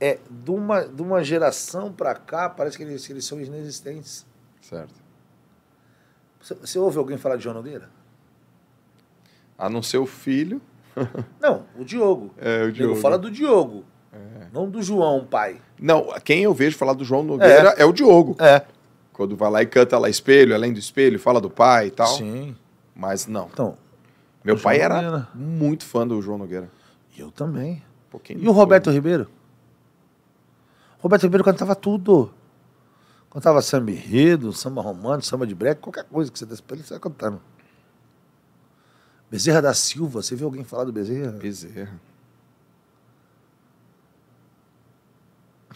É, de uma, de uma geração para cá, parece que eles, eles são inexistentes. Certo. Você, você ouve alguém falar de João Nogueira? A não ser o filho não, o Diogo. É, o Diogo. Fala do Diogo. É. Não do João, pai. Não, quem eu vejo falar do João Nogueira é, é o Diogo. É. Quando vai lá e canta lá espelho, além do espelho, fala do pai e tal. Sim. Mas não. Então, meu pai era Nogueira. muito fã do João Nogueira. Eu também. Um e o Roberto foi, Ribeiro? Roberto Ribeiro cantava tudo. Cantava samba enredo, samba romântico, samba de breque, qualquer coisa que você desse pra ele, você vai cantando. Bezerra da Silva. Você viu alguém falar do Bezerra? Bezerra.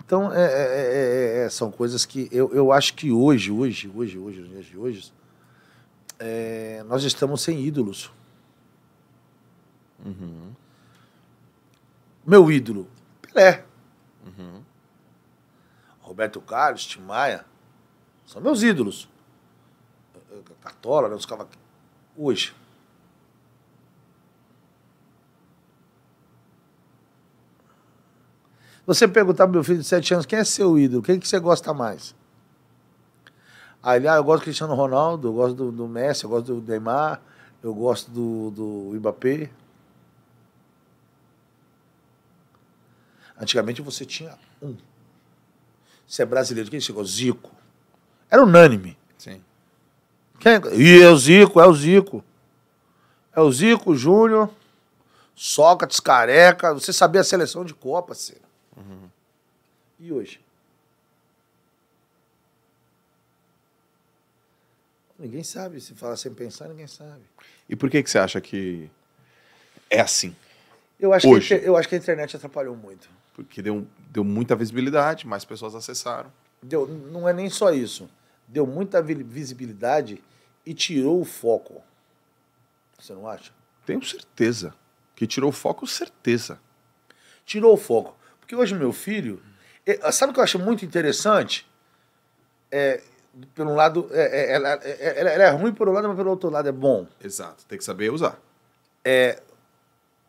Então, é é, é, é, é, são coisas que eu, eu acho que hoje, hoje, hoje, hoje, nos dias de hoje, é, nós estamos sem ídolos. Uhum. Meu ídolo, Pelé. Uhum. Roberto Carlos, Tim Maia, são meus ídolos. Cartola, né, os cavaquinhos. Hoje. Você perguntar pro meu filho de 7 anos quem é seu ídolo, quem que você gosta mais? Aí ele, ah, eu gosto do Cristiano Ronaldo, eu gosto do, do Messi, eu gosto do Neymar, eu gosto do, do Mbappé. Antigamente você tinha um. Você é brasileiro, quem chegou? Zico. Era unânime. Sim. Quem? É? E é o Zico, é o Zico. É o Zico, Júnior, Sócrates, Careca. Você sabia a seleção de Copa, cê. Uhum. E hoje? Ninguém sabe. Se fala sem pensar, ninguém sabe. E por que, que você acha que é assim? Eu acho, hoje? Que, eu acho que a internet atrapalhou muito. Porque deu, deu muita visibilidade, mais pessoas acessaram. Deu, não é nem só isso. Deu muita visibilidade e tirou o foco. Você não acha? Tenho certeza. Que tirou o foco, certeza. Tirou o foco. Porque hoje meu filho. Ah, sabe o que eu acho muito interessante? É, pelo lado, é, é, é, é, ela, ela, é ruim por um lado, mas pelo outro lado é bom. Exato, tem que saber usar. É,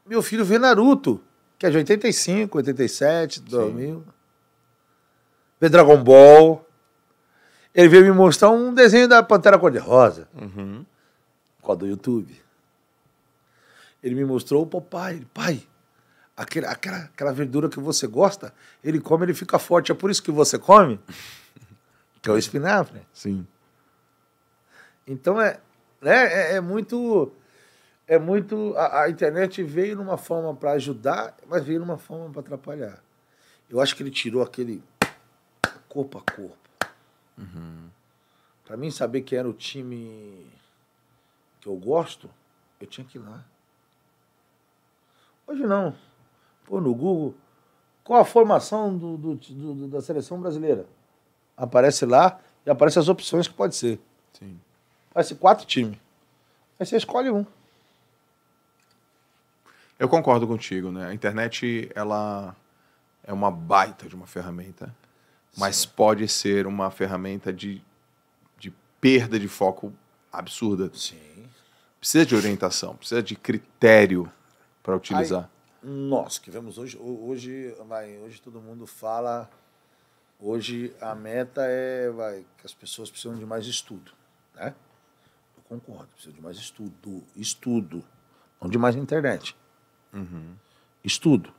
meu filho vê Naruto, que é de 85, 87, 2000. Sim. Vê Dragon Ball. Ele veio me mostrar um desenho da Pantera Cor-de-Rosa, uhum. qual do YouTube. Ele me mostrou o papai. pai, aquele, aquela, aquela verdura que você gosta, ele come, ele fica forte. É por isso que você come? <laughs> que é o espinafre. Sim. Então é, né, é, é muito. É muito. A, a internet veio numa forma para ajudar, mas veio numa forma para atrapalhar. Eu acho que ele tirou aquele corpo a corpo. Uhum. Para mim saber que era o time que eu gosto, eu tinha que ir lá. Hoje não pô no Google, qual a formação do, do, do, da seleção brasileira? Aparece lá e aparece as opções que pode ser. Sim. Aparece quatro times. Aí você escolhe um. Eu concordo contigo, né? A internet, ela é uma baita de uma ferramenta, Sim. mas pode ser uma ferramenta de, de perda de foco absurda. Sim. Precisa de orientação, precisa de critério para utilizar nós que vemos hoje, hoje, vai, hoje todo mundo fala, hoje a meta é vai, que as pessoas precisam de mais estudo, né? Eu concordo, precisa de mais estudo, estudo, não de mais internet. Uhum. Estudo,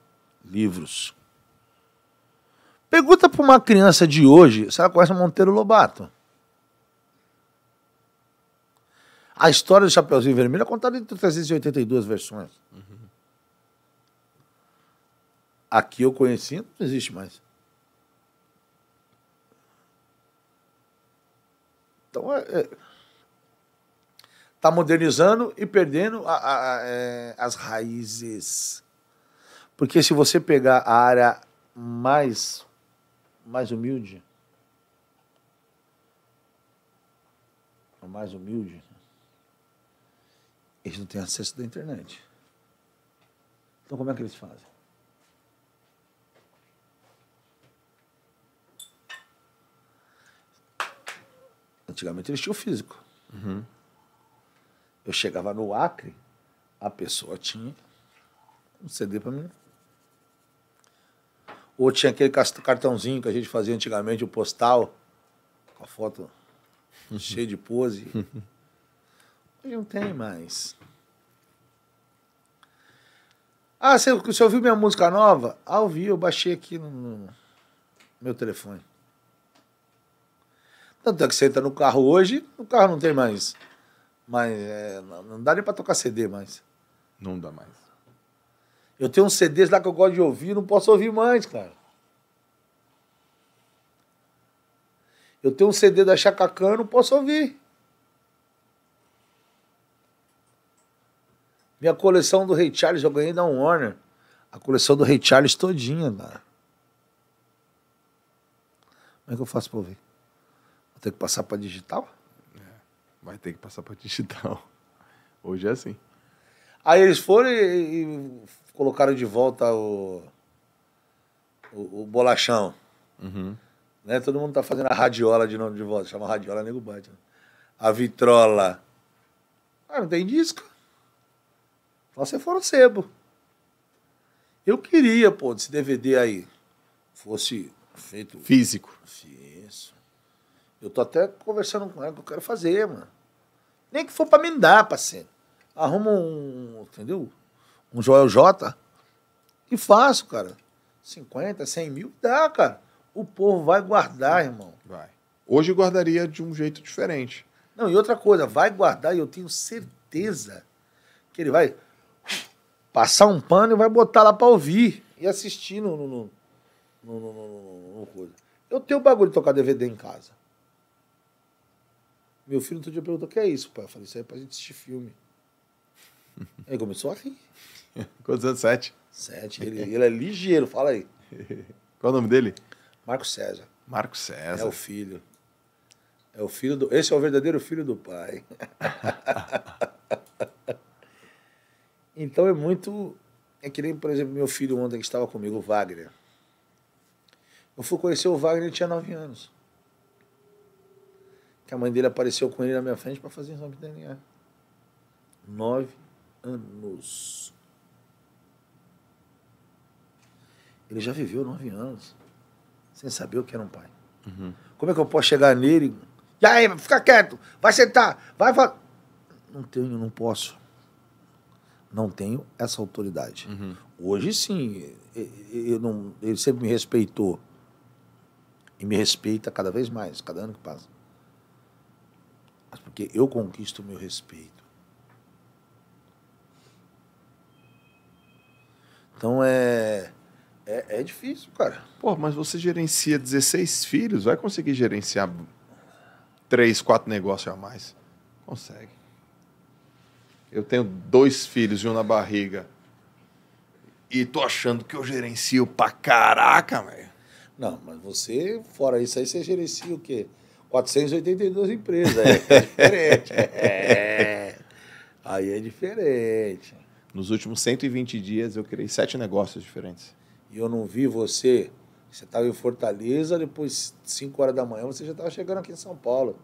livros. Pergunta para uma criança de hoje se ela conhece Monteiro Lobato. A história do Chapeuzinho Vermelho é contada em 382 versões. Uhum aqui eu conheci, não existe mais. Então, é, é tá modernizando e perdendo a, a, é, as raízes. Porque se você pegar a área mais, mais humilde, a mais humilde, eles não têm acesso da internet. Então como é que eles fazem? Antigamente eles tinham físico. Uhum. Eu chegava no Acre, a pessoa tinha um CD para mim. Ou tinha aquele cartãozinho que a gente fazia antigamente, o postal, com a foto uhum. <laughs> cheia de pose. Hoje não tem mais. Ah, você, você ouviu minha música nova? Ah, ouvi, eu baixei aqui no, no meu telefone. Tanto é que você entra no carro hoje, o carro não tem mais. Mas é, não dá nem para tocar CD mais. Não dá mais. Eu tenho uns CDs lá que eu gosto de ouvir, não posso ouvir mais, cara. Eu tenho um CD da Chacacan, não posso ouvir. Minha coleção do Rei Charles eu ganhei da Warner. A coleção do Rei Charles todinha, cara. Como é que eu faço pra ouvir? Vou ter que passar para digital? É, vai ter que passar para digital. <laughs> Hoje é assim. Aí eles foram e, e colocaram de volta o, o, o bolachão. Uhum. Né? Todo mundo tá fazendo a radiola de novo de volta. Chama radiola nego bate. Né? A vitrola. Ah, não tem disco? Só se for o sebo. Eu queria, pô, desse DVD aí. Fosse feito. Físico. Isso. Eu tô até conversando com ela que eu quero fazer, mano. Nem que for pra me dar, parceiro. Arruma um, entendeu? Um Joel J e faço, cara. 50, 100 mil, dá, cara. O povo vai guardar, irmão. Vai. Hoje guardaria de um jeito diferente. Não, e outra coisa, vai guardar e eu tenho certeza que ele vai passar um pano e vai botar lá pra ouvir e assistir no, no, no, no, no, no, no, no coisa. Eu tenho o bagulho de tocar DVD em casa. Meu filho outro dia perguntou: o que é isso, pai? Eu falei: isso aí é pra gente assistir filme. aí <laughs> começou a rir. Quantos anos? Sete. Sete. Ele, ele é ligeiro, fala aí. <laughs> Qual o nome dele? Marco César. Marco César. É o filho. É o filho do. Esse é o verdadeiro filho do pai. <laughs> então é muito. É que nem, por exemplo, meu filho ontem que estava comigo, o Wagner. Eu fui conhecer o Wagner, ele tinha nove anos que a mãe dele apareceu com ele na minha frente para fazer exame de DNA. Nove anos. Ele já viveu nove anos sem saber o que era um pai. Uhum. Como é que eu posso chegar nele? E aí, fica quieto, vai sentar, vai falar. Não tenho, não posso. Não tenho essa autoridade. Uhum. Hoje sim, eu não, ele sempre me respeitou. E me respeita cada vez mais, cada ano que passa mas porque eu conquisto o meu respeito. Então é, é, é difícil, cara. Pô, mas você gerencia 16 filhos, vai conseguir gerenciar três, quatro negócios a mais? Consegue. Eu tenho dois filhos e um na barriga. E tô achando que eu gerencio pra caraca, velho. Não, mas você, fora isso aí, você gerencia o quê? 482 empresas. É, é diferente. <laughs> É. Aí é diferente. Nos últimos 120 dias, eu criei sete negócios diferentes. E eu não vi você. Você estava em Fortaleza, depois, 5 horas da manhã, você já estava chegando aqui em São Paulo.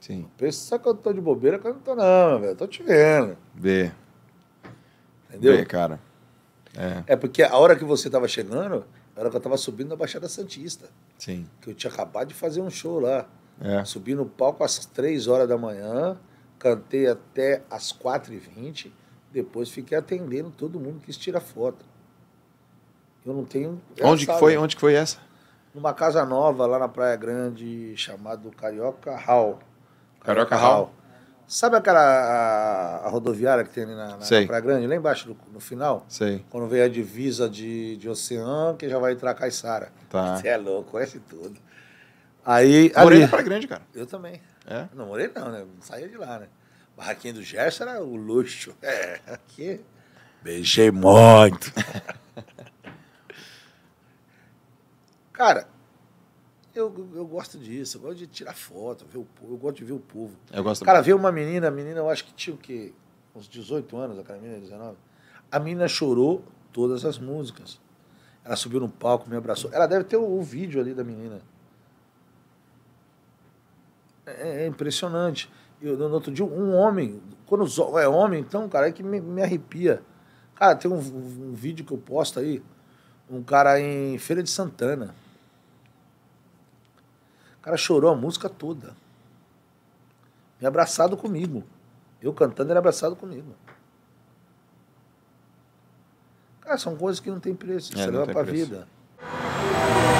Sim. Pensa que eu tô de bobeira, que eu não tô, não, velho. Tô te vendo. Vê. Entendeu? Vê, cara. É. é porque a hora que você estava chegando, era que eu estava subindo na Baixada Santista. Sim. Que eu tinha acabado de fazer um show lá. É. Subi no palco às 3 horas da manhã, cantei até às 4h20, depois fiquei atendendo todo mundo que quis tirar foto. Eu não tenho. Onde que foi? Onde que foi essa? Numa casa nova lá na Praia Grande, chamado Carioca Hall. Carioca, Carioca Hall. Hall. Sabe aquela a, a rodoviária que tem ali na, na, Praia Grande, lá embaixo do, no final? Sei. Quando vem a divisa de, de Oceano, que já vai entrar Caiçara. Tá. <laughs> Você é louco, conhece tudo. Aí, morei na Praia Grande, cara. Eu também. É? Não morei não, né? Saía de lá, né? Barraquinha do Gerson era o luxo. É, aqui. Beijei muito. <laughs> cara, eu, eu gosto disso, eu gosto de tirar foto, ver o, eu gosto de ver o povo. Eu gosto Cara, ver uma menina, a menina, eu acho que tinha o quê? Uns 18 anos, a menina 19. A menina chorou todas as músicas. Ela subiu no palco, me abraçou. Ela deve ter o, o vídeo ali da menina. É, é, é impressionante. Eu, no outro dia, um homem, quando é homem, então, cara, é que me, me arrepia. Cara, tem um, um vídeo que eu posto aí, um cara em Feira de Santana cara chorou a música toda. Me abraçado comigo. Eu cantando, ele abraçado comigo. Cara, são coisas que não tem preço. É, você leva pra preço. vida.